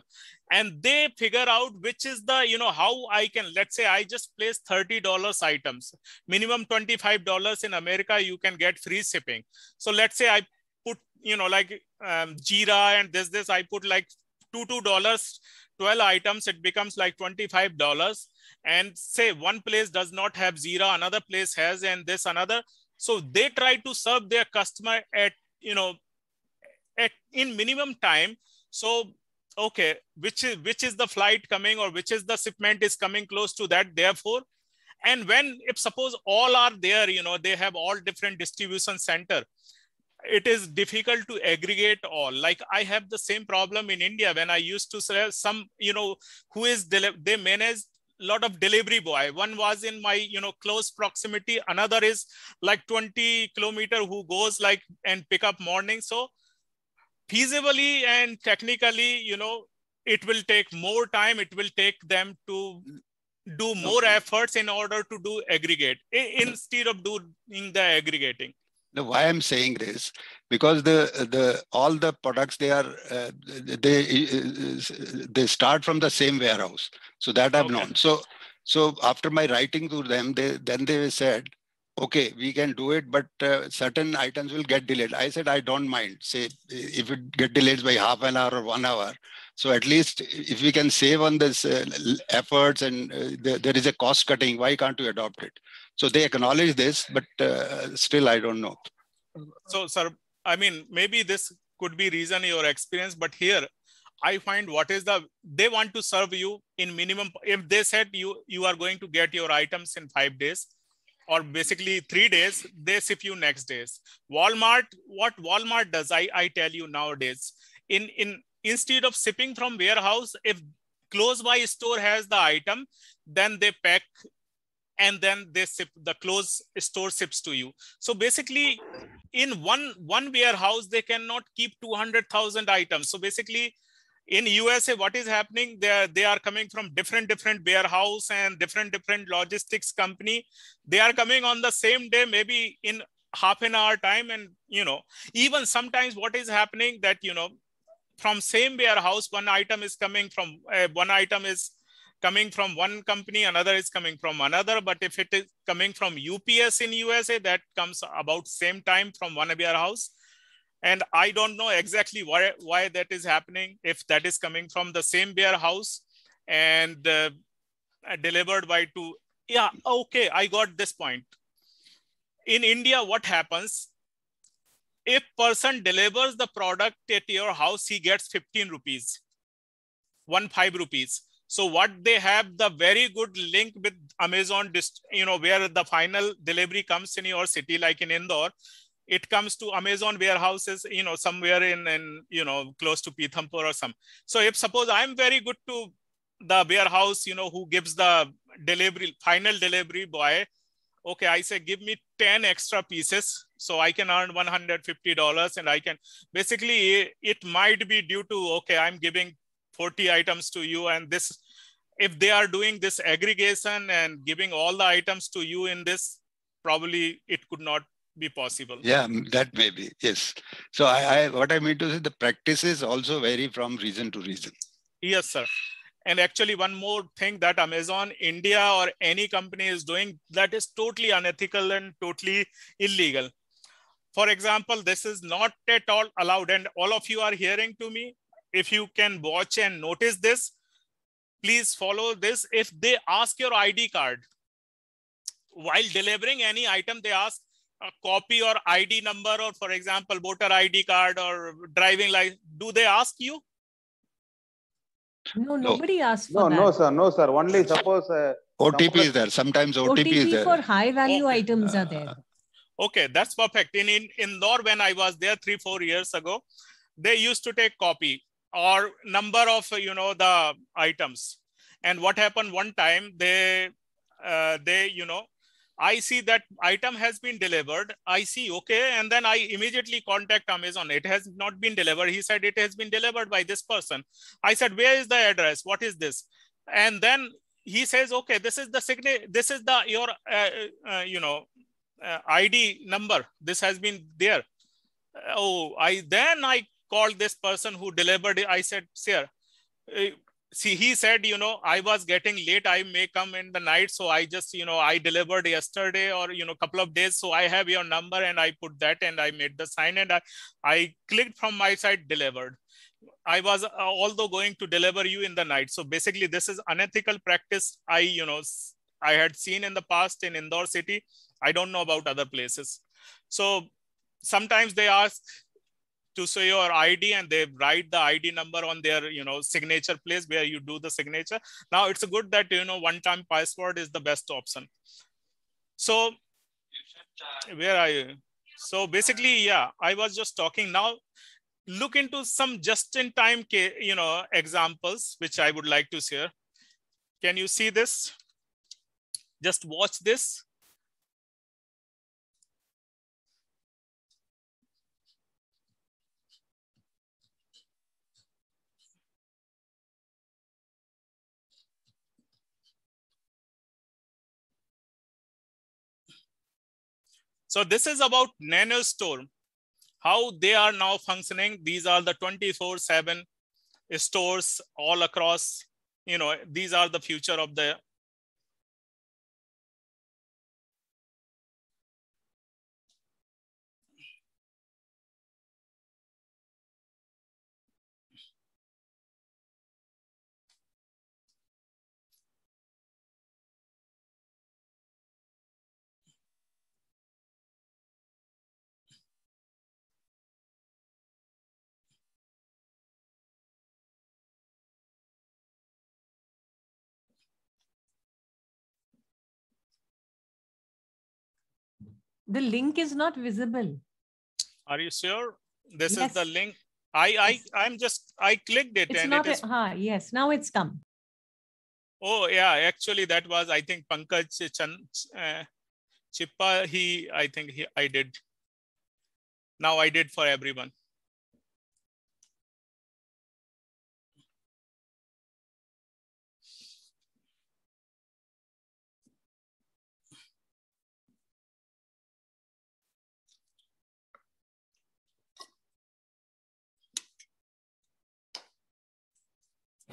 And they figure out which is the, you know, how I can, let's say I just place $30 items, minimum $25 in America, you can get free shipping. So let's say I put, you know, like um, Jira and this, this, I put like two, $2, 12 items, it becomes like $25. And say one place does not have zero another place has, and this another so they try to serve their customer at, you know, at in minimum time. So okay, which is which is the flight coming or which is the shipment is coming close to that. Therefore, and when if suppose all are there, you know, they have all different distribution center it is difficult to aggregate all like i have the same problem in india when i used to sell some you know who is they manage lot of delivery boy one was in my you know close proximity another is like 20 kilometer who goes like and pick up morning so feasibly and technically you know it will take more time it will take them to do more okay. efforts in order to do aggregate instead of doing the aggregating now, why I'm saying this because the the all the products they are uh, they uh, they start from the same warehouse, so that I've okay. known. So so after my writing to them, they then they said, okay, we can do it, but uh, certain items will get delayed. I said I don't mind. Say if it get delayed by half an hour or one hour, so at least if we can save on this uh, efforts and uh, there, there is a cost cutting, why can't we adopt it? So they acknowledge this, but uh, still I don't know. So, sir, I mean, maybe this could be reason your experience, but here I find what is the they want to serve you in minimum. If they said you you are going to get your items in five days, or basically three days, they ship you next days. Walmart, what Walmart does, I I tell you nowadays, in in instead of shipping from warehouse, if close by store has the item, then they pack and then they ship the clothes store ships to you so basically in one one warehouse they cannot keep 200000 items so basically in usa what is happening they are, they are coming from different different warehouse and different different logistics company they are coming on the same day maybe in half an hour time and you know even sometimes what is happening that you know from same warehouse one item is coming from uh, one item is coming from one company, another is coming from another. But if it is coming from UPS in USA, that comes about same time from one of your house, And I don't know exactly why, why that is happening, if that is coming from the same warehouse and uh, delivered by two. Yeah, okay, I got this point. In India, what happens? If person delivers the product at your house, he gets 15 rupees, one five rupees so what they have the very good link with Amazon, you know, where the final delivery comes in your city, like in Indore, it comes to Amazon warehouses, you know, somewhere in, in you know, close to Pithampur or some. So if suppose I'm very good to the warehouse, you know, who gives the delivery, final delivery boy, okay, I say, give me 10 extra pieces so I can earn $150 and I can, basically it might be due to, okay, I'm giving 40 items to you and this if they are doing this aggregation and giving all the items to you in this probably it could not be possible yeah that may be yes so I, I what i mean to say the practices also vary from region to region yes sir and actually one more thing that amazon india or any company is doing that is totally unethical and totally illegal for example this is not at all allowed and all of you are hearing to me if you can watch and notice this, please follow this. If they ask your ID card, while delivering any item, they ask a copy or ID number, or for example, voter ID card or driving license. Do they ask you? No, nobody no. asks for no, that. No, sir, no, sir. Only suppose uh, OTP is there. Sometimes OTP, OTP is there. for high value items are there. Uh, okay, that's perfect. In, in Indore, when I was there three, four years ago, they used to take copy or number of you know the items and what happened one time they uh, they you know i see that item has been delivered i see okay and then i immediately contact amazon it has not been delivered he said it has been delivered by this person i said where is the address what is this and then he says okay this is the sign this is the your uh, uh, uh you know uh, id number this has been there uh, oh i then i called this person who delivered it. I said, sir, eh, see, he said, you know, I was getting late. I may come in the night. So I just, you know, I delivered yesterday or, you know, couple of days. So I have your number and I put that and I made the sign and I, I clicked from my side delivered. I was uh, although going to deliver you in the night. So basically this is unethical practice. I, you know, I had seen in the past in Indore city. I don't know about other places. So sometimes they ask to show your ID and they write the ID number on their, you know, signature place where you do the signature. Now it's good that, you know, one-time password is the best option. So where are you? So basically, yeah, I was just talking now look into some just-in-time you know, examples, which I would like to share. Can you see this? Just watch this So this is about NanoStorm, how they are now functioning. These are the 24 seven stores all across, you know, these are the future of the The link is not visible. Are you sure? This yes. is the link. I I I'm just I clicked it it's and not it is. A, huh, yes, now it's come. Oh yeah, actually that was I think Pankaj Chan, uh, Chippa. He I think he I did. Now I did for everyone.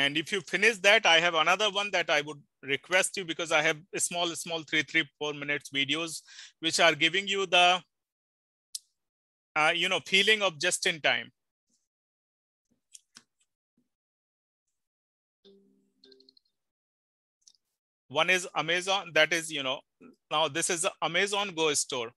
And if you finish that, I have another one that I would request you because I have small, small three, three, four minutes videos, which are giving you the, uh, you know, feeling of just in time. One is Amazon, that is, you know, now this is Amazon Go store.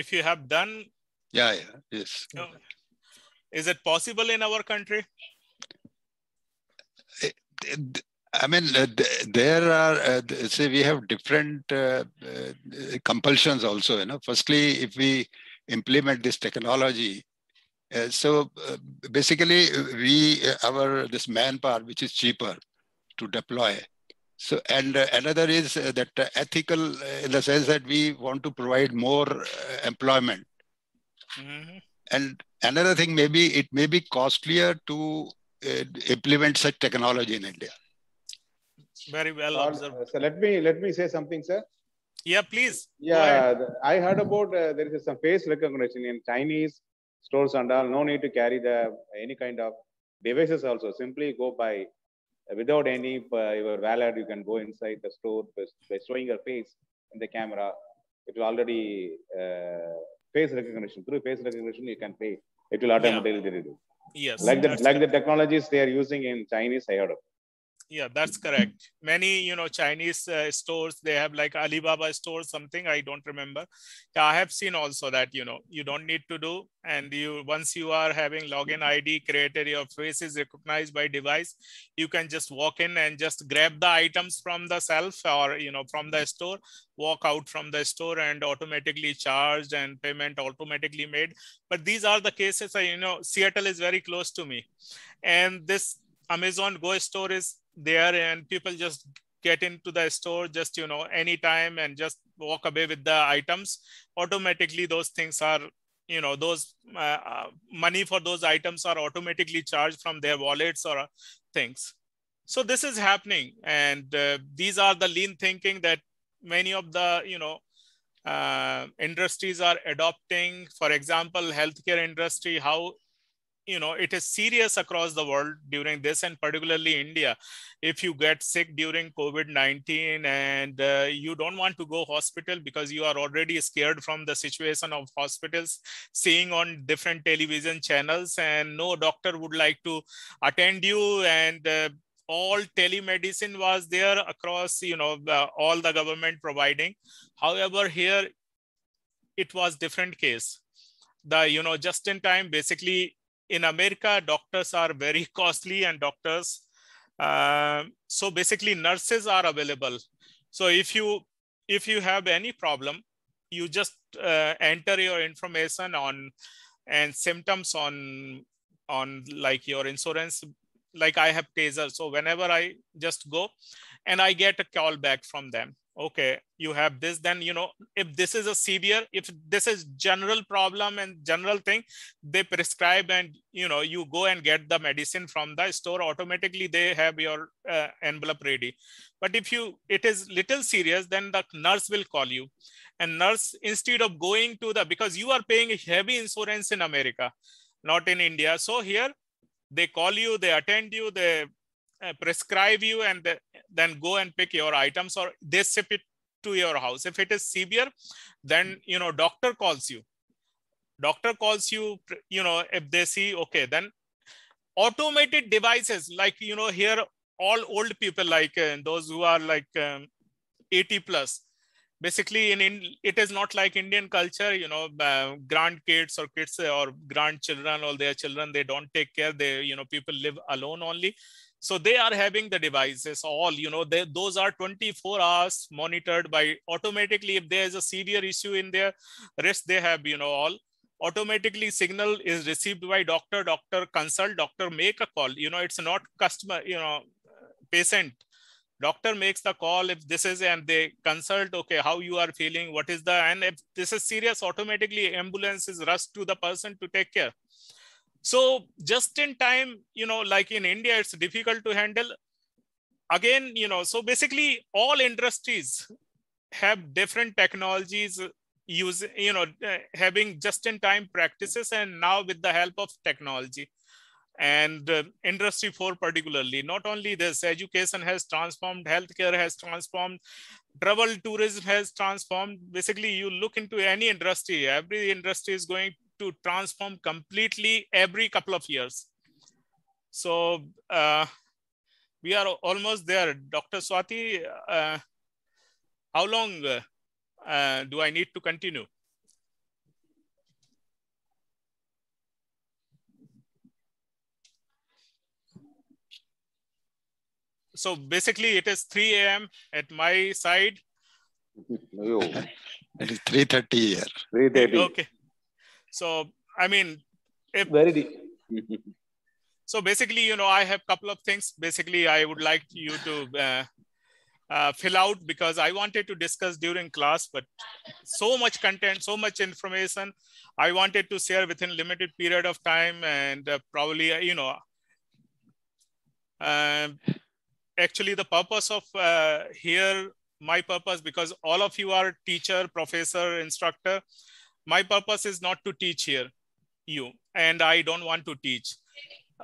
if you have done yeah yeah yes oh. is it possible in our country eh, i mean uh, there are uh, say we have different uh, compulsions also you know firstly if we implement this technology so basically we our this manpower which is cheaper to deploy so, and uh, another is uh, that uh, ethical uh, in the sense that we want to provide more employment. Mm-hmm. And another thing, maybe it may be costlier to implement such technology in India. Very well or, observed. So let me let me say something, sir. Yeah, please. Yeah, I heard about uh, there is some face recognition in Chinese stores and all. No need to carry the any kind of devices. Also, simply go by without any uh, your wallet, you can go inside the store by showing your face in the camera. It will already uh, face recognition. Through face recognition, you can pay. It will automatically yeah. do. Yes. Like the like the technologies they are using in Chinese, I heard of yeah that's correct many you know chinese uh, stores they have like alibaba store something i don't remember yeah, i have seen also that you know you don't need to do and you once you are having login id created your face is recognized by device you can just walk in and just grab the items from the self or you know from the store walk out from the store and automatically charged and payment automatically made but these are the cases uh, you know seattle is very close to me and this Amazon Go store is there and people just get into the store just you know anytime and just walk away with the items automatically those things are you know those uh, uh money for those items are automatically charged from their wallets or uh, things so this is happening and uh, these are the lean thinking that many of the you know uh, industries are adopting for example healthcare industry how you know it is serious across the world during this and particularly india if you get sick during covid-19 and uh, you don't want to go hospital because you are already scared from the situation of hospitals seeing on different television channels and no doctor would like to attend you and uh, all telemedicine was there across you know the, all the government providing however here it was different case the you know just in time basically in America, doctors are very costly and doctors. Uh, so basically nurses are available. So if you, if you have any problem, you just uh, enter your information on and symptoms on, on like your insurance, like I have taser. So whenever I just go and I get a call back from them okay, you have this, then, you know, if this is a severe, if this is general problem and general thing, they prescribe and, you know, you go and get the medicine from the store, automatically they have your uh, envelope ready. But if you, it is little serious, then the nurse will call you and nurse, instead of going to the, because you are paying a heavy insurance in America, not in India. So here, they call you, they attend you, they uh, prescribe you and then go and pick your items or they ship it to your house. If it is severe, then, you know, doctor calls you. Doctor calls you, you know, if they see, okay, then automated devices like, you know, here all old people like uh, those who are like um, 80 plus, basically in, in, it is not like indian culture you know uh, grandkids or kids or grandchildren or their children they don't take care they you know people live alone only so they are having the devices all, you know, they, those are 24 hours monitored by automatically. If there is a severe issue in their rest they have, you know, all automatically signal is received by doctor, doctor consult, doctor make a call. You know, it's not customer, you know, patient doctor makes the call if this is and they consult okay how you are feeling what is the and if this is serious automatically ambulance is rushed to the person to take care so just in time, you know, like in India, it's difficult to handle. Again, you know, so basically all industries have different technologies use, you know, uh, having just in time practices and now with the help of technology and uh, industry 4 particularly not only this education has transformed healthcare has transformed travel tourism has transformed basically you look into any industry every industry is going to transform completely every couple of years. So uh, we are almost there. Dr. Swati, uh, how long uh, uh, do I need to continue? So basically it is 3 a.m. at my side. No. It is 3.30 here. 3.30. Okay. So I mean, if, very deep. so basically, you know, I have couple of things. Basically, I would like you to uh, uh, fill out because I wanted to discuss during class, but so much content, so much information, I wanted to share within limited period of time, and uh, probably uh, you know. Um, actually, the purpose of uh, here, my purpose, because all of you are teacher, professor, instructor, my purpose is not to teach here you, and I don't want to teach.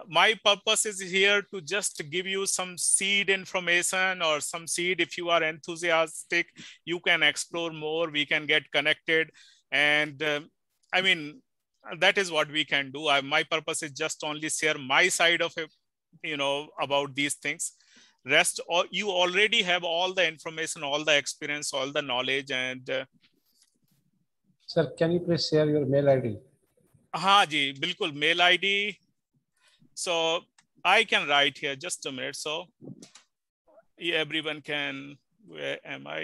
My purpose is here to just give you some seed information or some seed. If you are enthusiastic, you can explore more. We can get connected. And uh, I mean, that is what we can do. I, my purpose is just only share my side of it, you know, about these things rest you already have all the information all the experience all the knowledge and uh, Sir, can you please share your mail ID? हाँ जी बिल्कुल mail ID so I can write here just a minute so everyone can where am I?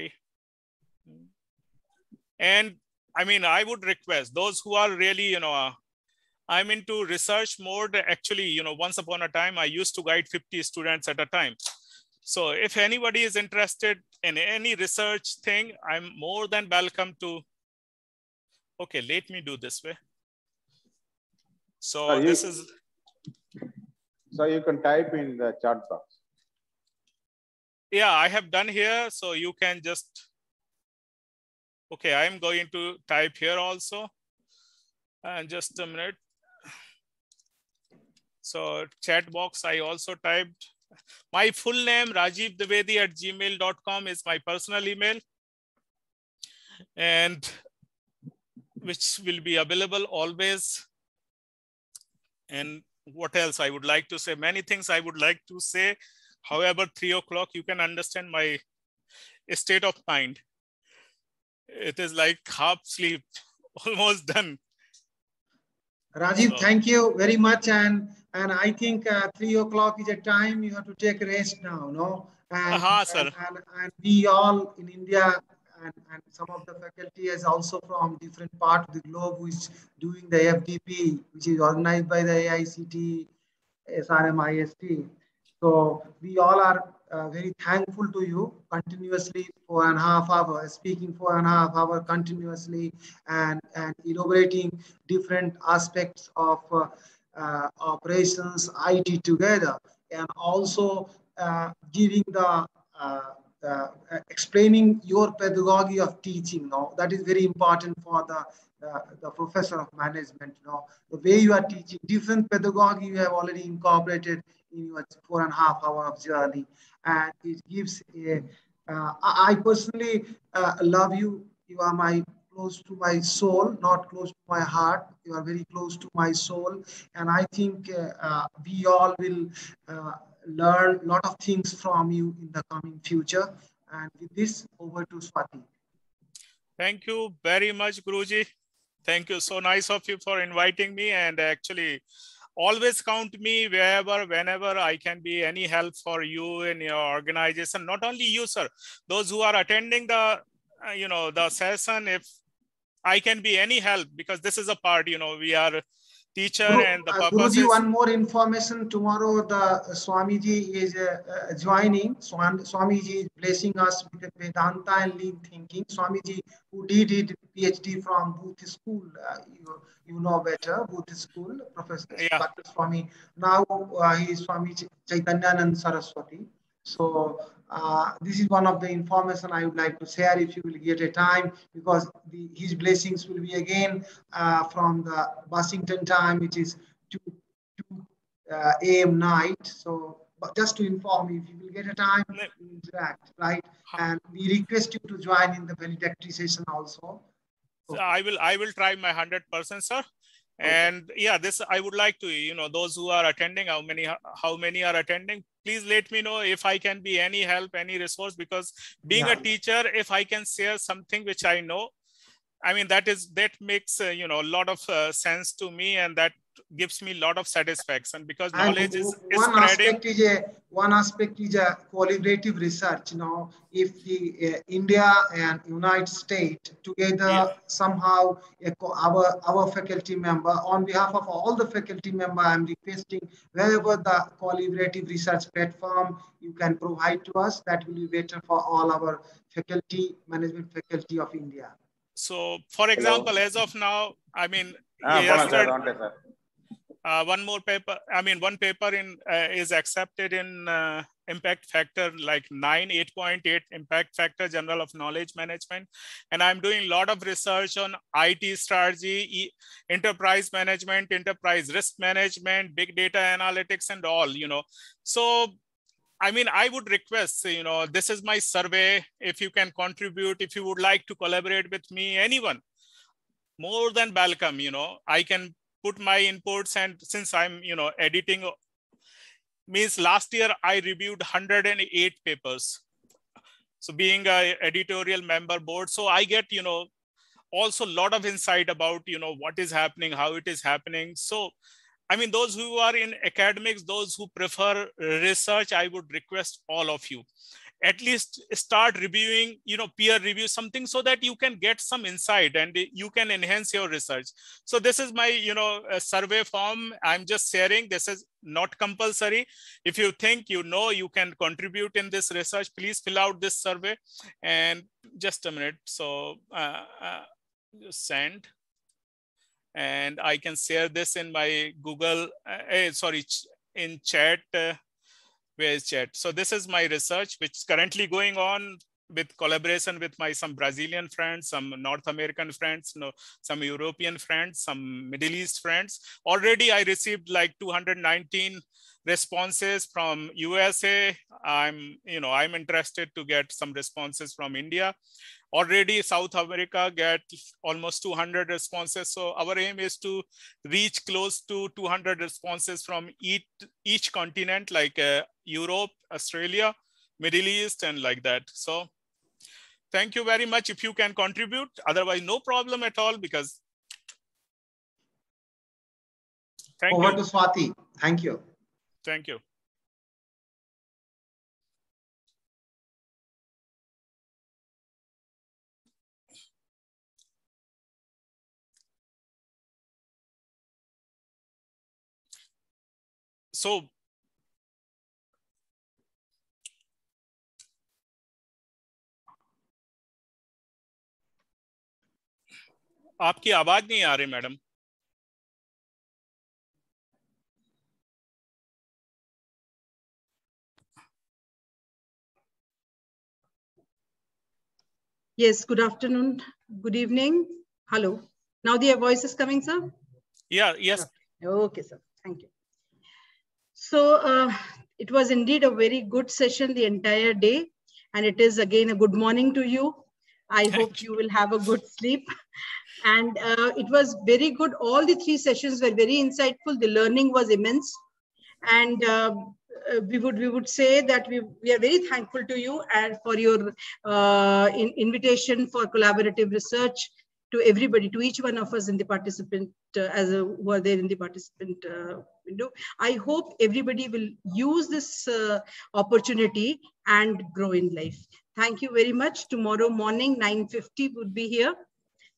And I mean, I would request those who are really, you know, uh, I'm into research mode. Actually, you know, once upon a time, I used to guide 50 students at a time. So if anybody is interested in any research thing, I'm more than welcome to okay, let me do this way. So, this is. So you can type in the chat box. Yeah, I have done here. So you can just, okay, I'm going to type here also. And just a minute. So chat box, I also typed. My full name, Rajiv Dwivedi at gmail.com is my personal email. And which will be available always. And what else I would like to say? Many things I would like to say. However, three o'clock, you can understand my state of mind. It is like half sleep, almost done. Rajiv, so, thank you very much. And and I think uh, three o'clock is a time you have to take rest now, no? And, uh -huh, sir. And, and, and we all in India and, and some of the faculty is also from different part of the globe who is doing the FDP, which is organized by the AICT, SRMIST. So we all are uh, very thankful to you continuously for an half hour, speaking for an half hour continuously and, and elaborating different aspects of uh, uh, operations, IT together, and also uh, giving the uh, uh, explaining your pedagogy of teaching you now that is very important for the uh, the professor of management you know the way you are teaching different pedagogy you have already incorporated in your four and a half hour of journey and it gives a uh, i personally uh, love you you are my close to my soul not close to my heart you are very close to my soul and i think uh, uh, we all will learn a lot of things from you in the coming future. And with this, over to Swati. Thank you very much, Guruji. Thank you. So nice of you for inviting me. And actually, always count me wherever, whenever I can be any help for you in your organization. Not only you, sir, those who are attending the, uh, you know, the session, if I can be any help because this is a part, you know, we are teacher Guru, and the uh, Guruji, one more information. Tomorrow the uh, Swamiji is uh, uh joining. Swam, Swamiji is blessing us with Vedanta and lean thinking. Swamiji, who did it PhD from Booth School, uh, you, you know better, Booth School, Professor yeah. Swami. Now uh, he is Swami Chaitanyanand Saraswati. So uh, this is one of the information I would like to share if you will get a time because the, his blessings will be again uh, from the Washington time, which is 2, 2 uh, a.m. night. So just to inform you, if you will get a time, interact, right? And we request you to join in the valedictory session also. So okay. I will I will try my 100%, sir. Okay. And yeah, this I would like to, you know, those who are attending, how many how many are attending, please let me know if I can be any help, any resource, because being yeah. a teacher, if I can share something which I know, I mean, that is that makes uh, you know a lot of uh, sense to me, and that gives me a lot of satisfaction because knowledge is, is one spreading. Aspect is a, one aspect is a collaborative research. You know, if the uh, India and United States together yeah. somehow our our faculty member on behalf of all the faculty member, I'm requesting wherever the collaborative research platform you can provide to us, that will be better for all our faculty management faculty of India. So for example, Hello. as of now, I mean, ah, yesterday, uh, one more paper, I mean, one paper in uh, is accepted in uh, impact factor like 9, 8.8 impact factor, general of knowledge management. And I'm doing a lot of research on IT strategy, enterprise management, enterprise risk management, big data analytics and all, you know. So I mean, I would request, you know, this is my survey. If you can contribute, if you would like to collaborate with me, anyone, more than welcome, you know, I can put my inputs. And since I'm, you know, editing, means last year I reviewed 108 papers. So being a editorial member board, so I get, you know, also a lot of insight about, you know, what is happening, how it is happening. So I mean, those who are in academics, those who prefer research, I would request all of you at least start reviewing, you know, peer review something so that you can get some insight and you can enhance your research. So this is my, you know, uh, survey form. I'm just sharing. This is not compulsory. If you think you know you can contribute in this research, please fill out this survey. And just a minute. So uh, uh, send and I can share this in my Google, uh, eh, sorry, in chat. Uh, where is chat? So this is my research, which is currently going on with collaboration with my some Brazilian friends, some North American friends, no, some European friends, some Middle East friends. Already I received like 219 responses from USA. I'm, you know, I'm interested to get some responses from India already South America get almost 200 responses. So our aim is to reach close to 200 responses from each, each continent like uh, Europe, Australia, Middle East and like that. So thank you very much if you can contribute. Otherwise, no problem at all because Thank Over you. to Swati. Thank you. Thank you. so आपकी आवाज नहीं आ रही madam yes good afternoon good evening hello now the voice is coming sir ya yes okay sir thank you So uh, it was indeed a very good session the entire day. And it is again a good morning to you. I hope you will have a good sleep. And uh, it was very good. All the three sessions were very insightful. The learning was immense. And uh, uh we would we would say that we, we are very thankful to you and for your uh, in invitation for collaborative research to everybody, to each one of us in the participant uh, as a, who are there in the participant uh, window. I hope everybody will use this uh, opportunity and grow in life. Thank you very much. Tomorrow morning, 9.50 would be here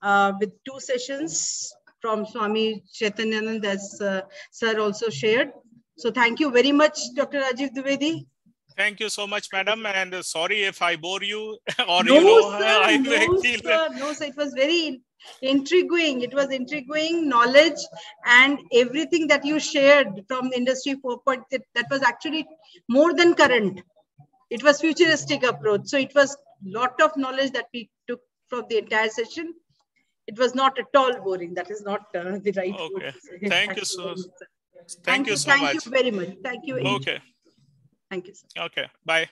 uh, with two sessions from Swami Chaitanyanand as uh, sir also shared. So thank you very much, Dr. Rajiv Dwivedi. Thank you so much, madam. And sorry if I bore you or no, you know, sir, I no, feel... sir, no, sir. It was very intriguing it was intriguing knowledge and everything that you shared from industry 4.0 that was actually more than current it was futuristic approach so it was lot of knowledge that we took from the entire session it was not at all boring that is not uh, the right okay word. thank you so thank, thank you, so thank much. you very much thank you okay thank you sir. okay bye